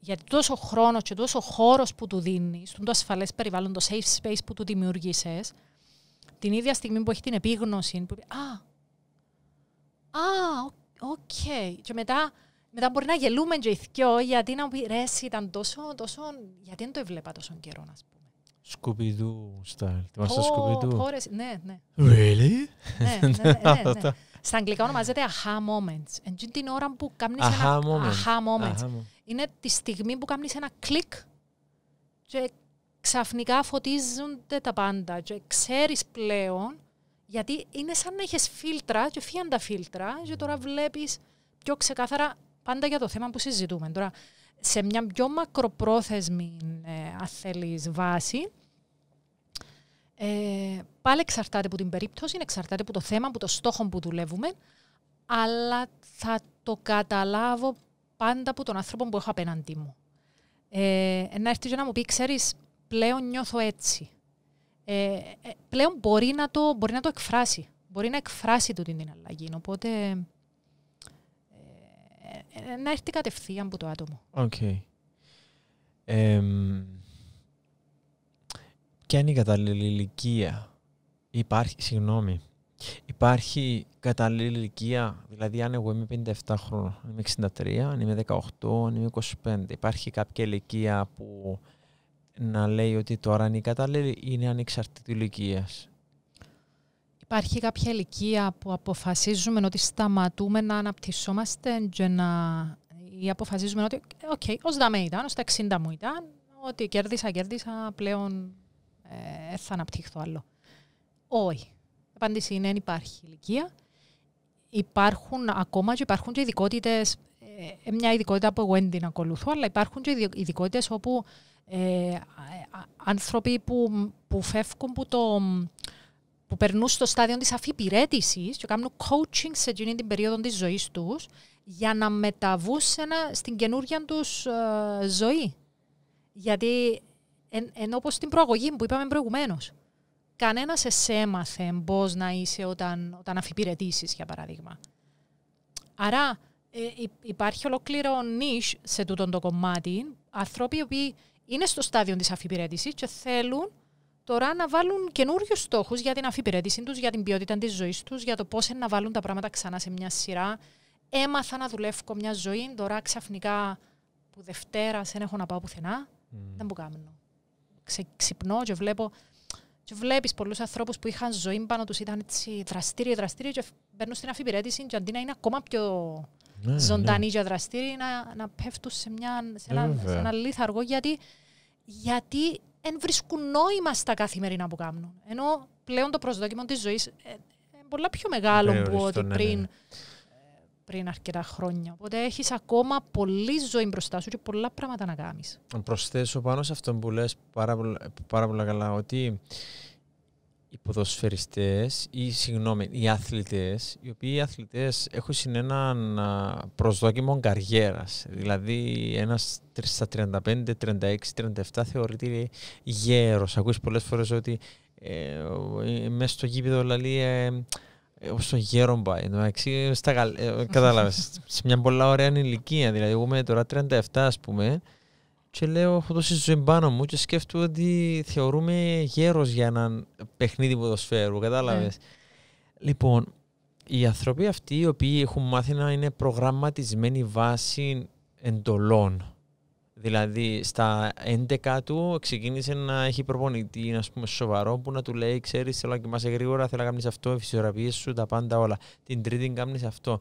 Γιατί τόσο χρόνος και τόσο χώρος που του δίνεις, το ασφαλές περιβάλλον, το safe space που του δημιουργησε, την ίδια στιγμή που έχει την επίγνωση, που πει, α, α, οκ. Και μετά, μετά μπορεί να γελούμε και γιατί να πει, ρε, ήταν τόσο, τόσο, γιατί δεν το έβλεπα τόσο καιρό, να πούμε. Σκουπιδού style. μάθατε σκουπιδού. ναι, ναι. Really? Ναι, ναι, ναι. ναι, ναι, Στα αγγλικά ονομάζεται aha moments. Εντζήν την ώρα που κάνεις ένα aha moments. Aha. Είναι τη στιγμή που κάνεις ένα κλικ και ξαφνικά φωτίζονται τα πάντα και ξέρεις πλέον γιατί είναι σαν να έχεις φίλτρα και φύγαν τα φίλτρα και τώρα βλέπεις πιο ξεκάθαρα πάντα για το θέμα που συζητούμε. Τώρα, σε μια πιο μακροπρόθεσμη, ε, αν θέλεις, βάση, ε, πάλι εξαρτάται από την περίπτωση, εξαρτάται από το θέμα, από το στόχο που δουλεύουμε, αλλά θα το καταλάβω πάντα από τον άνθρωπο που έχω απέναντί μου. Ε, να έρθεις και να μου πει, ξέρεις, πλέον νιώθω έτσι. Ε, ε, πλέον μπορεί να, το, μπορεί να το εκφράσει. Μπορεί να εκφράσει του την αλλαγή. Οπότε ε, ε, να έρθει κατευθείαν από το άτομο. Οκ. Ε, αν η κατάλληλη ηλικία. Υπάρχει, συγγνώμη, υπάρχει κατάλληλη ηλικία, δηλαδή αν εγώ είμαι 57 χρόνια, είμαι 63, αν είμαι 18, αν είμαι 25, υπάρχει κάποια ηλικία που να λέει ότι τώρα είναι η κατάλληλη είναι ανεξαρτητή ηλικίας. Υπάρχει κάποια ηλικία που αποφασίζουμε ότι σταματούμε να αναπτυσσόμαστε και να... ή αποφασίζουμε ότι οκ, okay, ως δαμέ ήταν, ως τα 60 μου ήταν, ότι κέρδισα, κέρδισα, πλέον ε, θα αναπτυχθώ άλλο. Όχι. Η απάντηση είναι υπάρχει ηλικία. Υπάρχουν ακόμα και υπάρχουν και ειδικότητες. Ε, μια ειδικότητα που εγώ δεν την ακολουθώ, αλλά υπάρχουν και ειδικότητες όπου ε, ε, άνθρωποι που, που φεύγουν που το που περνούν στο στάδιο της αφιπηρέτησης και κάνουν coaching σε εκείνη την περίοδο της ζωής τους για να μεταβούν στην καινούργια τους ε, ζωή. Γιατί εν, εν όπως την προαγωγή που είπαμε προηγουμένως. Κανένας σε έμαθε πώς να είσαι όταν, όταν αφιπηρετήσεις, για παράδειγμα. Άρα ε, υπάρχει ολόκληρο νύχ σε τούτο το κομμάτι, ανθρώποι οι οποίοι είναι στο στάδιο της αφιπηρέτησης και θέλουν τώρα να βάλουν καινούριους στόχους για την αφιπηρέτησή τους, για την ποιότητα της ζωής τους, για το πώς να βάλουν τα πράγματα ξανά σε μια σειρά. Έμαθα να δουλεύω μια ζωή, τώρα ξαφνικά που Δευτέρας δεν έχω να πάω πουθενά. Mm. Δεν μου κάνω. Ξε, ξυπνώ και βλέπω. Και βλέπεις πολλούς ανθρώπους που είχαν ζωή πάνω τους, ήταν έτσι δραστήριοι, δραστήριοι, και μπαίνουν στην αφιπηρέτηση, και αντί να είναι ακόμα πιο ναι, ναι. ζωντανή δραστήριοι, να, να πέφτουν σε, μια, σε, ένα, σε ένα λίθαργο γιατί, γιατί δεν βρίσκουν νόημα στα καθημερινά που κάνουν. Ενώ πλέον το προσδόκιμο της ζωής ε, ε, είναι πολλά πιο μεγάλο ναι, που ότι ναι, ναι, πριν, ε, πριν αρκετά χρόνια. Οπότε έχεις ακόμα πολλή ζωή μπροστά σου και πολλά πράγματα να κάνεις. Να προσθέσω πάνω σε αυτό που λες πάρα, πάρα, καλά, ότι οι ποδοσφαιριστές ή συγγνώμη, οι αθλητές, οι οποίοι οι αθλητές έχουν συνέναν προσδόκιμο καριέρας. Δηλαδή ένας στα 35, 36, 37 θεωρείται γέρος. Ακούς πολλές φορές ότι ε, ε, μέσα στο γήπεδο λαλεί ε, ε, ως τον γέρον πάει. Εντάξει, στα, κατάλαβες, σε μια πολλά ωραία ηλικία. Δηλαδή εγώ είμαι τώρα 37 ας πούμε, και λέω, έχω τόση ζωή πάνω μου και σκέφτομαι ότι θεωρούμε γέρος για έναν παιχνίδι ποδοσφαίρου. Κατάλαβες. Ναι. Λοιπόν, οι άνθρωποι αυτοί οι οποίοι έχουν μάθει να είναι προγραμματισμένοι βάσει εντολών. Δηλαδή, στα 11 του ξεκίνησε να έχει προπονητή, να πούμε, σοβαρό που να του λέει: Ξέρεις, θέλω να κοιμάσαι γρήγορα, θέλω να κάνεις αυτό, φυσιογραφίες σου, τα πάντα όλα. Την τρίτη κάνεις αυτό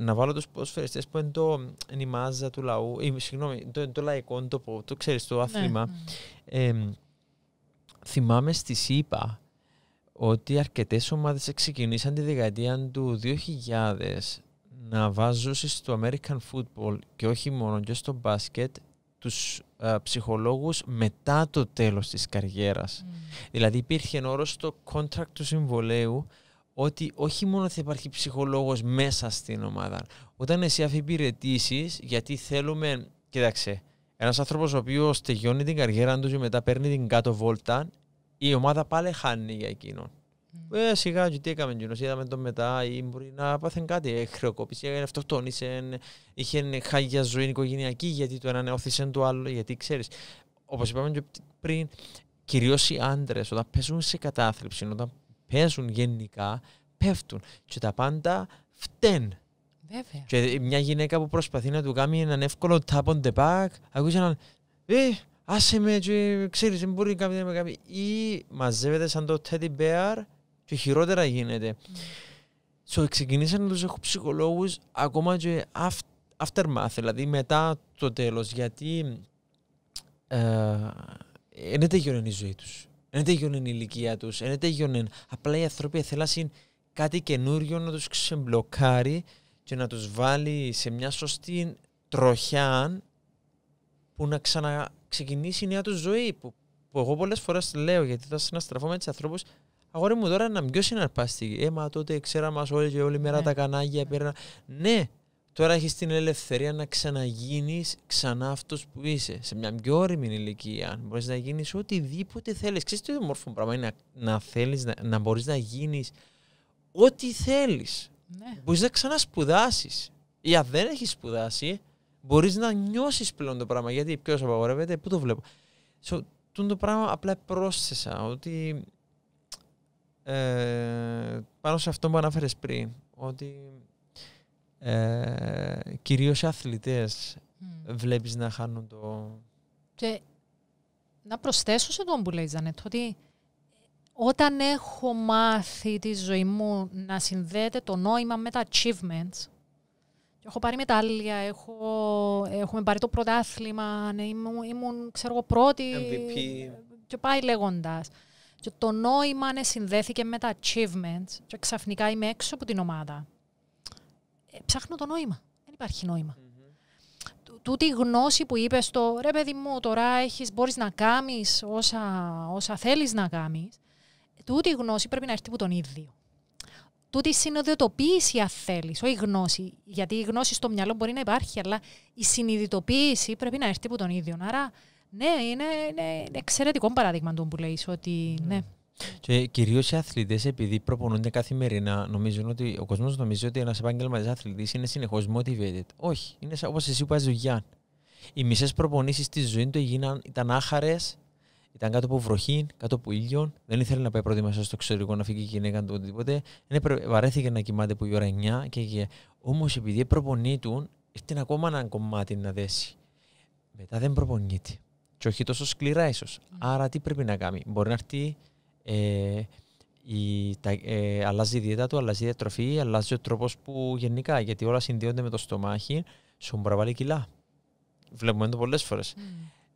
να βάλω τους ποδοσφαιριστές που είναι, το, η του λαού, συγγνώμη, το, το λαϊκό, το, το, το ξέρεις, το άθλημα. Ναι. ναι. θυμάμαι στη ΣΥΠΑ ότι αρκετές ομάδες ξεκινήσαν τη δεκαετία του 2000 να βάζουν στο American Football και όχι μόνο και στο μπάσκετ τους α, ε, ψυχολόγους μετά το τέλος της καριέρας. Δηλαδή υπήρχε ένα το στο contract του συμβολέου ότι όχι μόνο θα υπάρχει ψυχολόγος μέσα στην ομάδα. Όταν εσύ αφιπηρετήσεις, γιατί θέλουμε. Κοίταξε, ένας άνθρωπος ο οποίος τελειώνει την καριέρα του και μετά παίρνει την κάτω βόλτα, η ομάδα πάλι χάνει για εκείνον. Ε, σιγά, τι έκαμε, κοινό, είδαμε τον μετά, ή μπορεί να πάθει κάτι. έγινε ε, αυτοκτόνησε, είχε χάγια ζωή οικογενειακή, γιατί το ένα νεώθησε το άλλο, γιατί ξέρεις. Όπως είπαμε και πριν, κυρίως οι άντρες, όταν παίζουν σε κατάθλιψη, όταν πέσουν γενικά, πέφτουν. Και τα πάντα φταίνουν. Βέβαια. Και μια γυναίκα που προσπαθεί να του κάνει έναν εύκολο tap on the back, ακούσε έναν «Ε, άσε με και ξέρεις, δεν μπορεί να με κάνει». Ή μαζεύεται σαν το teddy bear και χειρότερα γίνεται. So, ξεκινήσα να τους έχω ψυχολόγους ακόμα και aftermath, δηλαδή μετά το τέλος, γιατί ε, ε είναι η ζωή τους. Δεν τέγιον η ηλικία τους, δεν Απλά οι άνθρωποι θέλουν κάτι καινούριο να τους ξεμπλοκάρει και να τους βάλει σε μια σωστή τροχιά που να ξαναξεκινήσει η νέα τους ζωή. Που, που εγώ πολλές φορές λέω, γιατί θα συναστραφώ με τους ανθρώπους, αγόρι μου τώρα να μην πιο συναρπάστη, Ε, μα τότε ξέραμε όλοι και όλη μέρα ναι. τα κανάλια πέρα. Ναι, Τώρα έχεις την ελευθερία να ξαναγίνεις ξανά αυτό που είσαι. Σε μια πιο όρημη ηλικία, μπορείς να γίνεις οτιδήποτε θέλεις. Ξέρεις τι όμορφο πράγμα είναι να, να να, να ναι. μπορείς να γίνεις ό,τι θέλεις. Ναι. Μπορείς να ξανασπουδάσεις. Ή αν δεν έχεις σπουδάσει, μπορείς να νιώσεις πλέον το πράγμα. Γιατί ποιος απαγορεύεται, πού το βλέπω. So, το πράγμα απλά πρόσθεσα ότι. Ε, πάνω σε αυτό που ανάφερε πριν, ότι ε, κυρίως αθλητές βλέπεις να χάνουν το... Και να προσθέσω σε τον που λέει Ζανέτ, ότι ε, όταν έχω μάθει τη ζωή μου να συνδέεται το νόημα με τα achievements, έχω πάρει μετάλλια, έχω, έχουμε πάρει το πρωτάθλημα, ναι, ήμουν, ήμουν, ξέρω πρώτη και πάει λέγοντας. Και το νόημα ναι, συνδέθηκε με τα achievements και ξαφνικά είμαι έξω από την ομάδα ψάχνω το νόημα. Δεν υπάρχει νόημα. Mm-hmm. τούτη η γνώση που είπες στο ρε παιδί μου, τώρα έχεις, μπορείς να κάνεις όσα, όσα θέλεις να κάνεις. Τούτη η γνώση πρέπει να έρθει από τον ίδιο. Τούτη η συνειδητοποίηση, αν θέλεις, όχι γνώση. Γιατί η γνώση στο μυαλό μπορεί να υπάρχει, αλλά η συνειδητοποίηση πρέπει να έρθει από τον ίδιο. Άρα, ναι, είναι, εξαιρετικό παράδειγμα του που λέει ότι ναι. ναι. Και κυρίως οι αθλητές, επειδή προπονούνται καθημερινά, νομίζουν ότι ο κόσμος νομίζει ότι ένας επαγγελματίας αθλητής είναι συνεχώς motivated. Όχι, είναι όπως εσύ που δουλειά. Οι μισές προπονήσεις στη ζωή του έγιναν, ήταν άχαρες, ήταν κάτω από βροχή, κάτω από ήλιο. Δεν ήθελε να πάει πρώτη μέσα στο εξωτερικό να φύγει η γυναίκα του οτιδήποτε. Βαρέθηκε να κοιμάται από η ώρα 9 και Όμως επειδή προπονήτουν, ήρθε ακόμα ένα κομμάτι να δέσει. Μετά δεν προπονείται. Και όχι τόσο σκληρά, ίσως. Άρα τι πρέπει να κάνει. Μπορεί να έρθει ε, η, τα, ε, αλλάζει η δίαιτα του, αλλάζει η διατροφή, αλλάζει ο τρόπος που γενικά. Γιατί όλα συνδέονται με το στομάχι, σου μπορεί να βάλει κιλά. Βλέπουμε το πολλές φορές. Mm.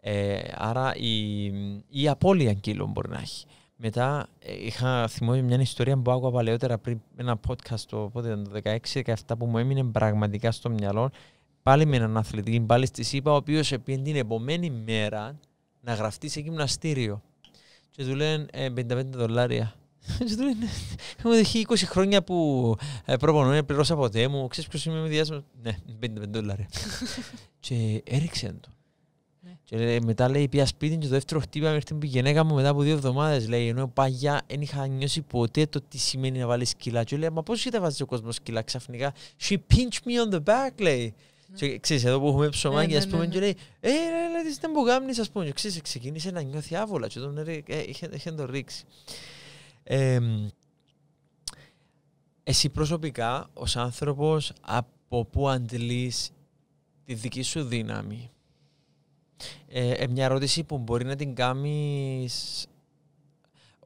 Ε, άρα η, η απώλεια κιλών μπορεί να έχει. Μετά ε, είχα θυμόμαι μια ιστορία που άκουγα παλαιότερα πριν ένα podcast το, 2016 το 16-17 που μου έμεινε πραγματικά στο μυαλό. Πάλι με έναν αθλητή, πάλι στη ΣΥΠΑ, ο οποίος επειδή την επόμενη μέρα να γραφτεί σε γυμναστήριο και του λένε 55 ε, δολάρια. Και του λένε, έχουμε δεχεί 20 χρόνια που ε, προπονώ, δεν πληρώσα ποτέ μου, ξέρεις ποιος είμαι με διάστημα. Ναι, 55 δολάρια. Και έριξε το. Ναι. Και μετά λέει πια σπίτι και το δεύτερο χτύπημα έρθει την γυναίκα μου μετά από δύο εβδομάδες. Λέει ενώ παγιά δεν είχα νιώσει ποτέ το τι σημαίνει να βάλεις σκυλά. Και λέει Μα πώς είτε βάζει ο κόσμος σκυλά ξαφνικά. She pinched me on the back, λέει. Ναι. Και ξέρεις, εδώ που έχουμε ψωμάκι, ας πούμε, και λέει, ε, ρε, δεν που κάνεις, ας πούμε. ξέρεις, ξεκίνησε να νιώθει άβολα και τον ε, είχε το ρίξει. Εσύ προσωπικά, ως άνθρωπος, από πού αντλείς τη δική σου δύναμη. Ε, ε μια ερώτηση που μπορεί να την κάνεις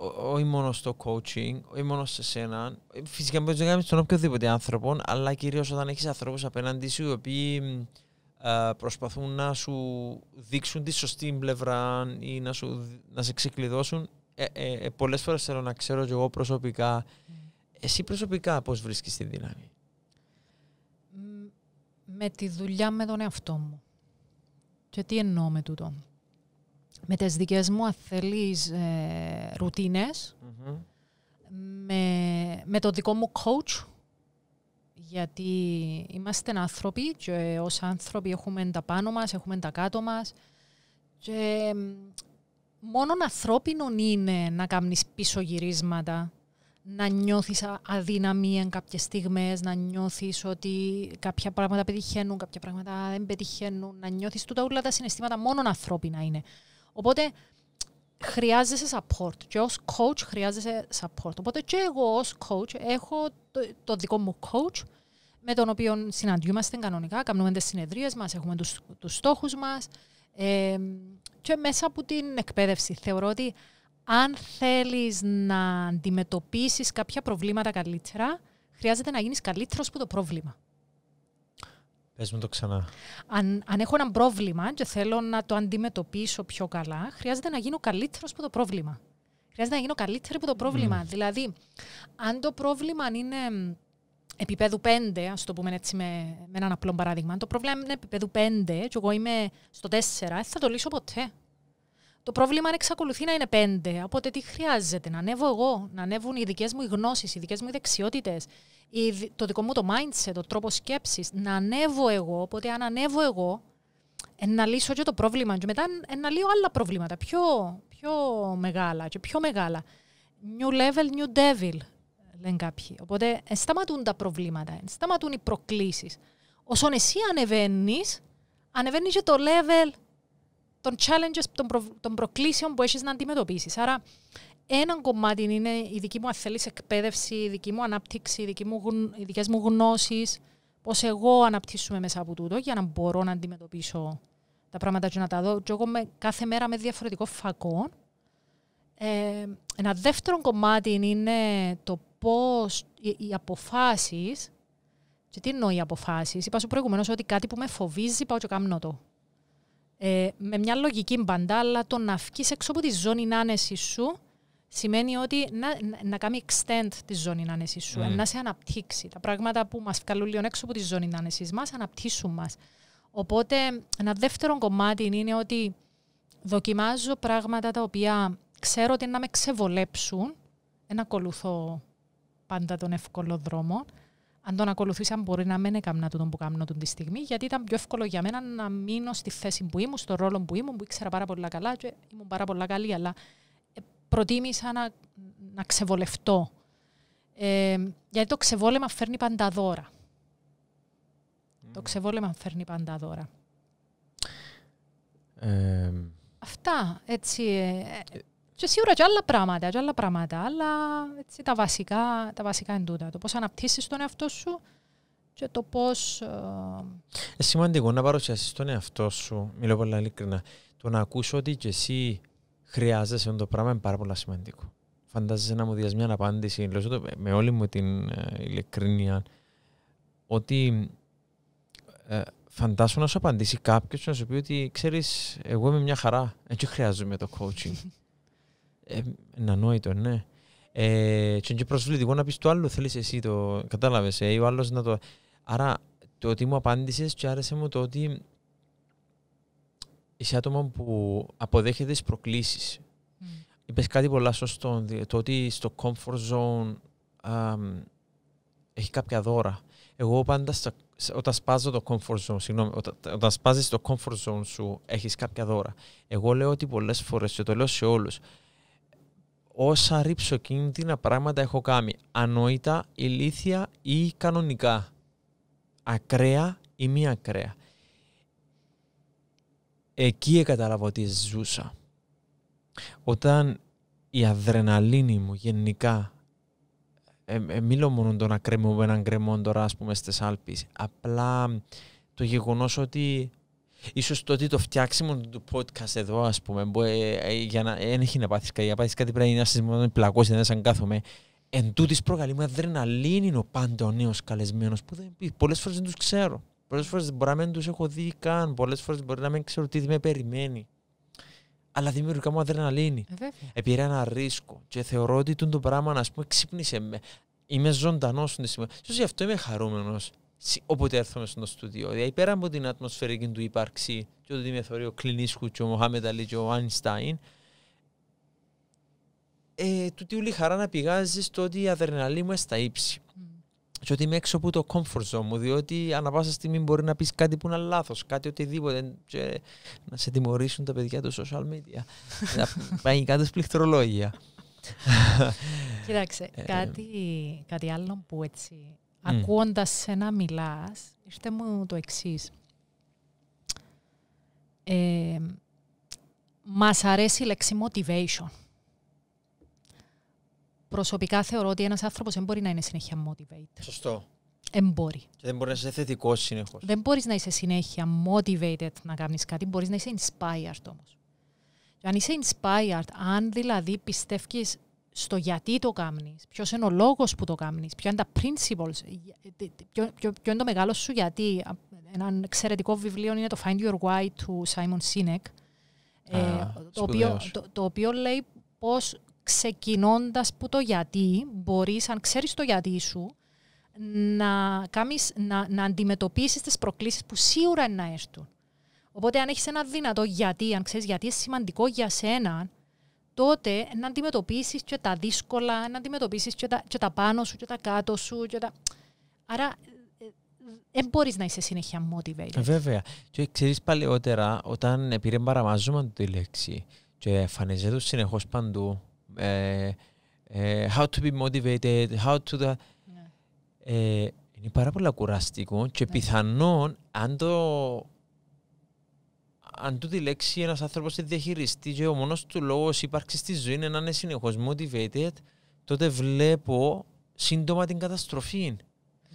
όχι μόνο στο coaching, όχι μόνο σε σένα. Φυσικά μπορεί να κάνεις στον οποιοδήποτε άνθρωπο, αλλά κυρίως όταν έχεις ανθρώπους απέναντί σου οι οποίοι προσπαθούν να σου δείξουν τη σωστή πλευρά ή να, σου, να σε ξεκλειδώσουν. Ε, ε, ε Πολλές φορές θέλω να ξέρω και εγώ προσωπικά. Εσύ προσωπικά πώς βρίσκεις τη δύναμη, Με τη δουλειά με τον εαυτό μου. Και τι εννοώ με τούτο με τις δικές μου αθελείς ε, ρουτίνες ρουτινες με, με το δικό μου coach, γιατί είμαστε άνθρωποι και ως άνθρωποι έχουμε τα πάνω μας, έχουμε τα κάτω μας και μόνο ανθρώπινο είναι να κάνεις πίσω γυρίσματα, να νιώθεις αδυναμία κάποιες στιγμές, να νιώθεις ότι κάποια πράγματα πετυχαίνουν, κάποια πράγματα δεν πετυχαίνουν, να νιώθεις τούτα όλα τα συναισθήματα μόνο ανθρώπινα είναι. Οπότε χρειάζεσαι support και ως coach χρειάζεσαι support. Οπότε και εγώ ως coach έχω το, δικό μου coach με τον οποίο συναντιούμαστε κανονικά, κάνουμε τις συνεδρίες μας, έχουμε τους, τους στόχους μας ε, και μέσα από την εκπαίδευση θεωρώ ότι αν θέλεις να αντιμετωπίσεις κάποια προβλήματα καλύτερα, χρειάζεται να γίνεις καλύτερος που το πρόβλημα. Πες μου το ξανά. Αν, αν έχω ένα πρόβλημα και θέλω να το αντιμετωπίσω πιο καλά, χρειάζεται να γίνω καλύτερος από το πρόβλημα. Χρειάζεται να γίνω καλύτερη από το πρόβλημα. Mm. Δηλαδή, αν το πρόβλημα είναι επίπεδου 5, ας το πούμε έτσι με, με έναν απλό παράδειγμα, αν το πρόβλημα είναι επίπεδου 5 και εγώ είμαι στο 4, θα το λύσω ποτέ. Το πρόβλημα αν εξακολουθεί να είναι 5, οπότε τι χρειάζεται, να ανέβω εγώ, να ανέβουν οι δικές μου γνώσεις, οι δικές μου δεξιότητε, το δικό μου το mindset, το τρόπο σκέψης, να ανέβω εγώ. Οπότε, αν ανέβω εγώ, να λύσω και το πρόβλημα. Και μετά να λύω άλλα προβλήματα, πιο, πιο μεγάλα και πιο μεγάλα. New level, new devil, λένε κάποιοι. Οπότε, ε, σταματούν τα προβλήματα, ε, σταματούν οι προκλήσεις. Όσον εσύ ανεβαίνεις, ανεβαίνεις και το level των challenges, των, προ, προκλήσεων που έχεις να αντιμετωπίσεις. Άρα, ένα κομμάτι είναι η δική μου αθέλης εκπαίδευση, η δική μου ανάπτυξη, οι, οι δικές μου γνώσεις, πώς εγώ αναπτύσσουμε μέσα από τούτο για να μπορώ να αντιμετωπίσω τα πράγματα και να τα δω. Και εγώ με, κάθε μέρα με διαφορετικό φακό. Ε, ένα δεύτερο κομμάτι είναι το πώς οι, αποφάσεις. Και τι εννοώ οι αποφάσεις. Είπα σου προηγουμένως ότι κάτι που με φοβίζει πάω και κάνω το. Ε, με μια λογική μπαντάλα το να βγεις έξω από τη ζώνη άνεση σου σημαίνει ότι να, να, κάνει extend τη ζώνη άνεση σου, ναι. να σε αναπτύξει. Τα πράγματα που μας βγάλουν λίγο έξω από τη ζώνη άνεση μας, αναπτύσσουν μας. Οπότε, ένα δεύτερο κομμάτι είναι ότι δοκιμάζω πράγματα τα οποία ξέρω ότι να με ξεβολέψουν, δεν ακολουθώ πάντα τον εύκολο δρόμο. Αν τον ακολουθήσα, μπορεί να μένει έκανα τον που κάνω τη στιγμή, γιατί ήταν πιο εύκολο για μένα να μείνω στη θέση που ήμουν, στο ρόλο που ήμουν, που ήξερα πάρα πολύ καλά και ήμουν πάρα πολύ καλή, αλλά προτίμησα να, να ξεβολευτώ. Ε, γιατί το ξεβόλεμα φέρνει πάντα δώρα. Το ξεβόλεμα φέρνει πάντα δώρα. Αυτά, έτσι. Ε, ε, και σίγουρα και άλλα πράγματα, άλλα πράγματα, αλλά έτσι, τα, βασικά, τα βασικά είναι Το πώς αναπτύσσεις τον εαυτό σου και το πώς... Ε, ε σημαντικό να παρουσιάσεις τον εαυτό σου, μιλώ πολύ ειλικρινά, το να ακούσω ότι και εσύ χρειάζεσαι το πράγμα είναι πάρα πολύ σημαντικό. Φαντάζεσαι να μου μια απάντηση, λέω με όλη μου την ε, ειλικρίνεια, ότι ε, να σου απαντήσει κάποιος να σου πει ότι ξέρεις εγώ είμαι μια χαρά, έτσι χρειάζομαι το coaching. ε, ανόητο, ναι. Ε, και είναι προσβλητικό να πεις το άλλο, θέλεις εσύ το, κατάλαβες, ε, ή ο άλλος να το... Άρα, το ότι μου απάντησες και άρεσε μου το ότι είσαι άτομο που αποδέχεται τις προκλήσεις. Mm. Είπες κάτι πολύ σωστό. Το ότι στο comfort zone έχει κάποια δώρα. Εγώ πάντα όταν σπάζω το comfort zone, συγγνώμη, όταν, όταν το comfort zone σου, έχεις κάποια δώρα. Εγώ λέω ότι πολλές φορές και το λέω σε όλους. όσα ρίψω κίνδυνα πράγματα έχω κάνει, ανόητα, ηλίθια ή κανονικά, ακραία ή μη ακραία. Εκεί έκαταλαβα ότι ζούσα. Όταν η αδρεναλίνη μου γενικά ε, ε, μιλώ μόνο τον ακρέμο με έναν κρεμό τώρα ας πούμε στις Άλπεις απλά το γεγονός ότι ίσως το ότι το φτιάξιμο του podcast εδώ ας πούμε ε, ε, για να ε, έχει να πάθεις κάτι για να πάθεις κάτι πρέπει να είναι πλακώσει να σαν κάθομαι εν τούτης προκαλεί μου αδρεναλίνη ο πάντα ο νέος καλεσμένος που δεν, πολλές φορές δεν τους ξέρω Πολλές φορές μπορεί να μην τους έχω δει καν. Πολλές φορές μπορεί να μην ξέρω τι με περιμένει. Αλλά δημιουργικά μου αδερναλίνη. Ε, ένα ρίσκο και θεωρώ ότι το πράγμα ας πούμε ξύπνησε με. Είμαι ζωντανός στην σω γι' αυτό είμαι χαρούμενος όποτε έρθουμε στο στούντιο. Δηλαδή, πέρα από την ατμοσφαιρική του ύπαρξη και ότι με θεωρεί ο Κλινίσκου και ο Μοχάμετ Αλή και ο Ανιστάιν ε, του τι χαρά να πηγάζει στο ότι η αδερναλή μου στα ύψη και ότι είμαι έξω από το comfort zone μου, διότι ανά πάσα στιγμή μπορεί να πεις κάτι που είναι λάθος, κάτι οτιδήποτε και να σε τιμωρήσουν τα παιδιά του social media, να πάει κάτι πληκτρολόγια. Κοιτάξτε, ε, ε, κάτι, κάτι άλλο που έτσι, mm. ακούοντας να μιλάς, είστε μου το εξής. Ε, μας αρέσει η λέξη motivation προσωπικά θεωρώ ότι ένας άνθρωπος δεν μπορεί να είναι συνέχεια motivated. Σωστό. Δεν μπορεί. Και δεν μπορεί να είσαι θετικός συνεχώς. Δεν μπορείς να είσαι συνέχεια motivated να κάνεις κάτι, μπορείς να είσαι inspired όμως. Αν είσαι inspired, αν δηλαδή πιστεύεις στο γιατί το κάνεις, ποιος είναι ο λόγος που το κάνεις, ποια είναι τα principles, ποιο, είναι το μεγάλο σου γιατί. Ένα εξαιρετικό βιβλίο είναι το Find Your Why του Simon Sinek. Ε, το, οποίο, το οποίο λέει πώς ξεκινώντας που το γιατί, μπορείς, αν ξέρεις το γιατί σου, να, κάνεις, να, να αντιμετωπίσεις τις προκλήσεις που σίγουρα είναι να έρθουν. Οπότε, αν έχεις ένα δυνατό γιατί, αν ξέρεις γιατί είναι σημαντικό για σένα, τότε να αντιμετωπίσεις και τα δύσκολα, να αντιμετωπίσεις και, τα, πάνω σου, και τα κάτω σου. Και Άρα, ε, ε, δεν μπορείς να είσαι συνέχεια motivated. Βέβαια. Και ξέρεις παλαιότερα, όταν πήρε παραμάζωμα τη λέξη και εμφανίζεται συνεχώς παντού, ε, ε, how to be motivated, how to the... Ναι. Ε, είναι πάρα πολύ κουραστικό και ναι. πιθανόν αν το αν λέξη ένας άνθρωπος δεν διαχειριστεί και ο μόνος του λόγος ύπαρξης στη ζωή είναι να είναι συνεχώς motivated, τότε βλέπω σύντομα την καταστροφή.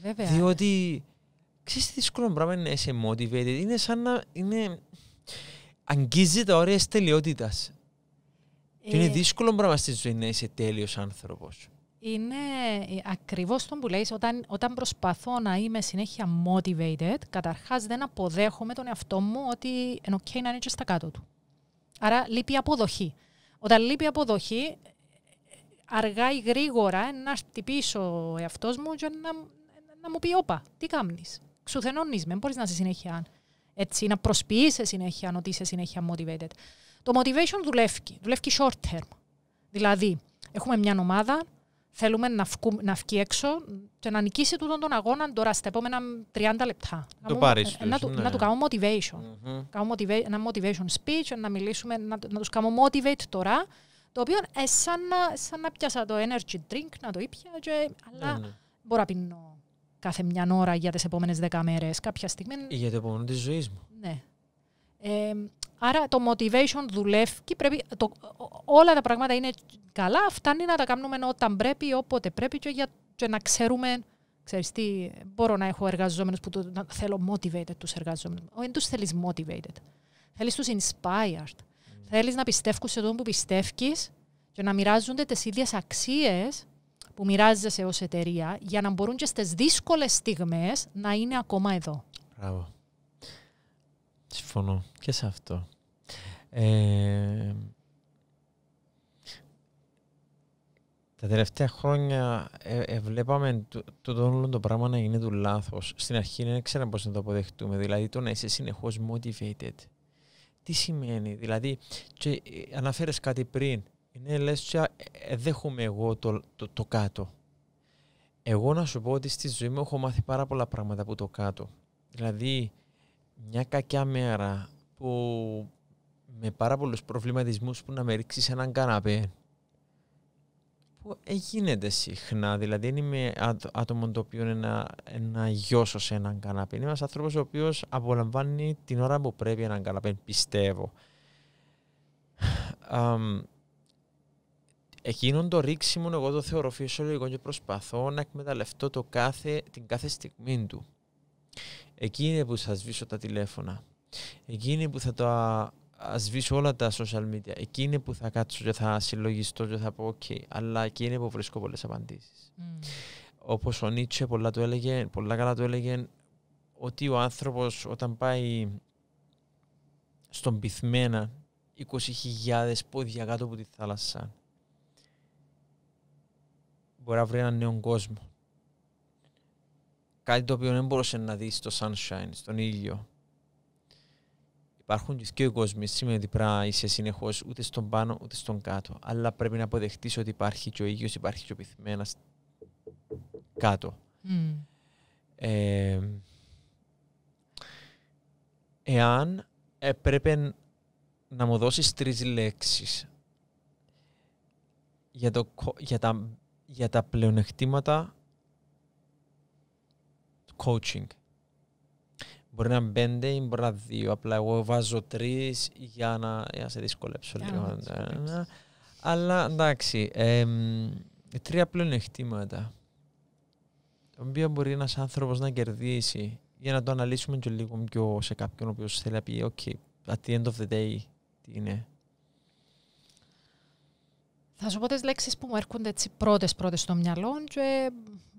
Βέβαια. Διότι ξέρεις τι δύσκολο πράγμα είναι να είσαι motivated. Είναι σαν να. Είναι... Αγγίζει τα όρια της και είναι ε, δύσκολο πράγμα στη ζωή να είσαι τέλειος άνθρωπος. Είναι ε, ακριβώς το που λέει. Όταν, όταν προσπαθώ να είμαι συνέχεια motivated, καταρχάς δεν αποδέχομαι τον εαυτό μου ότι είναι OK να είναι και στα κάτω του. Άρα λείπει αποδοχή. Όταν λείπει αποδοχή, αργά ή γρήγορα να χτυπήσω ο εαυτός μου και να, να μου πει: Όπα, τι κάνεις. Ξουθενώνεις με, μπορείς να είσαι συνέχεια. Έτσι, να σε συνέχεια ότι είσαι συνέχεια motivated. Το motivation δουλεύει. Δουλεύει short term. Δηλαδή, έχουμε μια ομάδα, θέλουμε να, βγει έξω και να νικήσει τούτον τον αγώνα τώρα στα επόμενα 30 λεπτά. να, ε, ναι. να, του κάνω motivation. mm ένα motivation speech, να μιλήσουμε, να, να τους κάνω motivate τώρα, το οποίο ε, σαν, να, σαν να πιάσα το energy drink, να το ήπια, αλλά mm μπορώ να πίνω κάθε μια ώρα για τις επόμενες 10 μέρες κάποια στιγμή. για το επόμενο της ζωής μου. Ναι. Ε, Άρα το motivation δουλεύει και όλα τα πράγματα είναι καλά, φτάνει να τα κάνουμε όταν πρέπει, όποτε πρέπει και, να ξέρουμε ξέρεις τι, μπορώ να έχω εργαζόμενους που το, θέλω motivated τους εργαζόμενους. Όχι, δεν τους θέλεις motivated. Θέλεις τους inspired. Mm. Θέλεις να πιστεύουν σε αυτό που πιστεύει, και να μοιράζονται τις ίδιες αξίες που μοιράζεσαι ως εταιρεία για να μπορούν και στις δύσκολες στιγμές να είναι ακόμα εδώ. Μπράβο. Συμφωνώ και σε αυτό. Ε, τα τελευταία χρόνια ε, ε, βλέπαμε το, το όλο το πράγμα να γίνει του λάθος. Στην αρχή δεν ξέραμε πώς να το αποδεχτούμε. Δηλαδή το να είσαι συνεχώς motivated. Τι σημαίνει, δηλαδή, ε, αναφέρει κάτι πριν, είναι λες δέχομαι εγώ το, το, το κάτω. Εγώ να σου πω ότι στη ζωή μου έχω μάθει πάρα πολλά πράγματα από το κάτω. Δηλαδή, μια κακιά μέρα που με πάρα πολλούς προβληματισμούς που να με ρίξεις σε έναν καναπέ. Που γίνεται συχνά. Δηλαδή, δεν είμαι άτομο το οποίο είναι να, να γιώσω σε έναν καναπέ. Είμαι ένας άνθρωπος ο οποίος απολαμβάνει την ώρα που πρέπει έναν καναπέ, πιστεύω. Um, εκείνον το ρίξιμο εγώ το θεωρώ φυσιολογικό και προσπαθώ να εκμεταλλευτώ το κάθε, την κάθε στιγμή του. Εκείνη που θα σβήσω τα τηλέφωνα. Εκείνη που θα τα σβήσω όλα τα social media. Εκείνη που θα κάτσω και θα συλλογιστώ και θα πω οκ. αλλά εκείνη που βρίσκω πολλές απαντήσεις. Mm. Όπως ο Νίτσε πολλά, του έλεγε, πολλά καλά του έλεγε ότι ο άνθρωπος όταν πάει στον πυθμένα 20.000 πόδια κάτω από τη θάλασσα μπορεί να βρει έναν νέο κόσμο κάτι το οποίο δεν μπορούσε να δεις στο sunshine, στον ήλιο. Υπάρχουν και δύο κόσμοι, σημαίνει ότι πρέπει να είσαι συνεχώς ούτε στον πάνω ούτε στον κάτω. Αλλά πρέπει να αποδεχτείς ότι υπάρχει και ο ήλιο, υπάρχει και ο πυθμένας κάτω. Ε, εάν έπρεπε να μου δώσεις τρεις λέξεις για, για, τα, για τα πλεονεκτήματα coaching. Μπορεί να είναι πέντε ή μπορεί να είναι δύο. Απλά εγώ βάζω τρεις για, να... να σε δυσκολέψω λίγο. Ναι, ναι, ναι. Αλλά εντάξει, τρία τρία πλεονεκτήματα. Το οποίο μπορεί ένας άνθρωπος να κερδίσει για να το αναλύσουμε και λίγο πιο σε κάποιον ο οποίος θέλει να πει: OK, at the end of the day, τι είναι. Θα σου πω τις λέξεις που μου έρχονται πρώτες πρώτες στο μυαλό και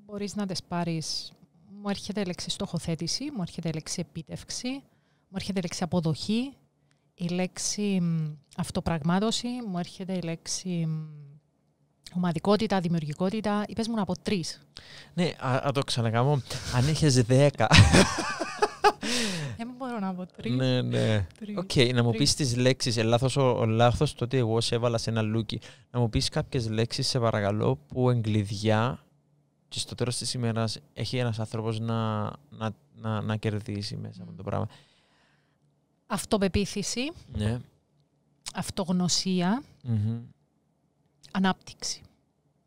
μπορεί να τι πάρεις μου έρχεται η λέξη στοχοθέτηση, μου έρχεται η λέξη επίτευξη, μου έρχεται η λέξη αποδοχή, η λέξη αυτοπραγμάτωση, μου έρχεται η λέξη ομαδικότητα, δημιουργικότητα. Είπες μου από τρεις. Ναι, α, το ξανακάμω. Αν έχεις δέκα... Δεν μπορώ να πω τρεις. Ναι, ναι. Οκ, να μου πεις τις λέξεις. Ε, λάθος, ο, ο λάθος το ότι εγώ σε έβαλα σε ένα λούκι. Να μου πεις κάποιες λέξεις, σε παρακαλώ, που εγκλειδιά και στο τέλος της ημέρας έχει ένας άνθρωπος να, να, να, να, κερδίσει μέσα από το πράγμα. Αυτοπεποίθηση. Ναι. Αυτογνωσία. Mm-hmm. Ανάπτυξη.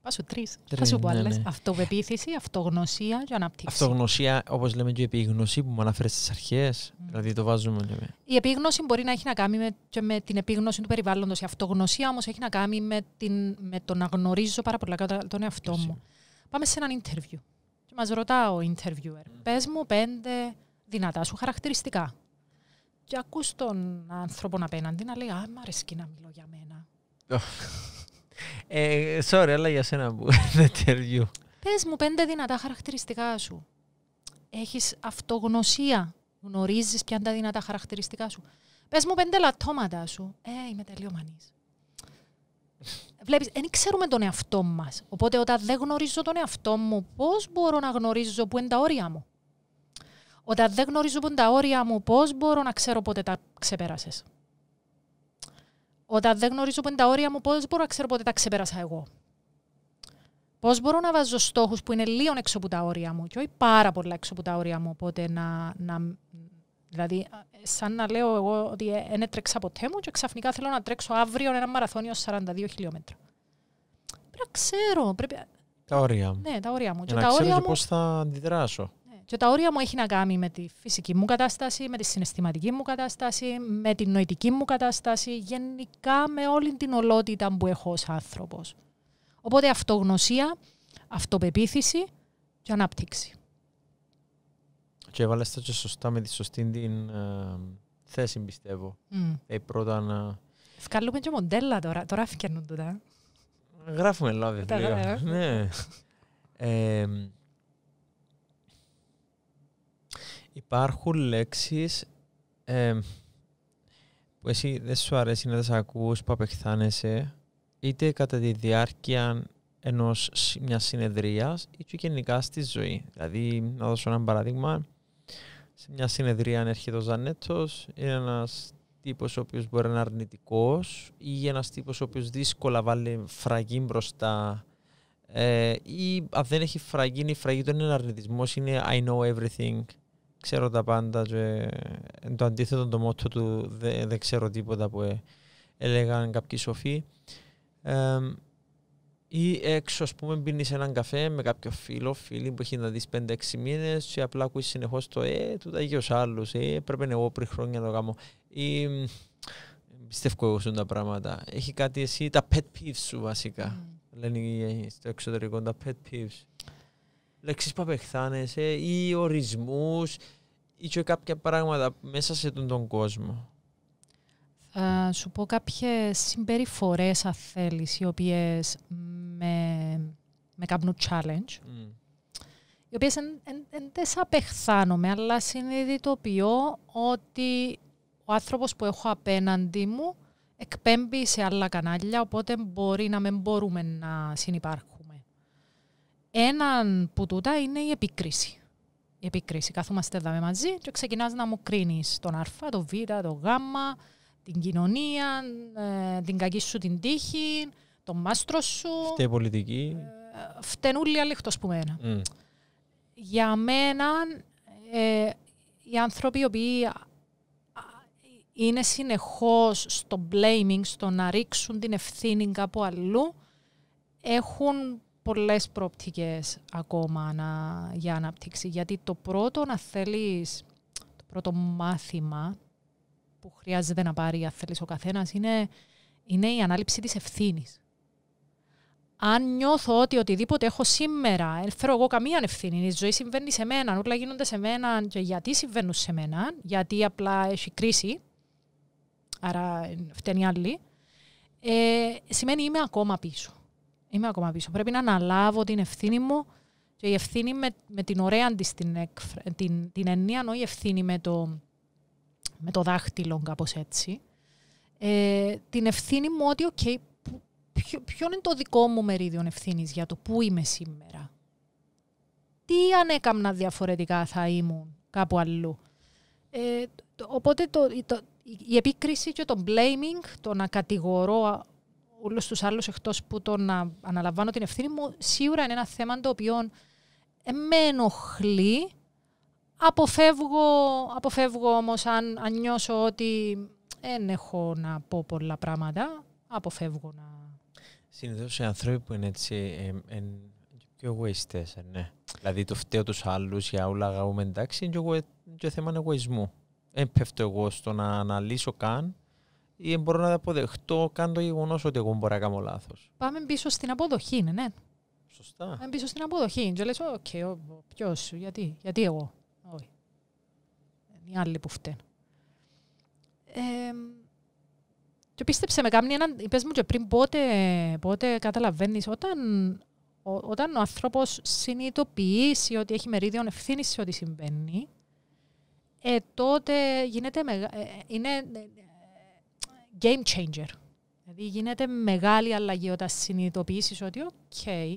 Πάσου τρει. Θα σου πω ναι, άλλες. Ναι, Αυτοπεποίθηση, αυτογνωσία και ανάπτυξη. Αυτογνωσία, όπως λέμε και η επίγνωση που μου αναφέρεις στις αρχές. Mm. Δηλαδή το βάζουμε. Η επίγνωση μπορεί να έχει να κάνει με, και με την επίγνωση του περιβάλλοντος. Η αυτογνωσία όμως έχει να κάνει με, την, με το να γνωρίζω πάρα πολλά καλά τον εαυτό μου πάμε σε έναν interview. Και μας ρωτά ο interviewer, πες μου πέντε δυνατά σου χαρακτηριστικά. Και ακούς τον άνθρωπο απέναντι να λέει, α, μ' αρέσει να μιλώ για μένα. ε, sorry, αλλά για σένα που interview. Πες μου πέντε δυνατά χαρακτηριστικά σου. Έχεις αυτογνωσία. Γνωρίζεις ποια είναι τα δυνατά χαρακτηριστικά σου. Πες μου πέντε λατώματα σου. Ε, είμαι τελειωμανή. Βλέπει, δεν ξέρουμε τον εαυτό μας. Οπότε, όταν δεν γνωρίζω τον εαυτό μου, πώς μπορώ να γνωρίζω που είναι τα όρια μου. Όταν δεν γνωρίζω που είναι τα όρια μου, πώς μπορώ να ξέρω πότε τα ξεπέρασες. Όταν δεν γνωρίζω που είναι τα όρια μου, πώς μπορώ να ξέρω πότε τα ξεπέρασα εγώ. Πώς μπορώ να βάζω στόχους που είναι λίγο έξω από τα όρια μου και όχι πάρα πολλά έξω από τα όρια μου, οπότε να, να, Δηλαδή, σαν να λέω εγώ ότι δεν ε, έτρεξα ποτέ μου και ξαφνικά θέλω να τρέξω αύριο ένα μαραθώνιο 42 χιλιόμετρα. Πρέπει να ξέρω. Πρέπει... Τα όρια. Ναι, τα όρια μου. και να τα ξέρω όρια και πώς θα αντιδράσω. Ναι. Και τα όρια μου έχει να κάνει με τη φυσική μου κατάσταση, με τη συναισθηματική μου κατάσταση, με την νοητική μου κατάσταση, γενικά με όλη την ολότητα που έχω ως άνθρωπος. Οπότε αυτογνωσία, αυτοπεποίθηση και ανάπτυξη και έβαλες τα και σωστά με τη σωστή την ε, θέση, πιστεύω. Mm. πρώτα να... και μοντέλα τώρα, τώρα τούτα. Γράφουμε λάδι, τελικά. Ε. ναι. ε, υπάρχουν λέξεις ε, που εσύ δεν σου αρέσει να τις ακούς, που απεχθάνεσαι, είτε κατά τη διάρκεια ενός μιας συνεδρίας, είτε γενικά στη ζωή. Δηλαδή, να δώσω ένα παράδειγμα, σε μια συνεδρία αν έρχεται ο είναι ένας τύπος ο οποίος μπορεί να είναι αρνητικός ή ένας τύπος ο οποίος δύσκολα βάλει φραγή μπροστά ε, ή αν δεν έχει φραγή, η φραγή του είναι αρνητισμός, είναι I know everything, ξέρω τα πάντα και το αντίθετο το μότο του δεν, ξέρω τίποτα που ε, έλεγαν κάποιοι σοφοί ή έξω, ας πούμε, πίνει έναν καφέ με κάποιο φίλο, φίλη που έχει να δεις 5-6 μήνε, η απλά ακούεις συνεχώς το Ε, του τα ο άλλος, Ε, πρέπει εγώ πριν χρόνια να το κάνω. Ή πιστεύω εγώ τα πράγματα. Έχει κάτι εσύ, τα pet peeves σου βασικά. Λένε στο εξωτερικό τα pet peeves. Λέξεις που απεχθάνεσαι ή ορισμούς ή και κάποια πράγματα μέσα σε τον κόσμο. Ε, σου πω κάποιες συμπεριφορές αν οι οποίες με, με κάνουν challenge. Mm. Οι οποίες δεν τις απεχθάνομαι, αλλά συνειδητοποιώ ότι ο άνθρωπος που έχω απέναντι μου εκπέμπει σε άλλα κανάλια, οπότε μπορεί να μην μπορούμε να συνεπάρχουμε. Έναν που τούτα είναι η επίκριση. Η επίκριση. Καθόμαστε εδώ μαζί και ξεκινάς να μου κρίνεις τον α, τον β, τον γ, την κοινωνία, ε, την κακή σου την τύχη, τον μάστρο σου. Φταίει πολιτική. Ε, φτενούλη που μένα. Για μένα ε, οι άνθρωποι οι οποίοι είναι συνεχώς στο blaming, στο να ρίξουν την ευθύνη κάπου αλλού, έχουν πολλές προοπτικές ακόμα να, για ανάπτυξη. Γιατί το πρώτο να θέλεις, το πρώτο μάθημα που χρειάζεται να πάρει, αν θέλεις ο καθένας, είναι, είναι η ανάληψη της ευθύνης. Αν νιώθω ότι οτιδήποτε έχω σήμερα, δεν φέρω εγώ καμία ευθύνη. Η ζωή συμβαίνει σε μένα, όλα γίνονται σε μένα. Και γιατί συμβαίνουν σε μένα, γιατί απλά έχει κρίση, άρα φταίνει άλλη, ε, σημαίνει είμαι ακόμα πίσω. Είμαι ακόμα πίσω. Πρέπει να αναλάβω την ευθύνη μου και η ευθύνη με, την ωραία της την, την, την η ευθύνη με το με το δάχτυλο κάπως έτσι, ε, την ευθύνη μου ότι, ποιο, είναι το δικό μου μερίδιο ευθύνης για το που είμαι σήμερα. Τι αν διαφορετικά θα ήμουν κάπου αλλού. Ε, οπότε το, το, η επίκριση και το blaming, το να κατηγορώ όλους τους άλλους εκτός που το να αναλαμβάνω την ευθύνη μου, σίγουρα είναι ένα θέμα το οποίο με ενοχλεί Αποφεύγω, αποφεύγω όμως αν, αν νιώσω ότι ε, δεν έχω να πω πολλά πράγματα, αποφεύγω να... Συνήθως οι άνθρωποι που είναι έτσι ε, ε, πιο εγωιστές, ε, ναι. Δηλαδή το φταίω τους άλλους για όλα αγαπούμε εντάξει είναι και θέμα εγωισμού. Δεν πέφτω εγώ στο να αναλύσω καν ή δεν μπορώ να τα αποδεχτώ καν το γεγονός ότι εγώ μπορώ να κάνω λάθος. Πάμε πίσω στην αποδοχή, ναι, ναι, Σωστά. Πάμε πίσω στην αποδοχή. Και λες, οκ, okay, ποιος, γιατί, γιατί εγώ οι άλλοι που φταίνουν. Ε, και πίστεψε με κάμνη έναν, μου και πριν πότε, πότε καταλαβαίνεις, όταν, ό, όταν ο άνθρωπος συνειδητοποιήσει ότι έχει μερίδιο ευθύνης σε ό,τι συμβαίνει, ε, τότε γίνεται μεγα... Ε, ε, είναι ε, game changer. Δηλαδή γίνεται μεγάλη αλλαγή όταν συνειδητοποιήσεις ότι οκ, okay,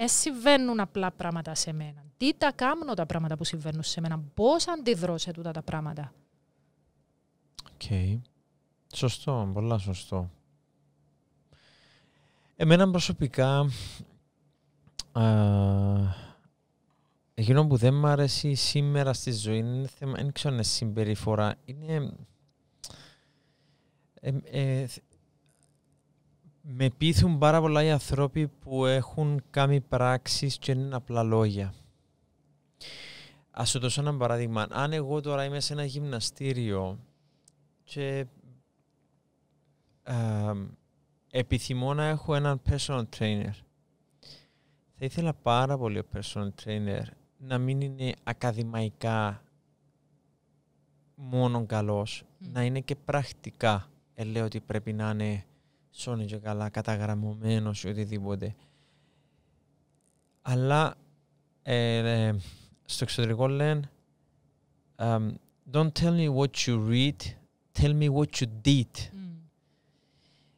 δεν συμβαίνουν απλά πράγματα σε μένα. Τι τα κάνω τα πράγματα που συμβαίνουν σε μένα, πώς αντιδρώ σε τούτα τα πράγματα. Οκ. Okay. Σωστό, πολλά σωστό. Εμένα προσωπικά, α, εκείνο που δεν μου αρέσει σήμερα στη ζωή είναι θέμα, δεν ξέρω, είναι συμπεριφορά, είναι... ε, ε με πείθουν πάρα πολλά οι άνθρωποι που έχουν κάνει πράξεις και είναι απλά λόγια. Ας σου δώσω ένα παράδειγμα. Αν εγώ τώρα είμαι σε ένα γυμναστήριο και ε, επιθυμώ να έχω έναν personal trainer, θα ήθελα πάρα πολύ ο personal trainer να μην είναι ακαδημαϊκά μόνο καλός, να είναι και πρακτικά. Ε, λέω ότι πρέπει να είναι σώνει και καλά καταγραμμωμένος ή οτιδήποτε. Αλλά ε, ε, στο εξωτερικό λένε um, Don't tell me what you read, tell me what you did. Mm.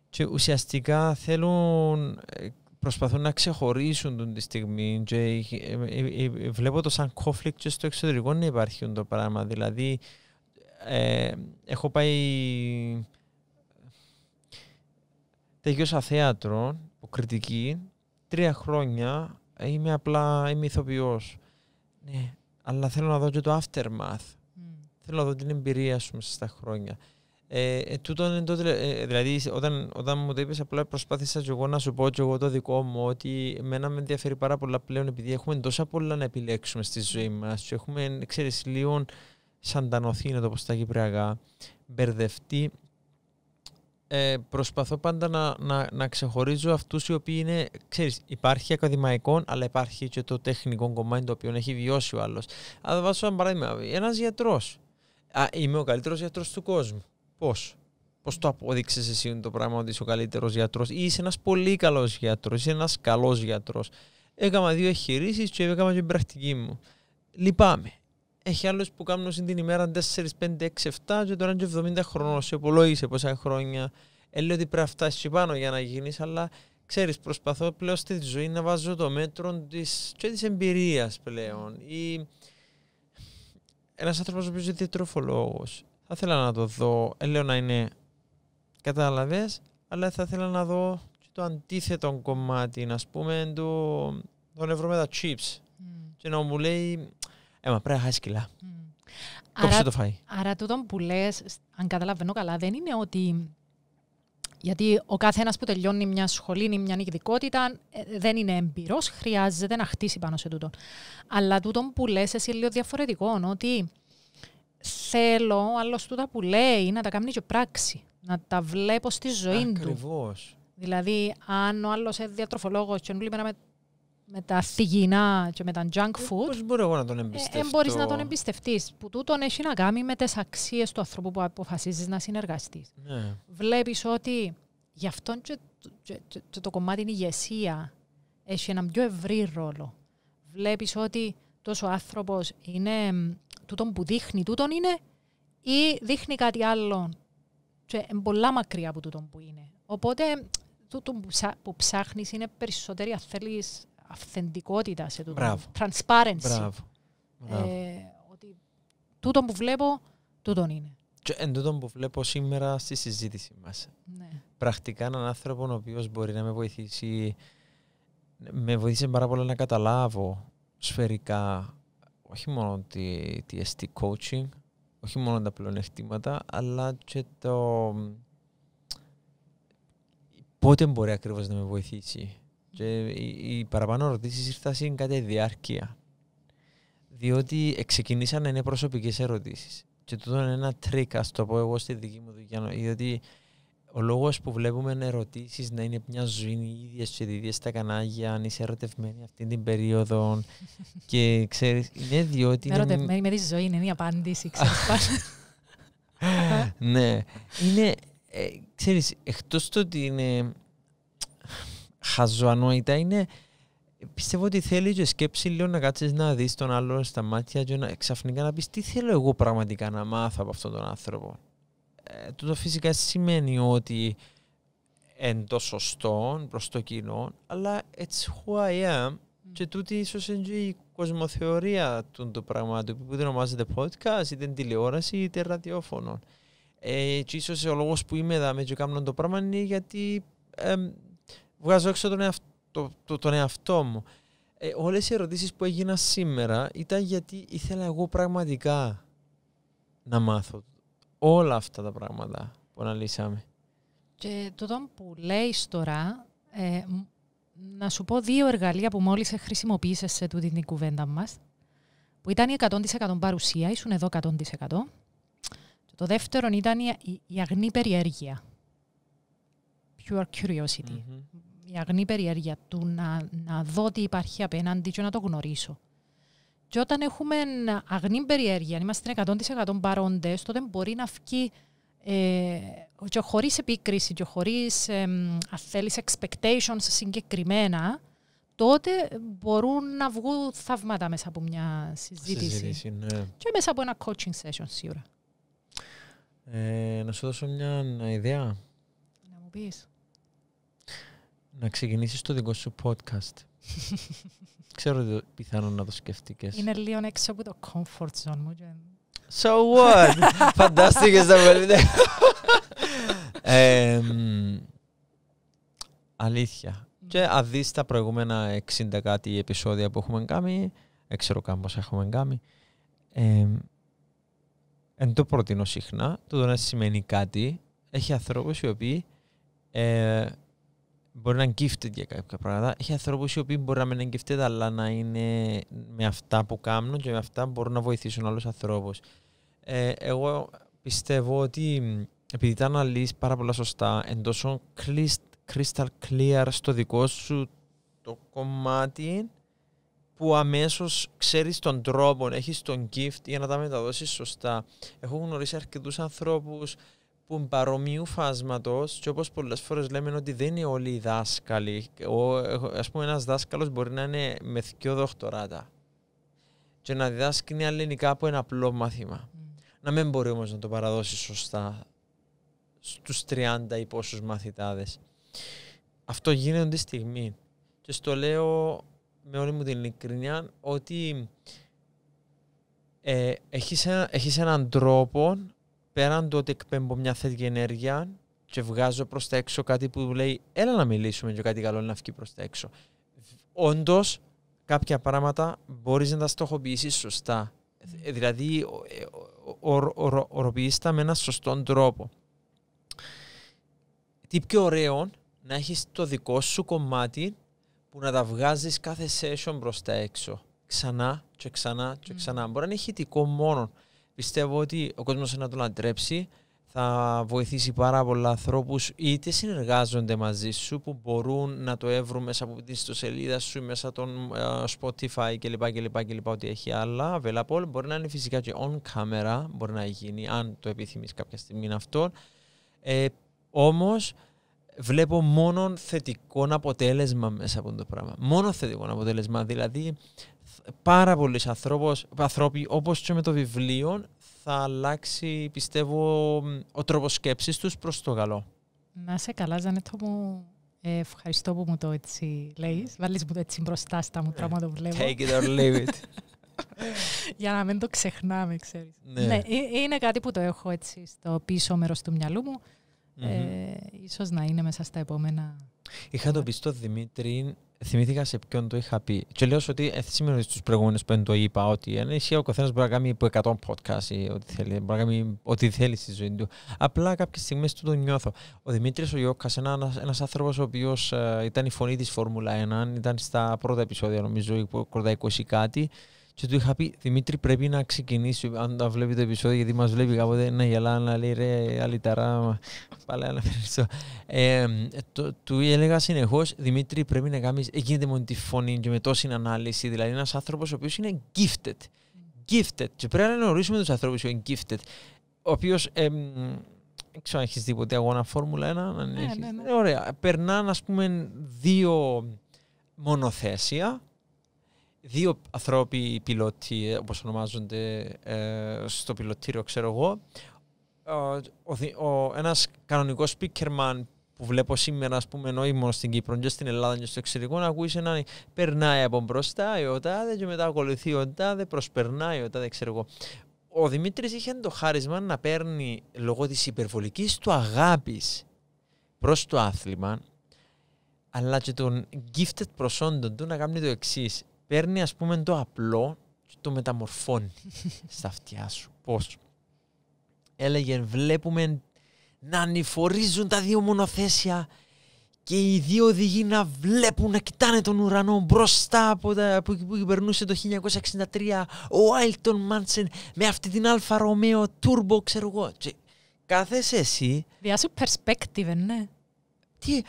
Και ουσιαστικά θέλουν, ε, προσπαθούν να ξεχωρίσουν τον τη στιγμή και ε, ε, ε, βλέπω το σαν conflict και στο εξωτερικό να υπάρχει το πράγμα. Δηλαδή, έχω πάει Τελειώσα θέατρο, κριτική, τρία χρόνια ε, είμαι απλά είμαι ηθοποιός. Ναι, αλλά θέλω να δω και το aftermath. Mm. Θέλω να δω την εμπειρία σου μέσα στα χρόνια. Ε, ε, τούτο είναι ε, ε, δηλαδή, όταν, όταν μου το είπες, απλά προσπάθησα και εγώ να σου πω και εγώ το δικό μου ότι εμένα με ενδιαφέρει πάρα πολλά πλέον επειδή έχουμε τόσα πολλά να επιλέξουμε στη ζωή ναι. μας. Έχουμε, ξέρεις, λίγο σαντανωθεί, να το πως στα κυπριακά, μπερδευτεί ε, προσπαθώ πάντα να, να, να ξεχωρίζω αυτούς οι οποίοι είναι. Ξέρεις, υπάρχει ακαδημαϊκό, αλλά υπάρχει και το τεχνικό κομμάτι το οποίο έχει βιώσει ο άλλος. Αν βάζω ένα παράδειγμα, ένας γιατρός. Είμαι ο καλύτερος γιατρός του κόσμου. Πώς. Πώς το απόδειξες εσύ το πράγμα ότι είσαι ο καλύτερος γιατρός, ή είσαι ένας πολύ καλός γιατρός, είσαι ένας καλός γιατρός. Έκανα δύο εγχειρήσεις και έκανα την πρακτική μου. Λυπάμαι. Έχει άλλους που κάνουν την ημέρα 4, 5, 6, 7 και τώρα είναι 70 χρονών. Σε υπολόγισε πόσα χρόνια. Έλεγε ότι πρέπει να φτάσεις πάνω για να γίνεις, αλλά ξέρεις, προσπαθώ πλέον στη ζωή να βάζω το μέτρο και της εμπειρίας πλέον. Ή... Ένας άνθρωπος ο οποίος είναι τροφολόγο. Θα ήθελα να το δω. Έλεγε να είναι. Κατάλαβες, αλλά θα ήθελα να δω το αντίθετο κομμάτι, ας πούμε, το, τον chips. Και να μου λέει, Έμα, ε, πρέπει να χάσει κιλά. άρα, το φάει. Άρα, τούτο που λες, αν καταλαβαίνω καλά, δεν είναι ότι. Γιατί ο καθένας που τελειώνει μια σχολή ή μια ειδικότητα ε, δεν είναι εμπειρός, χρειάζεται να χτίσει πάνω σε τούτο. Αλλά τούτο που λες, εσύ είναι λίγο διαφορετικό, ότι θέλω άλλος τούτα που λέει να τα κάνει και πράξη. Να τα βλέπω στη ζωή του. Ακριβώς. Δηλαδή, αν ο άλλος είναι διατροφολόγος και μου με τα θυγινά και με τα junk ε, food. Πώς μπορώ εγώ να τον ε, ε, εμπιστευτώ. Δεν μπορείς να τον εμπιστευτείς, Που τούτον έχει να κάνει με τις αξίες του ανθρώπου που αποφασίζεις να συνεργαστείς. Ναι. Βλέπεις ότι γι' αυτόν και, και, και, και το κομμάτι είναι ηγεσία έχει έναν πιο ευρύ ρόλο. Βλέπεις ότι τόσο άνθρωπος είναι τούτον που δείχνει, τούτον είναι ή δείχνει κάτι άλλο και πολλά μακριά από τούτον που είναι. Οπότε τούτον που, ψάχνεις είναι περισσότεροι αν αυθεντικότητας σε τούτο. Μπράβο. Transparency. Μπράβο. Ε, ότι τούτο που βλέπω, τούτο είναι. Και εν τούτο που βλέπω σήμερα στη συζήτηση μας. Ναι. Πρακτικά έναν άνθρωπο ο οποίος μπορεί να με βοηθήσει με βοήθησε πάρα πολύ να καταλάβω σφαιρικά όχι μόνο τη, τη ST coaching, όχι μόνο τα πλεονεκτήματα, αλλά και το πότε μπορεί ακριβώς να με βοηθήσει και οι, παραπάνω ερωτήσεις ήρθαν κάτι διάρκεια. Διότι ξεκινήσαν να είναι προσωπικές ερωτήσεις. Και τούτο είναι ένα τρίκ, ας το πω εγώ στη δική μου δουλειά. Διότι ο λόγος που βλέπουμε ερωτήσεις να είναι μια ζωή οι ίδιες και οι στα κανάλια, αν είσαι ερωτευμένη αυτή την περίοδο. και ξέρεις, είναι διότι. ερωτευμένη με τη ζωή, είναι η απάντηση, ξέρεις, ναι. Είναι, ε, ξέρεις, εκτός το ότι είναι χαζοανόητα είναι πιστεύω ότι θέλει και σκέψη λίγο να κάτσεις να δεις τον άλλον στα μάτια και να, ξαφνικά να πεις τι θέλω εγώ πραγματικά να μάθω από αυτόν τον άνθρωπο. Ε, τούτο φυσικά σημαίνει ότι εν το σωστό προς το κοινό, αλλά it's who I am mm. και τούτη ίσως είναι η κοσμοθεωρία του το που δεν ονομάζεται podcast, είτε τηλεόραση είτε ραδιόφωνο. Ε, και ίσως ο λόγος που είμαι εδώ με και κάνω το πράγμα είναι γιατί ε, βγάζω έξω τον, εαυτό, το, το, μου. Ε, όλες οι ερωτήσεις που έγινα σήμερα ήταν γιατί ήθελα εγώ πραγματικά να μάθω όλα αυτά τα πράγματα που αναλύσαμε. Και τούτο που λέει τώρα, ε, να σου πω δύο εργαλεία που μόλις χρησιμοποίησες σε τούτη την κουβέντα μας, που ήταν η 100% παρουσία, ήσουν εδώ 100%. και Το δεύτερο ήταν η, η αγνή περιέργεια. Pure curiosity η αγνή περιέργεια του να, να δω τι υπάρχει απέναντι και να το γνωρίσω. Και όταν έχουμε αγνή περιέργεια, αν είμαστε 100% παρόντες, τότε μπορεί να βγει ε, και χωρίς επίκριση και χωρίς ε, expectations συγκεκριμένα, τότε μπορούν να βγουν θαύματα μέσα από μια συζήτηση. συζήτηση ναι. Και μέσα από ένα coaching session σίγουρα. Ε, να σου δώσω μια ιδέα. Να μου πεις να ξεκινήσεις το δικό σου podcast. Ξέρω ότι πιθανόν να το σκεφτήκες. Είναι λίγο έξω από το comfort zone μου. So what? Φαντάστηκες να με Αλήθεια. Ναι. Και αν δεις τα προηγούμενα 60 κάτι επεισόδια που έχουμε κάνει, δεν ξέρω καν έχουμε κάνει. Εν το προτείνω συχνά. Το να σημαίνει κάτι. Έχει ανθρώπους οι οποίοι ε, μπορεί να είναι για κάποια πράγματα. Έχει ανθρώπους οι οποίοι μπορεί να μην είναι αλλά να είναι με αυτά που κάνουν και με αυτά μπορούν να βοηθήσουν άλλους ανθρώπους. Ε, εγώ πιστεύω ότι επειδή τα αναλύεις πάρα πολλά σωστά, εντό crystal clear στο δικό σου το κομμάτι που αμέσως ξέρεις τον τρόπο, έχεις τον gift για να τα μεταδώσεις σωστά. Έχω γνωρίσει αρκετούς ανθρώπους που είναι παρομοιού φάσματος, και όπως πολλές φορές λέμε ότι δεν είναι όλοι οι δάσκαλοι. Ας πούμε, ένας δάσκαλος μπορεί να είναι με και να διδάσκει ελληνικά από ένα απλό μάθημα. Να μην μπορεί όμως να το παραδώσει σωστά στους 30 ή πόσους μαθητάδες. Αυτό γίνεται τη στιγμή. Και στο λέω με όλη μου την ειλικρινιά ότι ε, έναν τρόπο πέραν το ότι εκπέμπω μια θετική ενέργεια και βγάζω προς τα έξω κάτι που λέει έλα να μιλήσουμε για κάτι καλό να βγει προς τα έξω. Όντως, κάποια πράγματα μπορείς να τα στοχοποιήσεις σωστά. Ε, δηλαδή, ε, οροποιείς τα με έναν σωστό τρόπο. Τι πιο ωραίο να έχεις το δικό σου κομμάτι που να τα βγάζεις κάθε session προς τα έξω. Ξανά και ξανά και ξανά. Μπορεί να είναι ηχητικό μόνο πιστεύω ότι ο κόσμος να τον αντρέψει θα βοηθήσει πάρα πολλά ανθρώπους είτε συνεργάζονται μαζί σου που μπορούν να το εύρουν μέσα από την ιστοσελίδα σου ή μέσα τον uh, ε, Spotify κλπ, και κλπ. Ό,τι έχει άλλα available. Μπορεί να είναι φυσικά και on camera, μπορεί να γίνει αν το επιθυμείς κάποια στιγμή αυτό. Ε, Όμως βλέπω μόνο θετικό αποτέλεσμα μέσα από το πράγμα. Μόνο θετικό αποτέλεσμα. Δηλαδή πάρα πολλοί ανθρώποι, όπως και με το βιβλίο, θα αλλάξει, πιστεύω, ο τρόπος σκέψης τους προς το καλό. Να σε καλά, Ζανέτο μου. Ε, ευχαριστώ που μου το έτσι λέεις. Βάλεις μου το έτσι μπροστά στα μου πράγματα ε, που βλέπω. Take it or leave it. Για να μην το ξεχνάμε, ξέρεις. Ναι. ναι ε, είναι κάτι που το έχω έτσι στο πίσω μέρος του μυαλού μου. σω ίσως να είναι μέσα στα επόμενα... Είχα το πεις στο Δημήτρη θυμήθηκα σε ποιον το είχα πει. Και λέω ότι σήμερα ε, στους προηγούμενους που το είπα ότι αν ισχύει ο καθένας μπορεί να κάνει από 100 podcast ή ό,τι θέλει, μπορεί να κάνει ό,τι θέλει στη ζωή του. Απλά κάποιες στιγμές του το νιώθω. Ο Δημήτρης ο Ιώκα, ένα άνθρωπος ο οποίος ε, ήταν η φωνή της Φόρμουλα 1, ήταν στα πρώτα επεισόδια νομίζω, κορδά 20 κάτι. Και του είχα πει, Δημήτρη, πρέπει να ξεκινήσει. Αν τα βλέπει το επεισόδιο, γιατί μας βλέπει κάποτε να γελά, να λέει ρε, αλυταρά. Πάλι να ε, το, Του έλεγα συνεχώς, Δημήτρη, πρέπει να κάνεις. Ε, γίνεται μόνο τη φωνή και με τόση ανάλυση. Δηλαδή, ένας άνθρωπος ο οποίος είναι gifted. Gifted. Και πρέπει να γνωρίσουμε τους ανθρώπους που είναι gifted. Ο οποίος. δεν ξέρω αν έχεις δει ποτέ αγώνα Φόρμουλα 1. Ναι, ναι, ναι. Ωραία. Περνάνε, ας πούμε, δύο μονοθέσια δύο ανθρώποι πιλότοι, όπως ονομάζονται, ε, στο πιλωτήριο, ξέρω εγώ. Ε, ο, ο, ένας κανονικός speakerman που βλέπω σήμερα, ας πούμε, ενώ μόνο στην Κύπρο και στην Ελλάδα και στο εξωτερικό, να ακούεις έναν περνάει από μπροστά ο τάδε και μετά ακολουθεί ο τάδε, προσπερνάει ο τάδε, ξέρω εγώ. Ο Δημήτρης είχε το χάρισμα να παίρνει λόγω της υπερβολικής του αγάπης προς το άθλημα αλλά και των gifted προσόντων του να κάνει το εξής παίρνει ας πούμε το απλό και το μεταμορφώνει στα αυτιά σου. Πώς. Έλεγε βλέπουμε να ανηφορίζουν τα δύο μονοθέσια και οι δύο οδηγοί να βλέπουν, να κοιτάνε τον ουρανό μπροστά από, από εκεί που περνούσε το 1963 ο Άιλτον Μάντσεν με αυτή την Αλφα Ρωμαίο Turbo, ξέρω εγώ. κάθεσαι εσύ... σου perspective, ναι. Τι,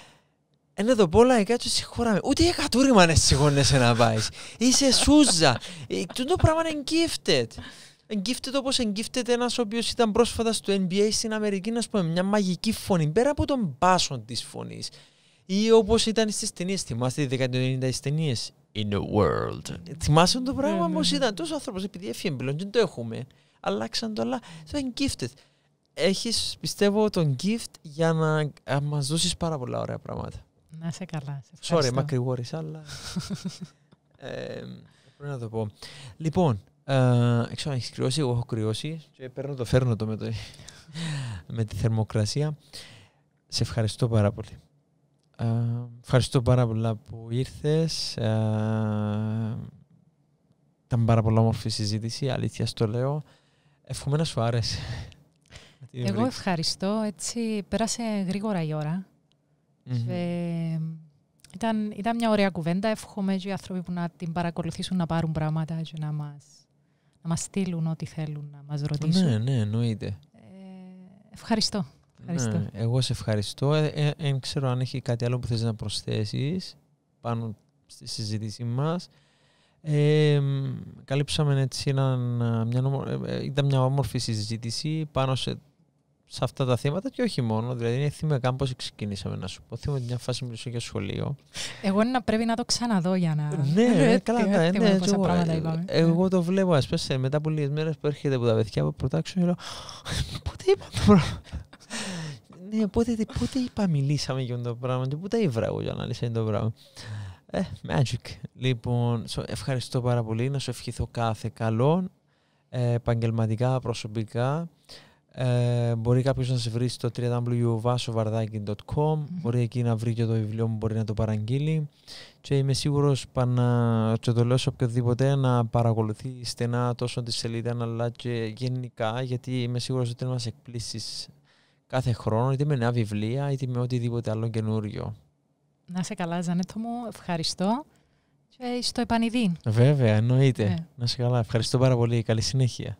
ένα το πόλα εγκά του συγχωράμε. Ούτε κατούριμα να συγχωνέσαι να πάεις. Είσαι σούζα. Ε, τον το πράγμα είναι gifted. Ε, εγκύφτεται όπως εγκύφτεται ένας ο οποίος ήταν πρόσφατα στο NBA στην Αμερική, να πούμε, μια μαγική φωνή πέρα από τον πάσον της φωνής. Ή όπως ήταν στις ταινίες, θυμάστε τη δεκαετία του 90 ταινίες. In the world. Θυμάσαι το πράγμα ναι, όμω ναι, ναι. ήταν τόσο άνθρωπος, επειδή έφυγε δεν το έχουμε. Αλλάξαν το, αλλά το εγκύφτεται. Έχεις, πιστεύω, τον gift για να ε, μας δώσεις πάρα πολλά ωραία πράγματα. Να είσαι καλά. Σε Sorry, αλλά... πρέπει να το πω. Λοιπόν, έξω ε, αν έχεις κρυώσει, εγώ έχω κρυώσει και παίρνω το, φέρνω το με, το, με τη θερμοκρασία. Σε ευχαριστώ πάρα πολύ. Ε, ευχαριστώ πάρα πολλά που ήρθες. Ε, ήταν πάρα πολύ όμορφη συζήτηση, αλήθεια στο λέω. Ευχομαι να σου άρεσε. Εγώ ευχαριστώ. Έτσι πέρασε γρήγορα η ώρα ήταν, ήταν μια ωραία κουβέντα. Εύχομαι και οι άνθρωποι που να την παρακολουθήσουν να πάρουν πράγματα και να μας, να μας στείλουν ό,τι θέλουν να μας ρωτήσουν. Ναι, ναι, εννοείται. Ε, ευχαριστώ. ευχαριστώ. Ναι, εγώ σε ευχαριστώ. Δεν ε, ε, ξέρω αν έχει κάτι άλλο που θες να προσθέσεις πάνω στη συζήτησή μας. Ε, καλύψαμε έτσι ένα, μια, ήταν μια όμορφη συζήτηση πάνω σε σε αυτά τα θύματα και όχι μόνο. Δηλαδή, είναι θύμα κάμπο ξεκινήσαμε να σου πω. Θυμάμαι μια φάση μιλήσω για σχολείο. Εγώ να πρέπει να το ξαναδώ για να. ναι, καλά, ναι, ναι, ε, ναι εγώ, το βλέπω, ας πούμε, μετά από λίγες μέρες που έρχεται από τα παιδιά από προτάξιο και λέω. Πότε είπα το πράγμα. Ναι, πότε, είπα, μιλήσαμε για το πράγμα και πότε ήβρα εγώ για να λύσω το πράγμα. Ε, magic. Λοιπόν, ευχαριστώ πάρα πολύ. Να σου ευχηθώ κάθε καλό, ε, επαγγελματικά, προσωπικά. Ε, μπορεί κάποιος να σε βρει στο www.vasovardaki.com. Mm-hmm. Μπορεί εκεί να βρει και το βιβλίο μου, μπορεί να το παραγγείλει. Και είμαι σίγουρος να το λέω σε οποιοδήποτε να παρακολουθεί στενά τόσο τη σελίδα αλλά και γενικά, γιατί είμαι σίγουρος ότι μας εκπλήσεις κάθε χρόνο, είτε με νέα βιβλία, είτε με οτιδήποτε άλλο καινούριο. Να σε καλά, Ζανέτο μου. Ευχαριστώ. Και στο επανειδή. Βέβαια, εννοείται. Ναι. Να σε καλά. Ευχαριστώ πάρα πολύ. Καλή συνέχεια.